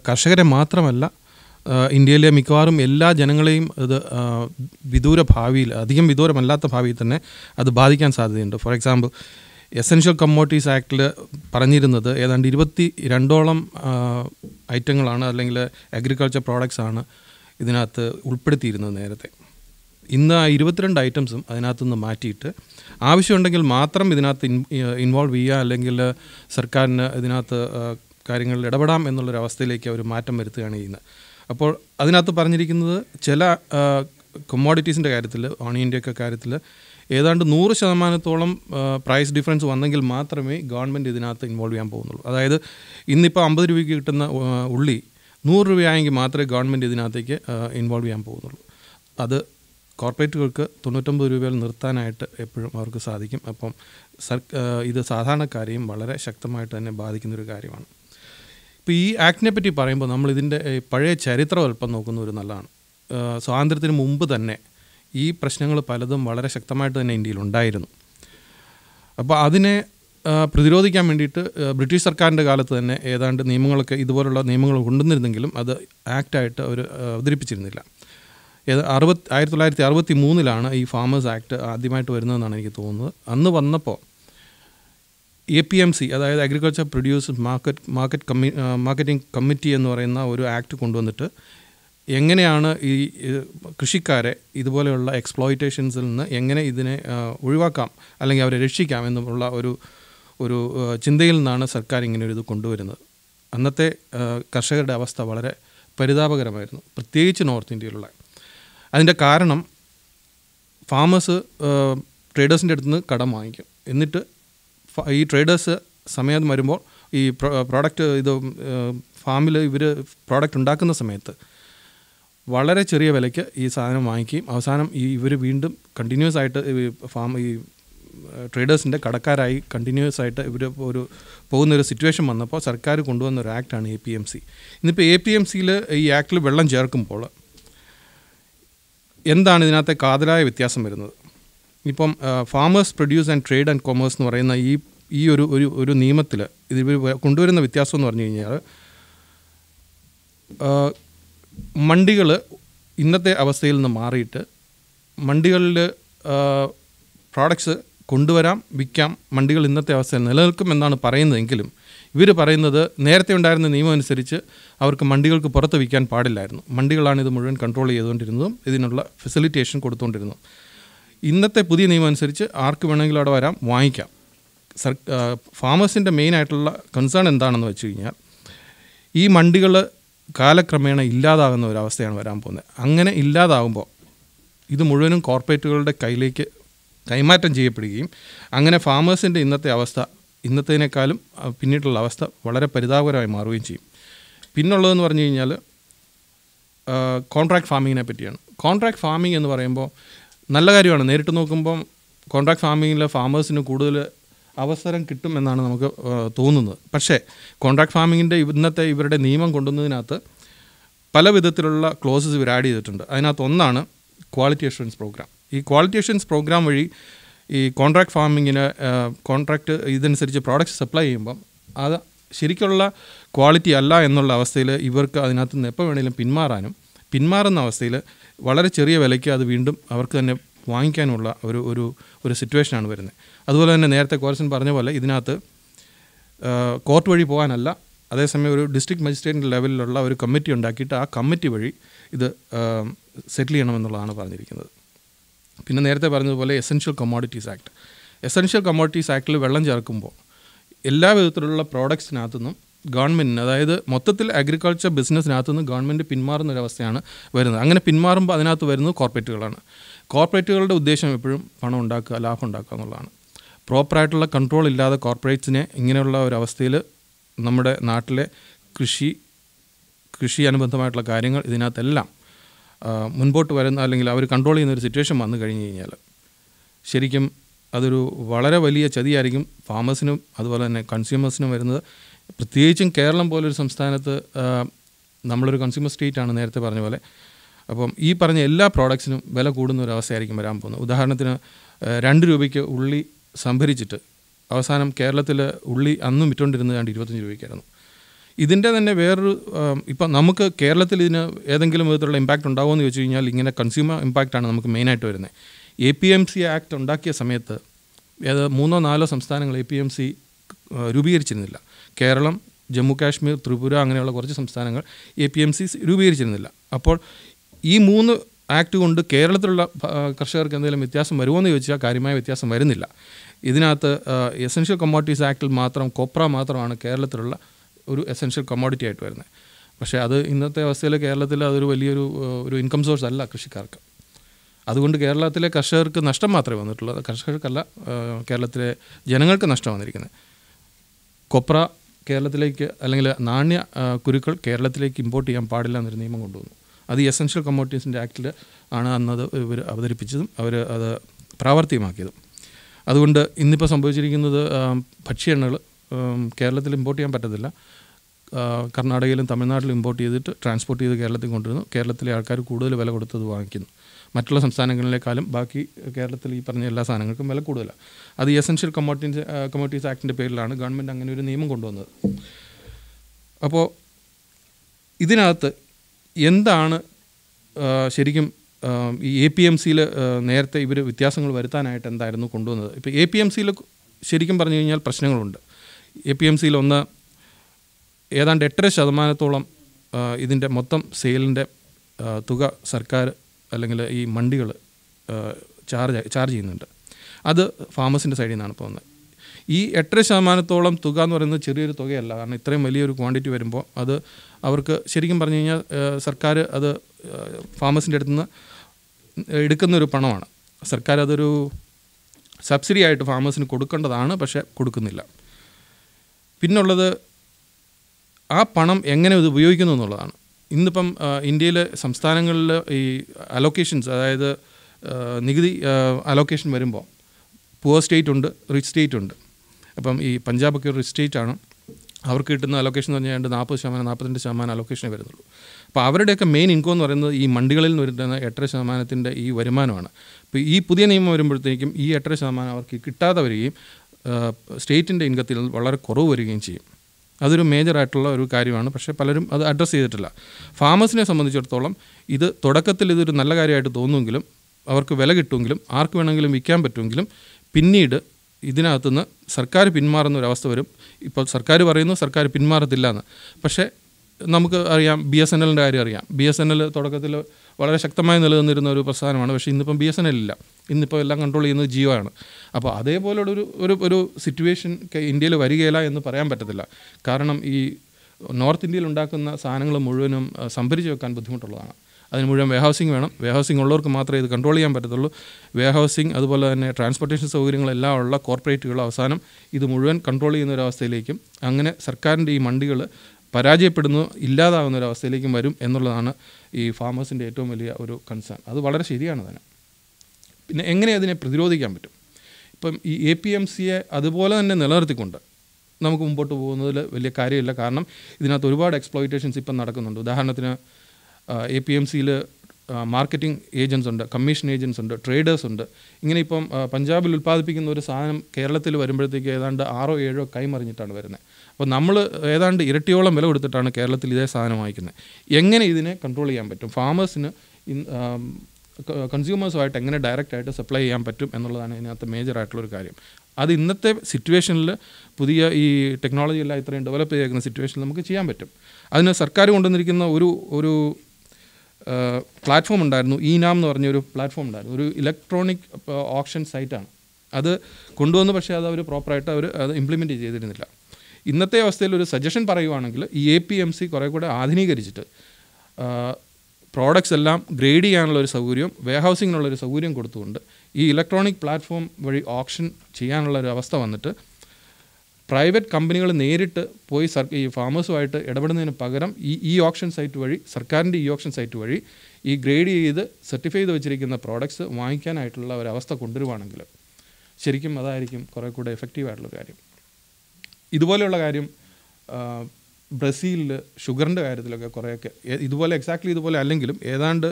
കർഷകരെ മാത്രമല്ല ഇന്ത്യയിലെ മിക്കവാറും എല്ലാ ജനങ്ങളെയും അത് വിദൂര ഭാവിയിൽ അധികം വിദൂരമല്ലാത്ത ഭാവിയിൽ തന്നെ അത് ബാധിക്കാൻ സാധ്യതയുണ്ട് ഫോർ എക്സാമ്പിൾ എസൻഷ്യൽ കമ്മോട്ടീസ് ആക്ടിൽ പറഞ്ഞിരുന്നത് ഏതാണ്ട് ഇരുപത്തി രണ്ടോളം ഐറ്റങ്ങളാണ് അല്ലെങ്കിൽ അഗ്രികൾച്ചർ പ്രോഡക്റ്റ്സ് ആണ് ഇതിനകത്ത് ഉൾപ്പെടുത്തിയിരുന്നത് നേരത്തെ ഇന്ന് ആ ഇരുപത്തിരണ്ട് ഐറ്റംസും അതിനകത്തുനിന്ന് മാറ്റിയിട്ട് ആവശ്യമുണ്ടെങ്കിൽ മാത്രം ഇതിനകത്ത് ഇൻവോൾവ് ചെയ്യുക അല്ലെങ്കിൽ സർക്കാരിന് ഇതിനകത്ത് കാര്യങ്ങളിൽ ഇടപെടാം എന്നുള്ളൊരവസ്ഥയിലേക്ക് അവർ മാറ്റം വരുത്തുകയാണ് ചെയ്യുന്നത് അപ്പോൾ അതിനകത്ത് പറഞ്ഞിരിക്കുന്നത് ചില കൊമോഡിറ്റീസിൻ്റെ കാര്യത്തിൽ ഓണിയൻ്റെയൊക്കെ കാര്യത്തിൽ ഏതാണ്ട് നൂറ് ശതമാനത്തോളം പ്രൈസ് ഡിഫറൻസ് വന്നെങ്കിൽ മാത്രമേ ഗവൺമെൻറ് ഇതിനകത്ത് ഇൻവോൾവ് ചെയ്യാൻ പോകുന്നുള്ളൂ അതായത് ഇന്നിപ്പോൾ അമ്പത് രൂപയ്ക്ക് കിട്ടുന്ന ഉള്ളി നൂറ് രൂപയായെങ്കിൽ മാത്രമേ ഗവൺമെൻറ് ഇതിനകത്തേക്ക് ഇൻവോൾവ് ചെയ്യാൻ പോകുന്നുള്ളൂ അത് കോർപ്പറേറ്റുകൾക്ക് തൊണ്ണൂറ്റൊമ്പത് രൂപയിൽ നിർത്താനായിട്ട് എപ്പോഴും അവർക്ക് സാധിക്കും അപ്പം ഇത് സാധാരണക്കാരെയും വളരെ ശക്തമായിട്ട് തന്നെ ബാധിക്കുന്നൊരു കാര്യമാണ് ഇപ്പോൾ ഈ ആക്ടിനെ പറ്റി പറയുമ്പോൾ നമ്മൾ ഇതിൻ്റെ പഴയ ചരിത്രം അല്പം നോക്കുന്ന ഒരു നല്ലതാണ് സ്വാതന്ത്ര്യത്തിന് മുമ്പ് തന്നെ ഈ പ്രശ്നങ്ങൾ പലതും വളരെ ശക്തമായിട്ട് തന്നെ ഇന്ത്യയിൽ ഉണ്ടായിരുന്നു അപ്പോൾ അതിനെ പ്രതിരോധിക്കാൻ വേണ്ടിയിട്ട് ബ്രിട്ടീഷ് സർക്കാരിൻ്റെ കാലത്ത് തന്നെ ഏതാണ്ട് നിയമങ്ങളൊക്കെ ഇതുപോലുള്ള നിയമങ്ങൾ കൊണ്ടുവന്നിരുന്നെങ്കിലും അത് ആക്റ്റായിട്ട് അവർ അവതരിപ്പിച്ചിരുന്നില്ല ഏത് അറുപത് ആയിരത്തി തൊള്ളായിരത്തി അറുപത്തി മൂന്നിലാണ് ഈ ഫാമേഴ്സ് ആക്ട് ആദ്യമായിട്ട് വരുന്നതെന്നാണ് എനിക്ക് തോന്നുന്നത് അന്ന് വന്നപ്പോൾ എ പി എം സി അതായത് അഗ്രികൾച്ചർ പ്രൊഡ്യൂസ് മാർക്കറ്റ് മാർക്കറ്റ് കമ്മി മാർക്കറ്റിംഗ് കമ്മിറ്റി എന്ന് പറയുന്ന ഒരു ആക്ട് കൊണ്ടുവന്നിട്ട് എങ്ങനെയാണ് ഈ കൃഷിക്കാരെ ഇതുപോലെയുള്ള എക്സ്പ്ലോയിറ്റേഷൻസിൽ നിന്ന് എങ്ങനെ ഇതിനെ ഒഴിവാക്കാം അല്ലെങ്കിൽ അവരെ രക്ഷിക്കാം എന്നുള്ള ഒരു ഒരു ചിന്തയിൽ നിന്നാണ് സർക്കാർ ഇങ്ങനെ ഒരു ഇത് കൊണ്ടുവരുന്നത് അന്നത്തെ കർഷകരുടെ അവസ്ഥ വളരെ പരിതാപകരമായിരുന്നു പ്രത്യേകിച്ച് നോർത്ത് ഇന്ത്യയിലുള്ള അതിൻ്റെ കാരണം ഫാമേഴ്സ് ട്രേഡേഴ്സിൻ്റെ അടുത്ത് നിന്ന് കടം വാങ്ങിക്കും എന്നിട്ട് ഈ ട്രേഡേഴ്സ് സമയം വരുമ്പോൾ ഈ പ്രോഡക്റ്റ് ഇത് ഫാമിൽ ഇവർ പ്രോഡക്റ്റ് ഉണ്ടാക്കുന്ന സമയത്ത് വളരെ ചെറിയ വിലയ്ക്ക് ഈ സാധനം വാങ്ങിക്കുകയും അവസാനം ഈ ഇവർ വീണ്ടും കണ്ടിന്യൂസ് ആയിട്ട് ഫാം ഈ ട്രേഡേഴ്സിൻ്റെ കടക്കാരായി കണ്ടിന്യൂസ് ആയിട്ട് ഇവർ ഒരു പോകുന്നൊരു സിറ്റുവേഷൻ വന്നപ്പോൾ സർക്കാർ കൊണ്ടുവന്ന ഒരു ആക്ടാണ് എ പി എം സി ഇന്നിപ്പോൾ എ പി എം സിയിൽ ഈ ആക്ടിൽ വെള്ളം ചേർക്കുമ്പോൾ എന്താണ് ഇതിനകത്തെ കാതലായ വ്യത്യാസം വരുന്നത് ഇപ്പം farmers produce and trade and commerce എന്ന് പറയുന്ന ഈ ഈ ഒരു ഒരു ഒരു നിയമത്തിൽ ഇത് കൊണ്ടുവരുന്ന വ്യത്യാസം എന്ന് പറഞ്ഞു കഴിഞ്ഞാൽ മണ്ടികൾ ഇന്നത്തെ അവസ്ഥയിൽ നിന്ന് മാറിയിട്ട് മണ്ടികളിൽ പ്രോഡക്ട്സ് കൊണ്ടുവരാം വിൽക്കാം മണ്ടികൾ ഇന്നത്തെ അവസ്ഥയിൽ നിലനിൽക്കും എന്നാണ് പറയുന്നതെങ്കിലും ഇവർ പറയുന്നത് നേരത്തെ ഉണ്ടായിരുന്ന നിയമം അനുസരിച്ച് അവർക്ക് മണ്ടികൾക്ക് പുറത്ത് വിൽക്കാൻ പാടില്ലായിരുന്നു മണ്ടികളാണ് ഇത് മുഴുവൻ കൺട്രോൾ ചെയ്തുകൊണ്ടിരുന്നതും ഇതിനുള്ള ഫെസിലിറ്റേഷൻ കൊടുത്തുകൊണ്ടിരുന്നതും ഇന്നത്തെ പുതിയ നിയമം അനുസരിച്ച് ആർക്ക് വേണമെങ്കിലും അവിടെ വരാം വാങ്ങിക്കാം സർ ഫാമേഴ്സിൻ്റെ ആയിട്ടുള്ള കൺസേൺ എന്താണെന്ന് വെച്ച് കഴിഞ്ഞാൽ ഈ മണ്ടികൾ കാലക്രമേണ ഇല്ലാതാകുന്ന ഒരവസ്ഥയാണ് വരാൻ പോകുന്നത് അങ്ങനെ ഇല്ലാതാകുമ്പോൾ ഇത് മുഴുവനും കോർപ്പറേറ്റുകളുടെ കയ്യിലേക്ക് കൈമാറ്റം ചെയ്യപ്പെടുകയും അങ്ങനെ ഫാമേഴ്സിൻ്റെ ഇന്നത്തെ അവസ്ഥ ഇന്നത്തേനേക്കാളും പിന്നീടുള്ള അവസ്ഥ വളരെ പരിതാപകരമായി മാറുകയും ചെയ്യും പിന്നുള്ളതെന്ന് പറഞ്ഞു കഴിഞ്ഞാൽ കോൺട്രാക്ട് ഫാമിങ്ങിനെ പറ്റിയാണ് കോൺട്രാക്ട് ഫാമിംഗ് എന്ന് പറയുമ്പോൾ നല്ല കാര്യമാണ് നേരിട്ട് നോക്കുമ്പം കോൺട്രാക്ട് ഫാമിങ്ങിലെ ഫാമേഴ്സിന് കൂടുതൽ അവസരം കിട്ടും എന്നാണ് നമുക്ക് തോന്നുന്നത് പക്ഷേ കോൺട്രാക്ട് ഫാമിങ്ങിൻ്റെ ഇന്നത്തെ ഇവരുടെ നിയമം കൊണ്ടുവന്നതിനകത്ത് പല വിധത്തിലുള്ള ക്ലോസസ് ഇവർ ആഡ് ചെയ്തിട്ടുണ്ട് അതിനകത്ത് ഒന്നാണ് ക്വാളിറ്റി അഷുറൻസ് പ്രോഗ്രാം ഈ ക്വാളിറ്റി അഷുറൻസ് പ്രോഗ്രാം വഴി ഈ കോൺട്രാക്ട് ഫാമിങ്ങിന് കോൺട്രാക്ട് ഇതനുസരിച്ച് പ്രോഡക്റ്റ് സപ്ലൈ ചെയ്യുമ്പം അത് ശരിക്കുള്ള ക്വാളിറ്റി അല്ല എന്നുള്ള അവസ്ഥയിൽ ഇവർക്ക് അതിനകത്ത് നിന്ന് എപ്പോൾ വേണമെങ്കിലും പിന്മാറാനും പിന്മാറുന്ന അവസ്ഥയിൽ വളരെ ചെറിയ വിലയ്ക്ക് അത് വീണ്ടും അവർക്ക് തന്നെ വാങ്ങിക്കാനുള്ള ഒരു ഒരു ഒരു സിറ്റുവേഷനാണ് വരുന്നത് അതുപോലെ തന്നെ നേരത്തെ കോർസൻ പറഞ്ഞ പോലെ ഇതിനകത്ത് കോർട്ട് വഴി പോകാനല്ല അതേസമയം ഒരു ഡിസ്ട്രിക്ട് മജിസ്ട്രേറ്റ് ലെവലിലുള്ള ഒരു കമ്മിറ്റി ഉണ്ടാക്കിയിട്ട് ആ കമ്മിറ്റി വഴി ഇത് സെറ്റിൽ ചെയ്യണമെന്നുള്ളതാണ് പറഞ്ഞിരിക്കുന്നത് പിന്നെ നേരത്തെ പറഞ്ഞതുപോലെ essential commodities act essential commodities ആക്ടിൽ വെള്ളം ചേർക്കുമ്പോൾ എല്ലാ വിധത്തിലുള്ള പ്രോഡക്ട്സിനകത്തുനിന്നും ഗവൺമെൻറ്റിന് അതായത് മൊത്തത്തിൽ അഗ്രികൾച്ചർ ബിസിനസ്സിനകത്ത് നിന്ന് ഗവൺമെൻറ് പിന്മാറുന്ന ഒരവസ്ഥയാണ് വരുന്നത് അങ്ങനെ പിന്മാറുമ്പോൾ അതിനകത്ത് വരുന്നത് കോർപ്പറേറ്റുകളാണ് കോർപ്പറേറ്റുകളുടെ ഉദ്ദേശം എപ്പോഴും പണം ഉണ്ടാക്കുക ലാഭം ഉണ്ടാക്കുക എന്നുള്ളതാണ് പ്രോപ്പറായിട്ടുള്ള കൺട്രോൾ ഇല്ലാതെ കോർപ്പറേറ്റ്സിനെ ഇങ്ങനെയുള്ള ഒരവസ്ഥയിൽ നമ്മുടെ നാട്ടിലെ കൃഷി കൃഷി അനുബന്ധമായിട്ടുള്ള കാര്യങ്ങൾ ഇതിനകത്തെല്ലാം മുൻപോട്ട് വരുന്ന അല്ലെങ്കിൽ അവർ കൺട്രോൾ ചെയ്യുന്ന ഒരു സിറ്റുവേഷൻ വന്നു കഴിഞ്ഞ് കഴിഞ്ഞാൽ ശരിക്കും അതൊരു വളരെ വലിയ ചതിയായിരിക്കും ഫാമേഴ്സിനും അതുപോലെ തന്നെ കൺസ്യൂമേഴ്സിനും വരുന്നത് പ്രത്യേകിച്ചും കേരളം പോലൊരു സംസ്ഥാനത്ത് നമ്മളൊരു കൺസ്യൂമർ സ്റ്റേറ്റ് ആണ് നേരത്തെ പറഞ്ഞ പോലെ അപ്പം ഈ പറഞ്ഞ എല്ലാ പ്രോഡക്ട്സിനും വില കൂടുന്ന ഒരു അവസ്ഥയായിരിക്കും വരാൻ പോകുന്നത് ഉദാഹരണത്തിന് രണ്ട് രൂപയ്ക്ക് ഉള്ളി സംഭരിച്ചിട്ട് അവസാനം കേരളത്തിൽ ഉള്ളി അന്നും വിറ്റുകൊണ്ടിരുന്നത് കണ്ട് ഇരുപത്തഞ്ച് രൂപയ്ക്കായിരുന്നു ഇതിൻ്റെ തന്നെ വേറൊരു ഇപ്പം നമുക്ക് കേരളത്തിൽ ഇതിന് ഏതെങ്കിലും വിധത്തിലുള്ള ഇമ്പാക്റ്റ് ഉണ്ടാവുമെന്ന് ചോദിച്ചു കഴിഞ്ഞാൽ ഇങ്ങനെ കൺസ്യൂമർ ഇമ്പാക്റ്റാണ് നമുക്ക് മെയിനായിട്ട് വരുന്നത് A P M C act ഉണ്ടാക്കിയ സമയത്ത് ഏത് മൂന്നോ നാലോ സംസ്ഥാനങ്ങൾ എ പി എം സി രൂപീകരിച്ചിരുന്നില്ല കേരളം ജമ്മു കാശ്മീർ ത്രിപുര അങ്ങനെയുള്ള കുറച്ച് സംസ്ഥാനങ്ങൾ എ പി എം സി രൂപീകരിച്ചിരുന്നില്ല അപ്പോൾ ഈ മൂന്ന് ആക്ട് കൊണ്ട് കേരളത്തിലുള്ള കർഷകർക്ക് എന്തെങ്കിലും വ്യത്യാസം വരുമോ എന്ന് ചോദിച്ചാൽ കാര്യമായ വ്യത്യാസം വരുന്നില്ല ഇതിനകത്ത് എസൻഷ്യൽ കമ്മോഡിറ്റീസ് ആക്ടിൽ മാത്രം കൊപ്ര മാത്രമാണ് കേരളത്തിലുള്ള ഒരു എസൻഷ്യൽ കമ്മോഡിറ്റി ആയിട്ട് വരുന്നത് പക്ഷേ അത് ഇന്നത്തെ അവസ്ഥയിൽ കേരളത്തിൽ അതൊരു വലിയൊരു ഒരു ഇൻകം സോഴ്സ് അല്ല കൃഷിക്കാർക്ക് അതുകൊണ്ട് കേരളത്തിലെ കർഷകർക്ക് നഷ്ടം മാത്രമേ വന്നിട്ടുള്ളൂ കർഷകർക്കല്ല കേരളത്തിലെ ജനങ്ങൾക്ക് നഷ്ടം വന്നിരിക്കുന്നത് കൊപ്ര കേരളത്തിലേക്ക് അല്ലെങ്കിൽ നാണ്യ കുരുക്കൾ കേരളത്തിലേക്ക് ഇമ്പോർട്ട് ചെയ്യാൻ പാടില്ല എന്നൊരു നിയമം കൊണ്ടുവന്നു അത് എസൻഷ്യൽ കമ്മോഡിറ്റീസിൻ്റെ ആക്റ്റിൽ ആണ് അന്നത് ഇവർ അവതരിപ്പിച്ചതും അവർ അത് പ്രാവർത്തികമാക്കിയതും അതുകൊണ്ട് ഇന്നിപ്പോൾ സംഭവിച്ചിരിക്കുന്നത് ഭക്ഷ്യ എണ്ണകൾ കേരളത്തിൽ ഇമ്പോർട്ട് ചെയ്യാൻ പറ്റത്തില്ല കർണാടകയിലും തമിഴ്നാട്ടിലും ഇമ്പോർട്ട് ചെയ്തിട്ട് ട്രാൻസ്പോർട്ട് ചെയ്ത് കേരളത്തിൽ കൊണ്ടുവരുന്നു കേരളത്തിലെ ആൾക്കാർ കൂടുതൽ വില കൊടുത്തത് വാങ്ങിക്കുന്നു മറ്റുള്ള സംസ്ഥാനങ്ങളിലേക്കാളും ബാക്കി കേരളത്തിൽ ഈ പറഞ്ഞ എല്ലാ സാധനങ്ങൾക്കും വില കൂടുതലാണ് അത് എസൻഷ്യൽ കമ്മോഡിറ്റീസ് കമ്മോഡിറ്റീസ് ആക്ടിൻ്റെ പേരിലാണ് ഗവൺമെൻറ് അങ്ങനെ ഒരു നിയമം കൊണ്ടുവന്നത് അപ്പോൾ ഇതിനകത്ത് എന്താണ് ശരിക്കും ഈ എ പി എം സിയിൽ നേരത്തെ ഇവർ വ്യത്യാസങ്ങൾ വരുത്താനായിട്ട് എന്തായിരുന്നു കൊണ്ടുവന്നത് ഇപ്പോൾ എ പി എം സിയിൽ ശരിക്കും പറഞ്ഞു കഴിഞ്ഞാൽ പ്രശ്നങ്ങളുണ്ട് എ പി എം സിയിൽ ഒന്ന് ഏതാണ്ട് എട്ടര ശതമാനത്തോളം ഇതിൻ്റെ മൊത്തം സെയിലിൻ്റെ തുക സർക്കാർ അല്ലെങ്കിൽ ഈ മണ്ടികൾ ചാർജ് ചാർജ് ചെയ്യുന്നുണ്ട് അത് ഫാമസിൻ്റെ സൈഡിൽ നിന്നാണ് പോകുന്നത് ഈ എട്ടര ശതമാനത്തോളം തുക എന്ന് പറയുന്നത് ചെറിയൊരു തുകയല്ല കാരണം ഇത്രയും വലിയൊരു ക്വാണ്ടിറ്റി വരുമ്പോൾ അത് അവർക്ക് ശരിക്കും പറഞ്ഞു കഴിഞ്ഞാൽ സർക്കാർ അത് ഫാമസിൻ്റെ അടുത്ത് നിന്ന് എടുക്കുന്നൊരു പണമാണ് സർക്കാർ അതൊരു സബ്സിഡി ആയിട്ട് ഫാമേഴ്സിന് കൊടുക്കേണ്ടതാണ് പക്ഷേ കൊടുക്കുന്നില്ല പിന്നുള്ളത് ആ പണം എങ്ങനെ ഇത് ഉപയോഗിക്കുന്നു എന്നുള്ളതാണ് ഇന്നിപ്പം ഇന്ത്യയിലെ സംസ്ഥാനങ്ങളിൽ ഈ അലോക്കേഷൻസ് അതായത് നികുതി അലോക്കേഷൻ വരുമ്പോൾ പുവർ സ്റ്റേറ്റ് ഉണ്ട് റിച്ച് സ്റ്റേറ്റ് ഉണ്ട് അപ്പം ഈ പഞ്ചാബൊക്കെ ഒരു റിച്ച് സ്റ്റേറ്റ് ആണ് അവർക്ക് കിട്ടുന്ന അലോക്കേഷൻ എന്ന് പറഞ്ഞാൽ നാൽപ്പത് ശതമാനം നാൽപ്പത്തിരണ്ട് ശതമാനം അലോക്കേഷനേ വരുന്നുള്ളൂ അപ്പോൾ അവരുടെയൊക്കെ മെയിൻ ഇൻകം എന്ന് പറയുന്നത് ഈ മണ്ടികളിൽ നിന്ന് വരുന്ന എട്ടര ശതമാനത്തിൻ്റെ ഈ വരുമാനമാണ് അപ്പോൾ ഈ പുതിയ നിയമം വരുമ്പോഴത്തേക്കും ഈ എട്ടര ശതമാനം അവർക്ക് കിട്ടാതെ വരികയും സ്റ്റേറ്റിൻ്റെ ഇൻകത്തിൽ വളരെ കുറവ് വരികയും ചെയ്യും അതൊരു മേജറായിട്ടുള്ള ഒരു കാര്യമാണ് പക്ഷേ പലരും അത് അഡ്രസ്സ് ചെയ്തിട്ടില്ല ഫാമേഴ്സിനെ സംബന്ധിച്ചിടത്തോളം ഇത് തുടക്കത്തിൽ ഇതൊരു നല്ല കാര്യമായിട്ട് തോന്നുമെങ്കിലും അവർക്ക് വില കിട്ടുമെങ്കിലും ആർക്ക് വേണമെങ്കിലും വിൽക്കാൻ പറ്റുമെങ്കിലും പിന്നീട് ഇതിനകത്തുനിന്ന് സർക്കാർ പിന്മാറുന്ന അവസ്ഥ വരും ഇപ്പോൾ സർക്കാർ പറയുന്നു സർക്കാർ പിന്മാറത്തില്ല എന്ന് പക്ഷേ നമുക്ക് അറിയാം ബി എസ് എൻ എല്ലിൻ്റെ കാര്യം അറിയാം ബി എസ് എൻ എൽ തുടക്കത്തിൽ വളരെ ശക്തമായി നിലനിന്നിരുന്ന ഒരു പ്രസ്ഥാനമാണ് പക്ഷേ ഇന്നിപ്പം ബി എസ് എൻ എൽ ഇല്ല ഇന്നിപ്പോൾ എല്ലാം കൺട്രോൾ ചെയ്യുന്നത് ജിയോ ആണ് അപ്പോൾ അതേപോലുള്ളൊരു ഒരു ഒരു സിറ്റുവേഷൻ ഇന്ത്യയിൽ വരികയില്ല എന്ന് പറയാൻ പറ്റത്തില്ല കാരണം ഈ നോർത്ത് ഇന്ത്യയിൽ ഉണ്ടാക്കുന്ന സാധനങ്ങൾ മുഴുവനും സംഭരിച്ച് വെക്കാൻ ബുദ്ധിമുട്ടുള്ളതാണ് അതിന് മുഴുവൻ വെയർഹൗസിംഗ് വേണം വെയർഹൗസിംഗ് ഉള്ളവർക്ക് മാത്രമേ ഇത് കൺട്രോൾ ചെയ്യാൻ പറ്റത്തുള്ളൂ വെയർഹൗസിംഗ് അതുപോലെ തന്നെ ട്രാൻസ്പോർട്ടേഷൻ സൗകര്യങ്ങളെല്ലാം ഉള്ള കോർപ്പറേറ്റുകൾ അവസാനം ഇത് മുഴുവൻ കൺട്രോൾ ചെയ്യുന്ന ഒരവസ്ഥയിലേക്കും അങ്ങനെ സർക്കാരിൻ്റെ ഈ മണ്ടികൾ പരാജയപ്പെടുന്നു ഇല്ലാതാകുന്ന ഒരു അവസ്ഥയിലേക്കും വരും എന്നുള്ളതാണ് ഈ ഫാമേഴ്സിൻ്റെ ഏറ്റവും വലിയ ഒരു കൺസേൺ അത് വളരെ ശരിയാണ് തന്നെ പിന്നെ എങ്ങനെ അതിനെ പ്രതിരോധിക്കാൻ പറ്റും ഇപ്പം ഈ എ പി എം സിയെ അതുപോലെ തന്നെ നിലനിർത്തിക്കൊണ്ട് നമുക്ക് മുമ്പോട്ട് പോകുന്നതിൽ വലിയ കാര്യമില്ല കാരണം ഇതിനകത്ത് ഒരുപാട് എക്സ്പ്ലോയിറ്റേഷൻസ് ഇപ്പം നടക്കുന്നുണ്ട് ഉദാഹരണത്തിന് എ പി എം സിയിൽ മാർക്കറ്റിംഗ് ഏജൻസ് ഉണ്ട് കമ്മീഷൻ ഏജൻസ് ഉണ്ട് ട്രേഡേഴ്സ് ഉണ്ട് ഇങ്ങനെ ഇപ്പം പഞ്ചാബിൽ ഉൽപ്പാദിപ്പിക്കുന്ന ഒരു സാധനം കേരളത്തിൽ വരുമ്പോഴത്തേക്ക് ഏതാണ്ട് ആറോ ഏഴോ കൈമറിഞ്ഞിട്ടാണ് വരുന്നത് അപ്പോൾ നമ്മൾ ഏതാണ്ട് ഇരട്ടിയോളം വില കൊടുത്തിട്ടാണ് കേരളത്തിൽ ഇതേ സാധനം വാങ്ങിക്കുന്നത് എങ്ങനെ ഇതിനെ കൺട്രോൾ ചെയ്യാൻ പറ്റും ഫാമേഴ്സിന് കൺസ്യൂമേഴ്സുമായിട്ട് എങ്ങനെ ഡയറക്റ്റായിട്ട് സപ്ലൈ ചെയ്യാൻ പറ്റും എന്നുള്ളതാണ് ഇതിനകത്ത് മേജറായിട്ടുള്ളൊരു കാര്യം അത് ഇന്നത്തെ സിറ്റുവേഷനിൽ പുതിയ ഈ ടെക്നോളജി എല്ലാം ഇത്രയും ഡെവലപ്പ് ചെയ്തേക്കുന്ന സിറ്റുവേഷനിൽ നമുക്ക് ചെയ്യാൻ പറ്റും അതിന് സർക്കാർ കൊണ്ടുവന്നിരിക്കുന്ന ഒരു ഒരു പ്ലാറ്റ്ഫോം ഉണ്ടായിരുന്നു ഈനാം e എന്ന് പറഞ്ഞൊരു പ്ലാറ്റ്ഫോം ഉണ്ടായിരുന്നു ഒരു ഇലക്ട്രോണിക് ഓപ്ഷൻ സൈറ്റാണ് അത് കൊണ്ടുവന്നു പക്ഷേ അത് അവർ പ്രോപ്പറായിട്ട് അവർ അത് ഇംപ്ലിമെൻറ്റ് ചെയ്തിരുന്നില്ല ഇന്നത്തെ അവസ്ഥയിൽ ഒരു സജഷൻ പറയുവാണെങ്കിൽ ഈ എ പി എം സി കുറേ കൂടെ ആധുനീകരിച്ചിട്ട് പ്രോഡക്ട്സ് എല്ലാം ഗ്രേഡ് ചെയ്യാനുള്ള ഒരു സൗകര്യം വെയർഹൗസിങ്ങിനുള്ള ഒരു സൗകര്യം കൊടുത്തുകൊണ്ട് ഈ ഇലക്ട്രോണിക് പ്ലാറ്റ്ഫോം വഴി ഓപ്ഷൻ ചെയ്യാനുള്ളൊരു ഒരു അവസ്ഥ വന്നിട്ട് പ്രൈവറ്റ് കമ്പനികൾ നേരിട്ട് പോയി സർ ഈ ഫാമേഴ്സുമായിട്ട് ഇടപെടുന്നതിന് പകരം ഈ ഈ ഓപ്ഷൻ സൈറ്റ് വഴി സർക്കാരിൻ്റെ ഈ ഓപ്ഷൻ സൈറ്റ് വഴി ഈ ഗ്രേഡ് ചെയ്ത് സർട്ടിഫൈ ചെയ്ത് വെച്ചിരിക്കുന്ന പ്രോഡക്ട്സ് വാങ്ങിക്കാനായിട്ടുള്ള ഒരവസ്ഥ കൊണ്ടുവരുവാണെങ്കിൽ ശരിക്കും അതായിരിക്കും കുറേ കൂടെ എഫക്റ്റീവായിട്ടുള്ള കാര്യം ഇതുപോലെയുള്ള കാര്യം ബ്രസീലിൽ ഷുഗറിൻ്റെ കാര്യത്തിലൊക്കെ കുറേയൊക്കെ ഇതുപോലെ എക്സാക്ട്ലി ഇതുപോലെ അല്ലെങ്കിലും ഏതാണ്ട്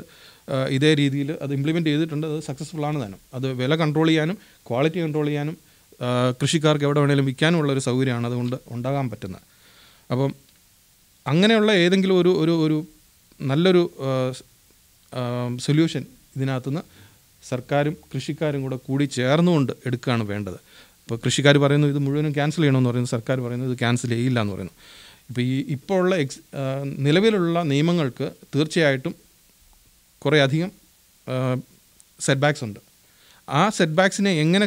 ഇതേ രീതിയിൽ അത് ഇംപ്ലിമെൻറ്റ് ചെയ്തിട്ടുണ്ട് അത് സക്സസ്ഫുൾ ആണ് തന്നെ അത് വില കൺട്രോൾ ചെയ്യാനും ക്വാളിറ്റി കൺട്രോൾ ചെയ്യാനും കൃഷിക്കാർക്ക് എവിടെ വേണേലും വിൽക്കാനുമുള്ള ഒരു സൗകര്യമാണ് അതുകൊണ്ട് ഉണ്ടാകാൻ പറ്റുന്നത് അപ്പം അങ്ങനെയുള്ള ഏതെങ്കിലും ഒരു ഒരു ഒരു നല്ലൊരു സൊല്യൂഷൻ ഇതിനകത്തുനിന്ന് സർക്കാരും കൃഷിക്കാരും കൂടെ കൂടി ചേർന്നുകൊണ്ട് എടുക്കുകയാണ് വേണ്ടത് ഇപ്പോൾ കൃഷിക്കാർ പറയുന്നു ഇത് മുഴുവനും ക്യാൻസൽ ചെയ്യണമെന്ന് പറയുന്നു സർക്കാർ പറയുന്നു ഇത് ക്യാൻസൽ ചെയ്യില്ല എന്ന് പറയുന്നു ഇപ്പോൾ ഈ ഇപ്പോൾ ഉള്ള എക്സ് നിലവിലുള്ള നിയമങ്ങൾക്ക് തീർച്ചയായിട്ടും കുറേ അധികം സെറ്റ് ബാക്സ് ഉണ്ട് ആ സെറ്റ് ബാക്സിനെ എങ്ങനെ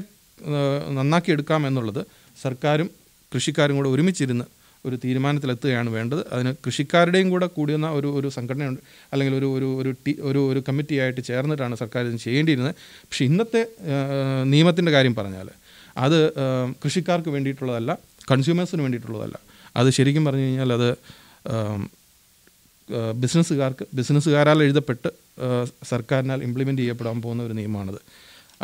നന്നാക്കിയെടുക്കാം എന്നുള്ളത് സർക്കാരും കൃഷിക്കാരും കൂടെ ഒരുമിച്ചിരുന്ന് ഒരു തീരുമാനത്തിലെത്തുകയാണ് വേണ്ടത് അതിന് കൃഷിക്കാരുടെയും കൂടെ വന്ന ഒരു ഒരു സംഘടനയുണ്ട് അല്ലെങ്കിൽ ഒരു ഒരു ഒരു ടി ഒരു ഒരു കമ്മിറ്റിയായിട്ട് ചേർന്നിട്ടാണ് സർക്കാർ ഇത് ചെയ്യേണ്ടിയിരുന്നത് പക്ഷേ ഇന്നത്തെ നിയമത്തിൻ്റെ കാര്യം പറഞ്ഞാൽ അത് കൃഷിക്കാർക്ക് വേണ്ടിയിട്ടുള്ളതല്ല കൺസ്യൂമേഴ്സിന് വേണ്ടിയിട്ടുള്ളതല്ല അത് ശരിക്കും പറഞ്ഞു കഴിഞ്ഞാൽ അത് ബിസിനസ്സുകാർക്ക് ബിസിനസ്സുകാരാൽ എഴുതപ്പെട്ട് സർക്കാരിനാൽ ഇംപ്ലിമെൻ്റ് ചെയ്യപ്പെടാൻ പോകുന്ന ഒരു നിയമമാണത്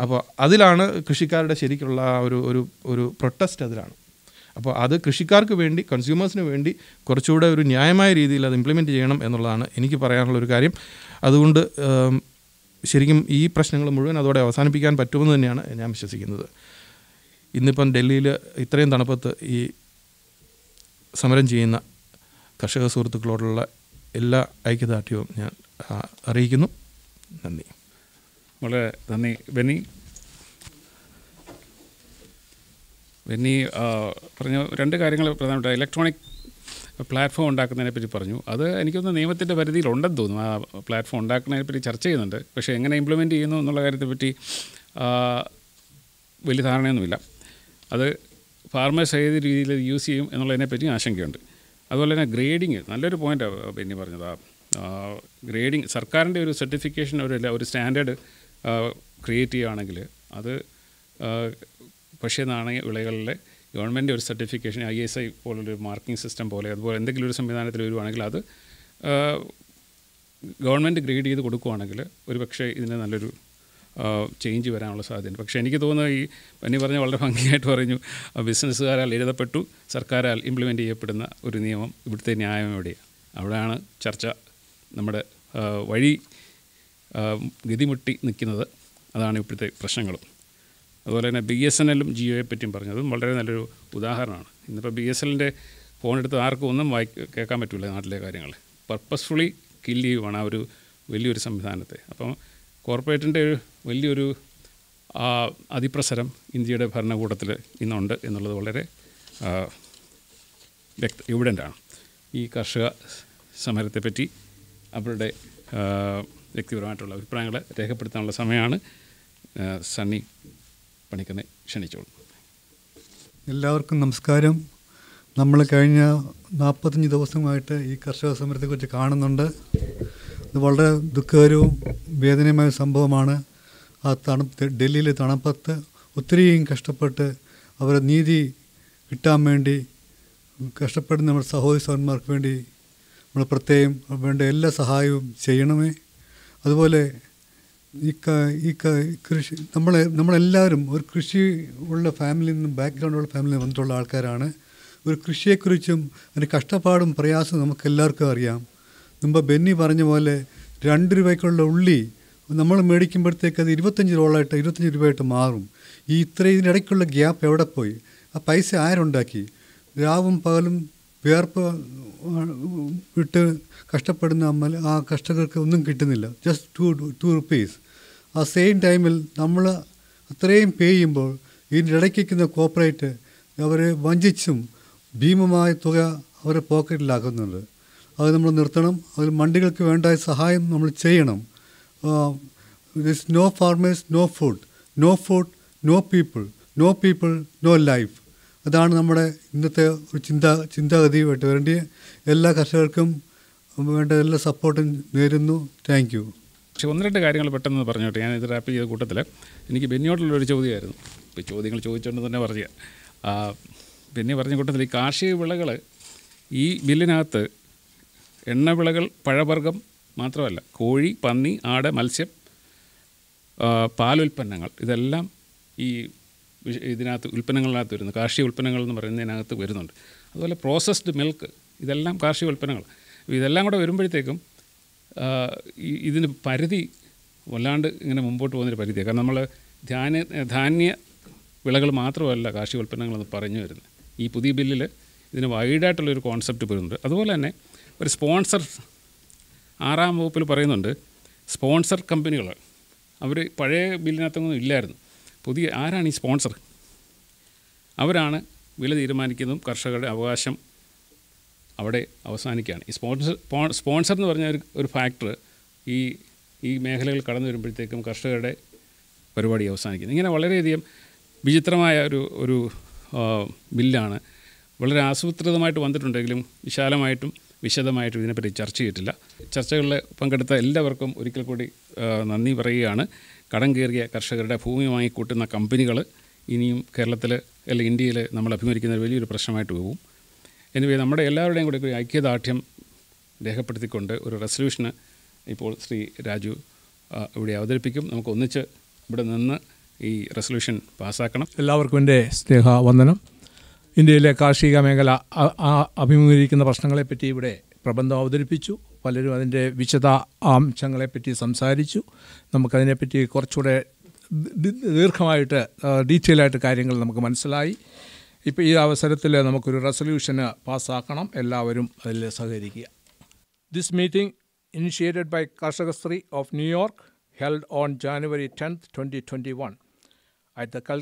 അപ്പോൾ അതിലാണ് കൃഷിക്കാരുടെ ശരിക്കുള്ള ഒരു ഒരു ഒരു പ്രൊട്ടസ്റ്റ് അതിലാണ് അപ്പോൾ അത് കൃഷിക്കാർക്ക് വേണ്ടി കൺസ്യൂമേഴ്സിന് വേണ്ടി കുറച്ചുകൂടെ ഒരു ന്യായമായ രീതിയിൽ അത് ഇംപ്ലിമെൻറ്റ് ചെയ്യണം എന്നുള്ളതാണ് എനിക്ക് പറയാനുള്ള ഒരു കാര്യം അതുകൊണ്ട് ശരിക്കും ഈ പ്രശ്നങ്ങൾ മുഴുവൻ അതോടെ അവസാനിപ്പിക്കാൻ പറ്റുമെന്ന് തന്നെയാണ് ഞാൻ വിശ്വസിക്കുന്നത് ഇന്നിപ്പം ഡൽഹിയിൽ ഇത്രയും തണുപ്പത്ത് ഈ സമരം ചെയ്യുന്ന കർഷക സുഹൃത്തുക്കളോടുള്ള എല്ലാ ഐക്യദാർഢ്യവും ഞാൻ അറിയിക്കുന്നു നന്ദി വളരെ നന്ദി ബെന്നി ബെന്നി പറഞ്ഞ രണ്ട് കാര്യങ്ങൾ പ്രധാനപ്പെട്ട ഇലക്ട്രോണിക് പ്ലാറ്റ്ഫോം ഉണ്ടാക്കുന്നതിനെ പറ്റി പറഞ്ഞു അത് എനിക്കൊന്ന് നിയമത്തിൻ്റെ പരിധിയിലുണ്ടെന്ന് തോന്നുന്നു ആ പ്ലാറ്റ്ഫോം ഉണ്ടാക്കുന്നതിനെ പറ്റി ചർച്ച ചെയ്യുന്നുണ്ട് പക്ഷേ എങ്ങനെ ഇംപ്ലിമെൻറ്റ് ചെയ്യുന്നു എന്നുള്ള കാര്യത്തെപ്പറ്റി വലിയ ധാരണയൊന്നുമില്ല അത് ഫാർമേഴ്സ് ഏത് രീതിയിൽ യൂസ് ചെയ്യും എന്നുള്ളതിനെ പറ്റി ആശങ്കയുണ്ട് അതുപോലെ തന്നെ ഗ്രേഡിങ് നല്ലൊരു പോയിൻ്റാണ് പിന്നെ പറഞ്ഞത് ആ ഗ്രേഡിങ് സർക്കാരിൻ്റെ ഒരു സർട്ടിഫിക്കേഷൻ ഒരു ഒരു സ്റ്റാൻഡേർഡ് ക്രിയേറ്റ് ചെയ്യുകയാണെങ്കിൽ അത് പക്ഷേ നാണയ വിളകളിലെ ഗവൺമെൻറ് ഒരു സർട്ടിഫിക്കേഷൻ ഐ എസ് ഐ പോലൊരു മാർക്കിംഗ് സിസ്റ്റം പോലെ അതുപോലെ എന്തെങ്കിലും ഒരു സംവിധാനത്തിൽ വരുവാണെങ്കിൽ അത് ഗവൺമെൻറ് ഗ്രേഡ് ചെയ്ത് കൊടുക്കുവാണെങ്കിൽ ഒരു പക്ഷേ ഇതിന് നല്ലൊരു ചേഞ്ച് വരാനുള്ള സാധ്യതയുണ്ട് പക്ഷേ എനിക്ക് തോന്നുന്നത് ഈ പനി പറഞ്ഞ വളരെ ഭംഗിയായിട്ട് പറഞ്ഞു ബിസിനസ്സുകാരാൽ എഴുതപ്പെട്ടു സർക്കാരാൽ ഇംപ്ലിമെൻ്റ് ചെയ്യപ്പെടുന്ന ഒരു നിയമം ഇവിടുത്തെ ന്യായം എവിടെയാണ് അവിടെയാണ് ചർച്ച നമ്മുടെ വഴി ഗതിമുട്ടി നിൽക്കുന്നത് അതാണ് ഇപ്പോഴത്തെ പ്രശ്നങ്ങളും അതുപോലെ തന്നെ ബി എസ് എൻ എല്ലും ജിയോയെ പറ്റിയും പറഞ്ഞതും വളരെ നല്ലൊരു ഉദാഹരണമാണ് ഇന്നിപ്പോൾ ബി എസ് എല്ലിൻ്റെ ഫോൺ എടുത്ത് ആർക്കും ഒന്നും വായി കേൾക്കാൻ പറ്റില്ല നാട്ടിലെ കാര്യങ്ങൾ പർപ്പസ്ഫുള്ളി കില്ല് ചെയ്യുവാണ് ആ ഒരു വലിയൊരു സംവിധാനത്തെ അപ്പം കോർപ്പറേറ്റിൻ്റെ ഒരു വലിയൊരു അതിപ്രസരം ഇന്ത്യയുടെ ഭരണകൂടത്തിൽ ഇന്നുണ്ട് എന്നുള്ളത് വളരെ വ്യക്ത എവിഡൻ്റാണ് ഈ കർഷക സമരത്തെപ്പറ്റി അവരുടെ വ്യക്തിപരമായിട്ടുള്ള അഭിപ്രായങ്ങൾ രേഖപ്പെടുത്താനുള്ള സമയമാണ് സണ്ണി പണിക്കനെ ക്ഷണിച്ചോളൂ എല്ലാവർക്കും നമസ്കാരം നമ്മൾ കഴിഞ്ഞ നാൽപ്പത്തഞ്ച് ദിവസമായിട്ട് ഈ കർഷക സമരത്തെക്കുറിച്ച് കാണുന്നുണ്ട് ഇത് വളരെ ദുഃഖകരവും വേദനയുമായ സംഭവമാണ് ആ തണുപ്പ് ഡൽഹിയിലെ തണുപ്പത്ത് ഒത്തിരിയും കഷ്ടപ്പെട്ട് അവരെ നീതി കിട്ടാൻ വേണ്ടി കഷ്ടപ്പെടുന്ന നമ്മുടെ സഹോദരി സഹോദരന്മാർക്ക് വേണ്ടി നമ്മൾ പ്രത്യേകം വേണ്ട എല്ലാ സഹായവും ചെയ്യണമേ അതുപോലെ ഈ ഈ കൃഷി നമ്മളെ നമ്മളെല്ലാവരും ഒരു കൃഷി ഉള്ള ഫാമിലിയിൽ നിന്നും ബാക്ക്ഗ്രൗണ്ട് ഉള്ള ഫാമിലിയിൽ വന്നിട്ടുള്ള ആൾക്കാരാണ് ഒരു കൃഷിയെക്കുറിച്ചും അതിൻ്റെ കഷ്ടപ്പാടും പ്രയാസവും നമുക്ക് എല്ലാവർക്കും അറിയാം മുമ്പ് ബെന്നി പറഞ്ഞ പോലെ രണ്ട് രൂപയ്ക്കുള്ള ഉള്ളി നമ്മൾ മേടിക്കുമ്പോഴത്തേക്ക് അത് ഇരുപത്തഞ്ച് രൂപയായിട്ട് ഇരുപത്തഞ്ച് രൂപയായിട്ട് മാറും ഈ ഇത്ര ഇതിനിടയ്ക്കുള്ള ഗ്യാപ്പ് എവിടെ പോയി ആ പൈസ ആരുണ്ടാക്കി രാവും പകലും വിയർപ്പ് വിട്ട് കഷ്ടപ്പെടുന്ന അമ്മ ആ കർഷകർക്ക് ഒന്നും കിട്ടുന്നില്ല ജസ്റ്റ് ടു ടു റുപ്പീസ് ആ സെയിം ടൈമിൽ നമ്മൾ അത്രയും പേ ചെയ്യുമ്പോൾ ഇതിനിടയ്ക്കുന്ന കോപ്പറേറ്റ് അവരെ വഞ്ചിച്ചും ഭീമമായ തുക അവരെ പോക്കറ്റിലാക്കുന്നുണ്ട് അത് നമ്മൾ നിർത്തണം അതിൽ മണ്ടികൾക്ക് വേണ്ട സഹായം നമ്മൾ ചെയ്യണം this no farmers no food no food no people no people no life അതാണ് നമ്മുടെ ഇന്നത്തെ ഒരു ചിന്താ ചിന്താഗതിയുമായിട്ട് വരേണ്ടി എല്ലാ കർഷകർക്കും വേണ്ട എല്ലാ സപ്പോർട്ടും നേരുന്നു താങ്ക് യു പക്ഷേ ഒന്ന് രണ്ട് കാര്യങ്ങൾ പെട്ടെന്ന് പറഞ്ഞോട്ടെ ഞാൻ ഇത് റാപ്പ് ചെയ്ത കൂട്ടത്തിൽ എനിക്ക് ബെന്നിയോട്ടുള്ളൊരു ചോദ്യമായിരുന്നു ഇപ്പോൾ ചോദ്യങ്ങൾ ചോദിച്ചുകൊണ്ട് തന്നെ പറഞ്ഞ പിന്നെ പറഞ്ഞ കൂട്ടത്തിൽ ഈ കാർഷിക വിളകൾ ഈ ബില്ലിനകത്ത് എണ്ണവിളകൾ പഴവർഗം മാത്രമല്ല കോഴി പന്നി ആട് മത്സ്യം പാലുൽപ്പന്നങ്ങൾ ഇതെല്ലാം ഈ ഇതിനകത്ത് ഉൽപ്പന്നങ്ങളിനകത്ത് വരുന്നു കാർഷിക ഉൽപ്പന്നങ്ങൾ എന്ന് പറയുന്നതിനകത്ത് വരുന്നുണ്ട് അതുപോലെ പ്രോസസ്ഡ് മിൽക്ക് ഇതെല്ലാം കാർഷിക ഉൽപ്പന്നങ്ങൾ ഇതെല്ലാം കൂടെ വരുമ്പോഴത്തേക്കും ഇതിന് പരിധി വല്ലാണ്ട് ഇങ്ങനെ മുമ്പോട്ട് പോകുന്നൊരു പരിധിയാണ് കാരണം നമ്മൾ ധാന്യ ധാന്യ വിളകൾ മാത്രമല്ല കാർഷിക ഉൽപ്പന്നങ്ങളെന്ന് പറഞ്ഞു വരുന്നത് ഈ പുതിയ ബില്ലിൽ ഇതിന് വൈഡായിട്ടുള്ളൊരു കോൺസെപ്റ്റ് വരുന്നുണ്ട് അതുപോലെ തന്നെ ഒരു സ്പോൺസർ ആറാം വകുപ്പിൽ പറയുന്നുണ്ട് സ്പോൺസർ കമ്പനികൾ അവർ പഴയ ബില്ലിനകത്തൊന്നും ഇല്ലായിരുന്നു പുതിയ ആരാണ് ഈ സ്പോൺസർ അവരാണ് വില തീരുമാനിക്കുന്നതും കർഷകരുടെ അവകാശം അവിടെ അവസാനിക്കുകയാണ് ഈ സ്പോൺസർ സ്പോൺസർ എന്ന് പറഞ്ഞ ഒരു ഒരു ഫാക്ടർ ഈ ഈ മേഖലകൾ കടന്നു വരുമ്പോഴത്തേക്കും കർഷകരുടെ പരിപാടി അവസാനിക്കുന്നു ഇങ്ങനെ വളരെയധികം വിചിത്രമായ ഒരു ഒരു ബില്ലാണ് വളരെ ആസൂത്രിതമായിട്ട് വന്നിട്ടുണ്ടെങ്കിലും വിശാലമായിട്ടും വിശദമായിട്ടും ഇതിനെപ്പറ്റി ചർച്ച ചെയ്തിട്ടില്ല ചർച്ചകളിൽ പങ്കെടുത്ത എല്ലാവർക്കും ഒരിക്കൽ കൂടി നന്ദി പറയുകയാണ് കടം കയറിയ കർഷകരുടെ ഭൂമി കൂട്ടുന്ന കമ്പനികൾ ഇനിയും കേരളത്തിൽ അല്ലെങ്കിൽ ഇന്ത്യയിൽ നമ്മൾ അഭിമുഖിക്കുന്ന വലിയൊരു പ്രശ്നമായിട്ട് പോകും എനിവേ നമ്മുടെ എല്ലാവരുടെയും കൂടെ ഒരു ഐക്യദാർഢ്യം രേഖപ്പെടുത്തിക്കൊണ്ട് ഒരു റെസൊല്യൂഷന് ഇപ്പോൾ ശ്രീ രാജു ഇവിടെ അവതരിപ്പിക്കും നമുക്ക് ഒന്നിച്ച് ഇവിടെ നിന്ന് ഈ റെസൊല്യൂഷൻ പാസ്സാക്കണം എല്ലാവർക്കും എൻ്റെ സ്നേഹവന്ദനം ഇന്ത്യയിലെ കാർഷിക മേഖല അഭിമുഖീകരിക്കുന്ന പ്രശ്നങ്ങളെപ്പറ്റി ഇവിടെ പ്രബന്ധം അവതരിപ്പിച്ചു പലരും അതിൻ്റെ വിശദ ആംശങ്ങളെപ്പറ്റി സംസാരിച്ചു നമുക്കതിനെപ്പറ്റി കുറച്ചുകൂടെ ദീർഘമായിട്ട് ഡീറ്റെയിൽ ആയിട്ട് കാര്യങ്ങൾ നമുക്ക് മനസ്സിലായി ഇപ്പോൾ ഈ അവസരത്തിൽ നമുക്കൊരു റെസൊല്യൂഷന് പാസ്സാക്കണം എല്ലാവരും അതിൽ സഹകരിക്കുക this meeting initiated by Karshakasree of New York held on January tenth twenty twenty one at the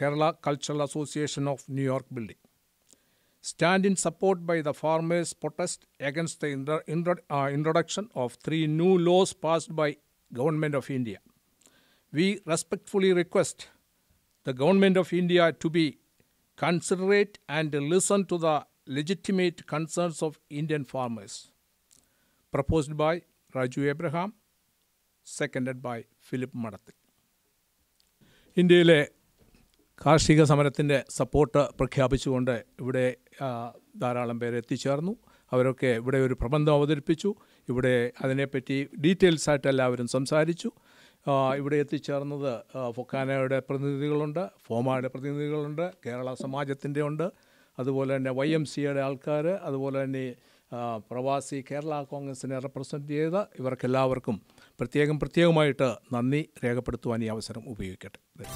Kerala cultural association of New York building stand in support by the farmers' protest against the uh, introduction of three new laws passed by Government of India. We respectfully request the Government of India to be considerate and listen to the legitimate concerns of Indian farmers. Proposed by Raju Abraham, seconded by Philip Madathi. ഇന്ത്യയിലെ കാർഷിക സമരത്തിൻ്റെ support പ്രഖ്യാപിച്ചുകൊണ്ട് ഇവിടെ ധാരാളം പേരെ എത്തിച്ചേർന്നു അവരൊക്കെ ഇവിടെ ഒരു പ്രബന്ധം അവതരിപ്പിച്ചു ഇവിടെ അതിനെപ്പറ്റി ഡീറ്റെയിൽസ് ആയിട്ട് എല്ലാവരും സംസാരിച്ചു ഇവിടെ എത്തിച്ചേർന്നത് ഫൊക്കാനയുടെ പ്രതിനിധികളുണ്ട് ഫോമയുടെ പ്രതിനിധികളുണ്ട് കേരള സമാജത്തിൻ്റെ ഉണ്ട് അതുപോലെ തന്നെ വൈ എം സിയുടെ ആൾക്കാർ അതുപോലെ തന്നെ പ്രവാസി കേരള കോൺഗ്രസിനെ റെപ്രസെൻറ്റ് ചെയ്ത ഇവർക്കെല്ലാവർക്കും പ്രത്യേകം പ്രത്യേകമായിട്ട് നന്ദി രേഖപ്പെടുത്തുവാൻ ഈ അവസരം ഉപയോഗിക്കട്ടെ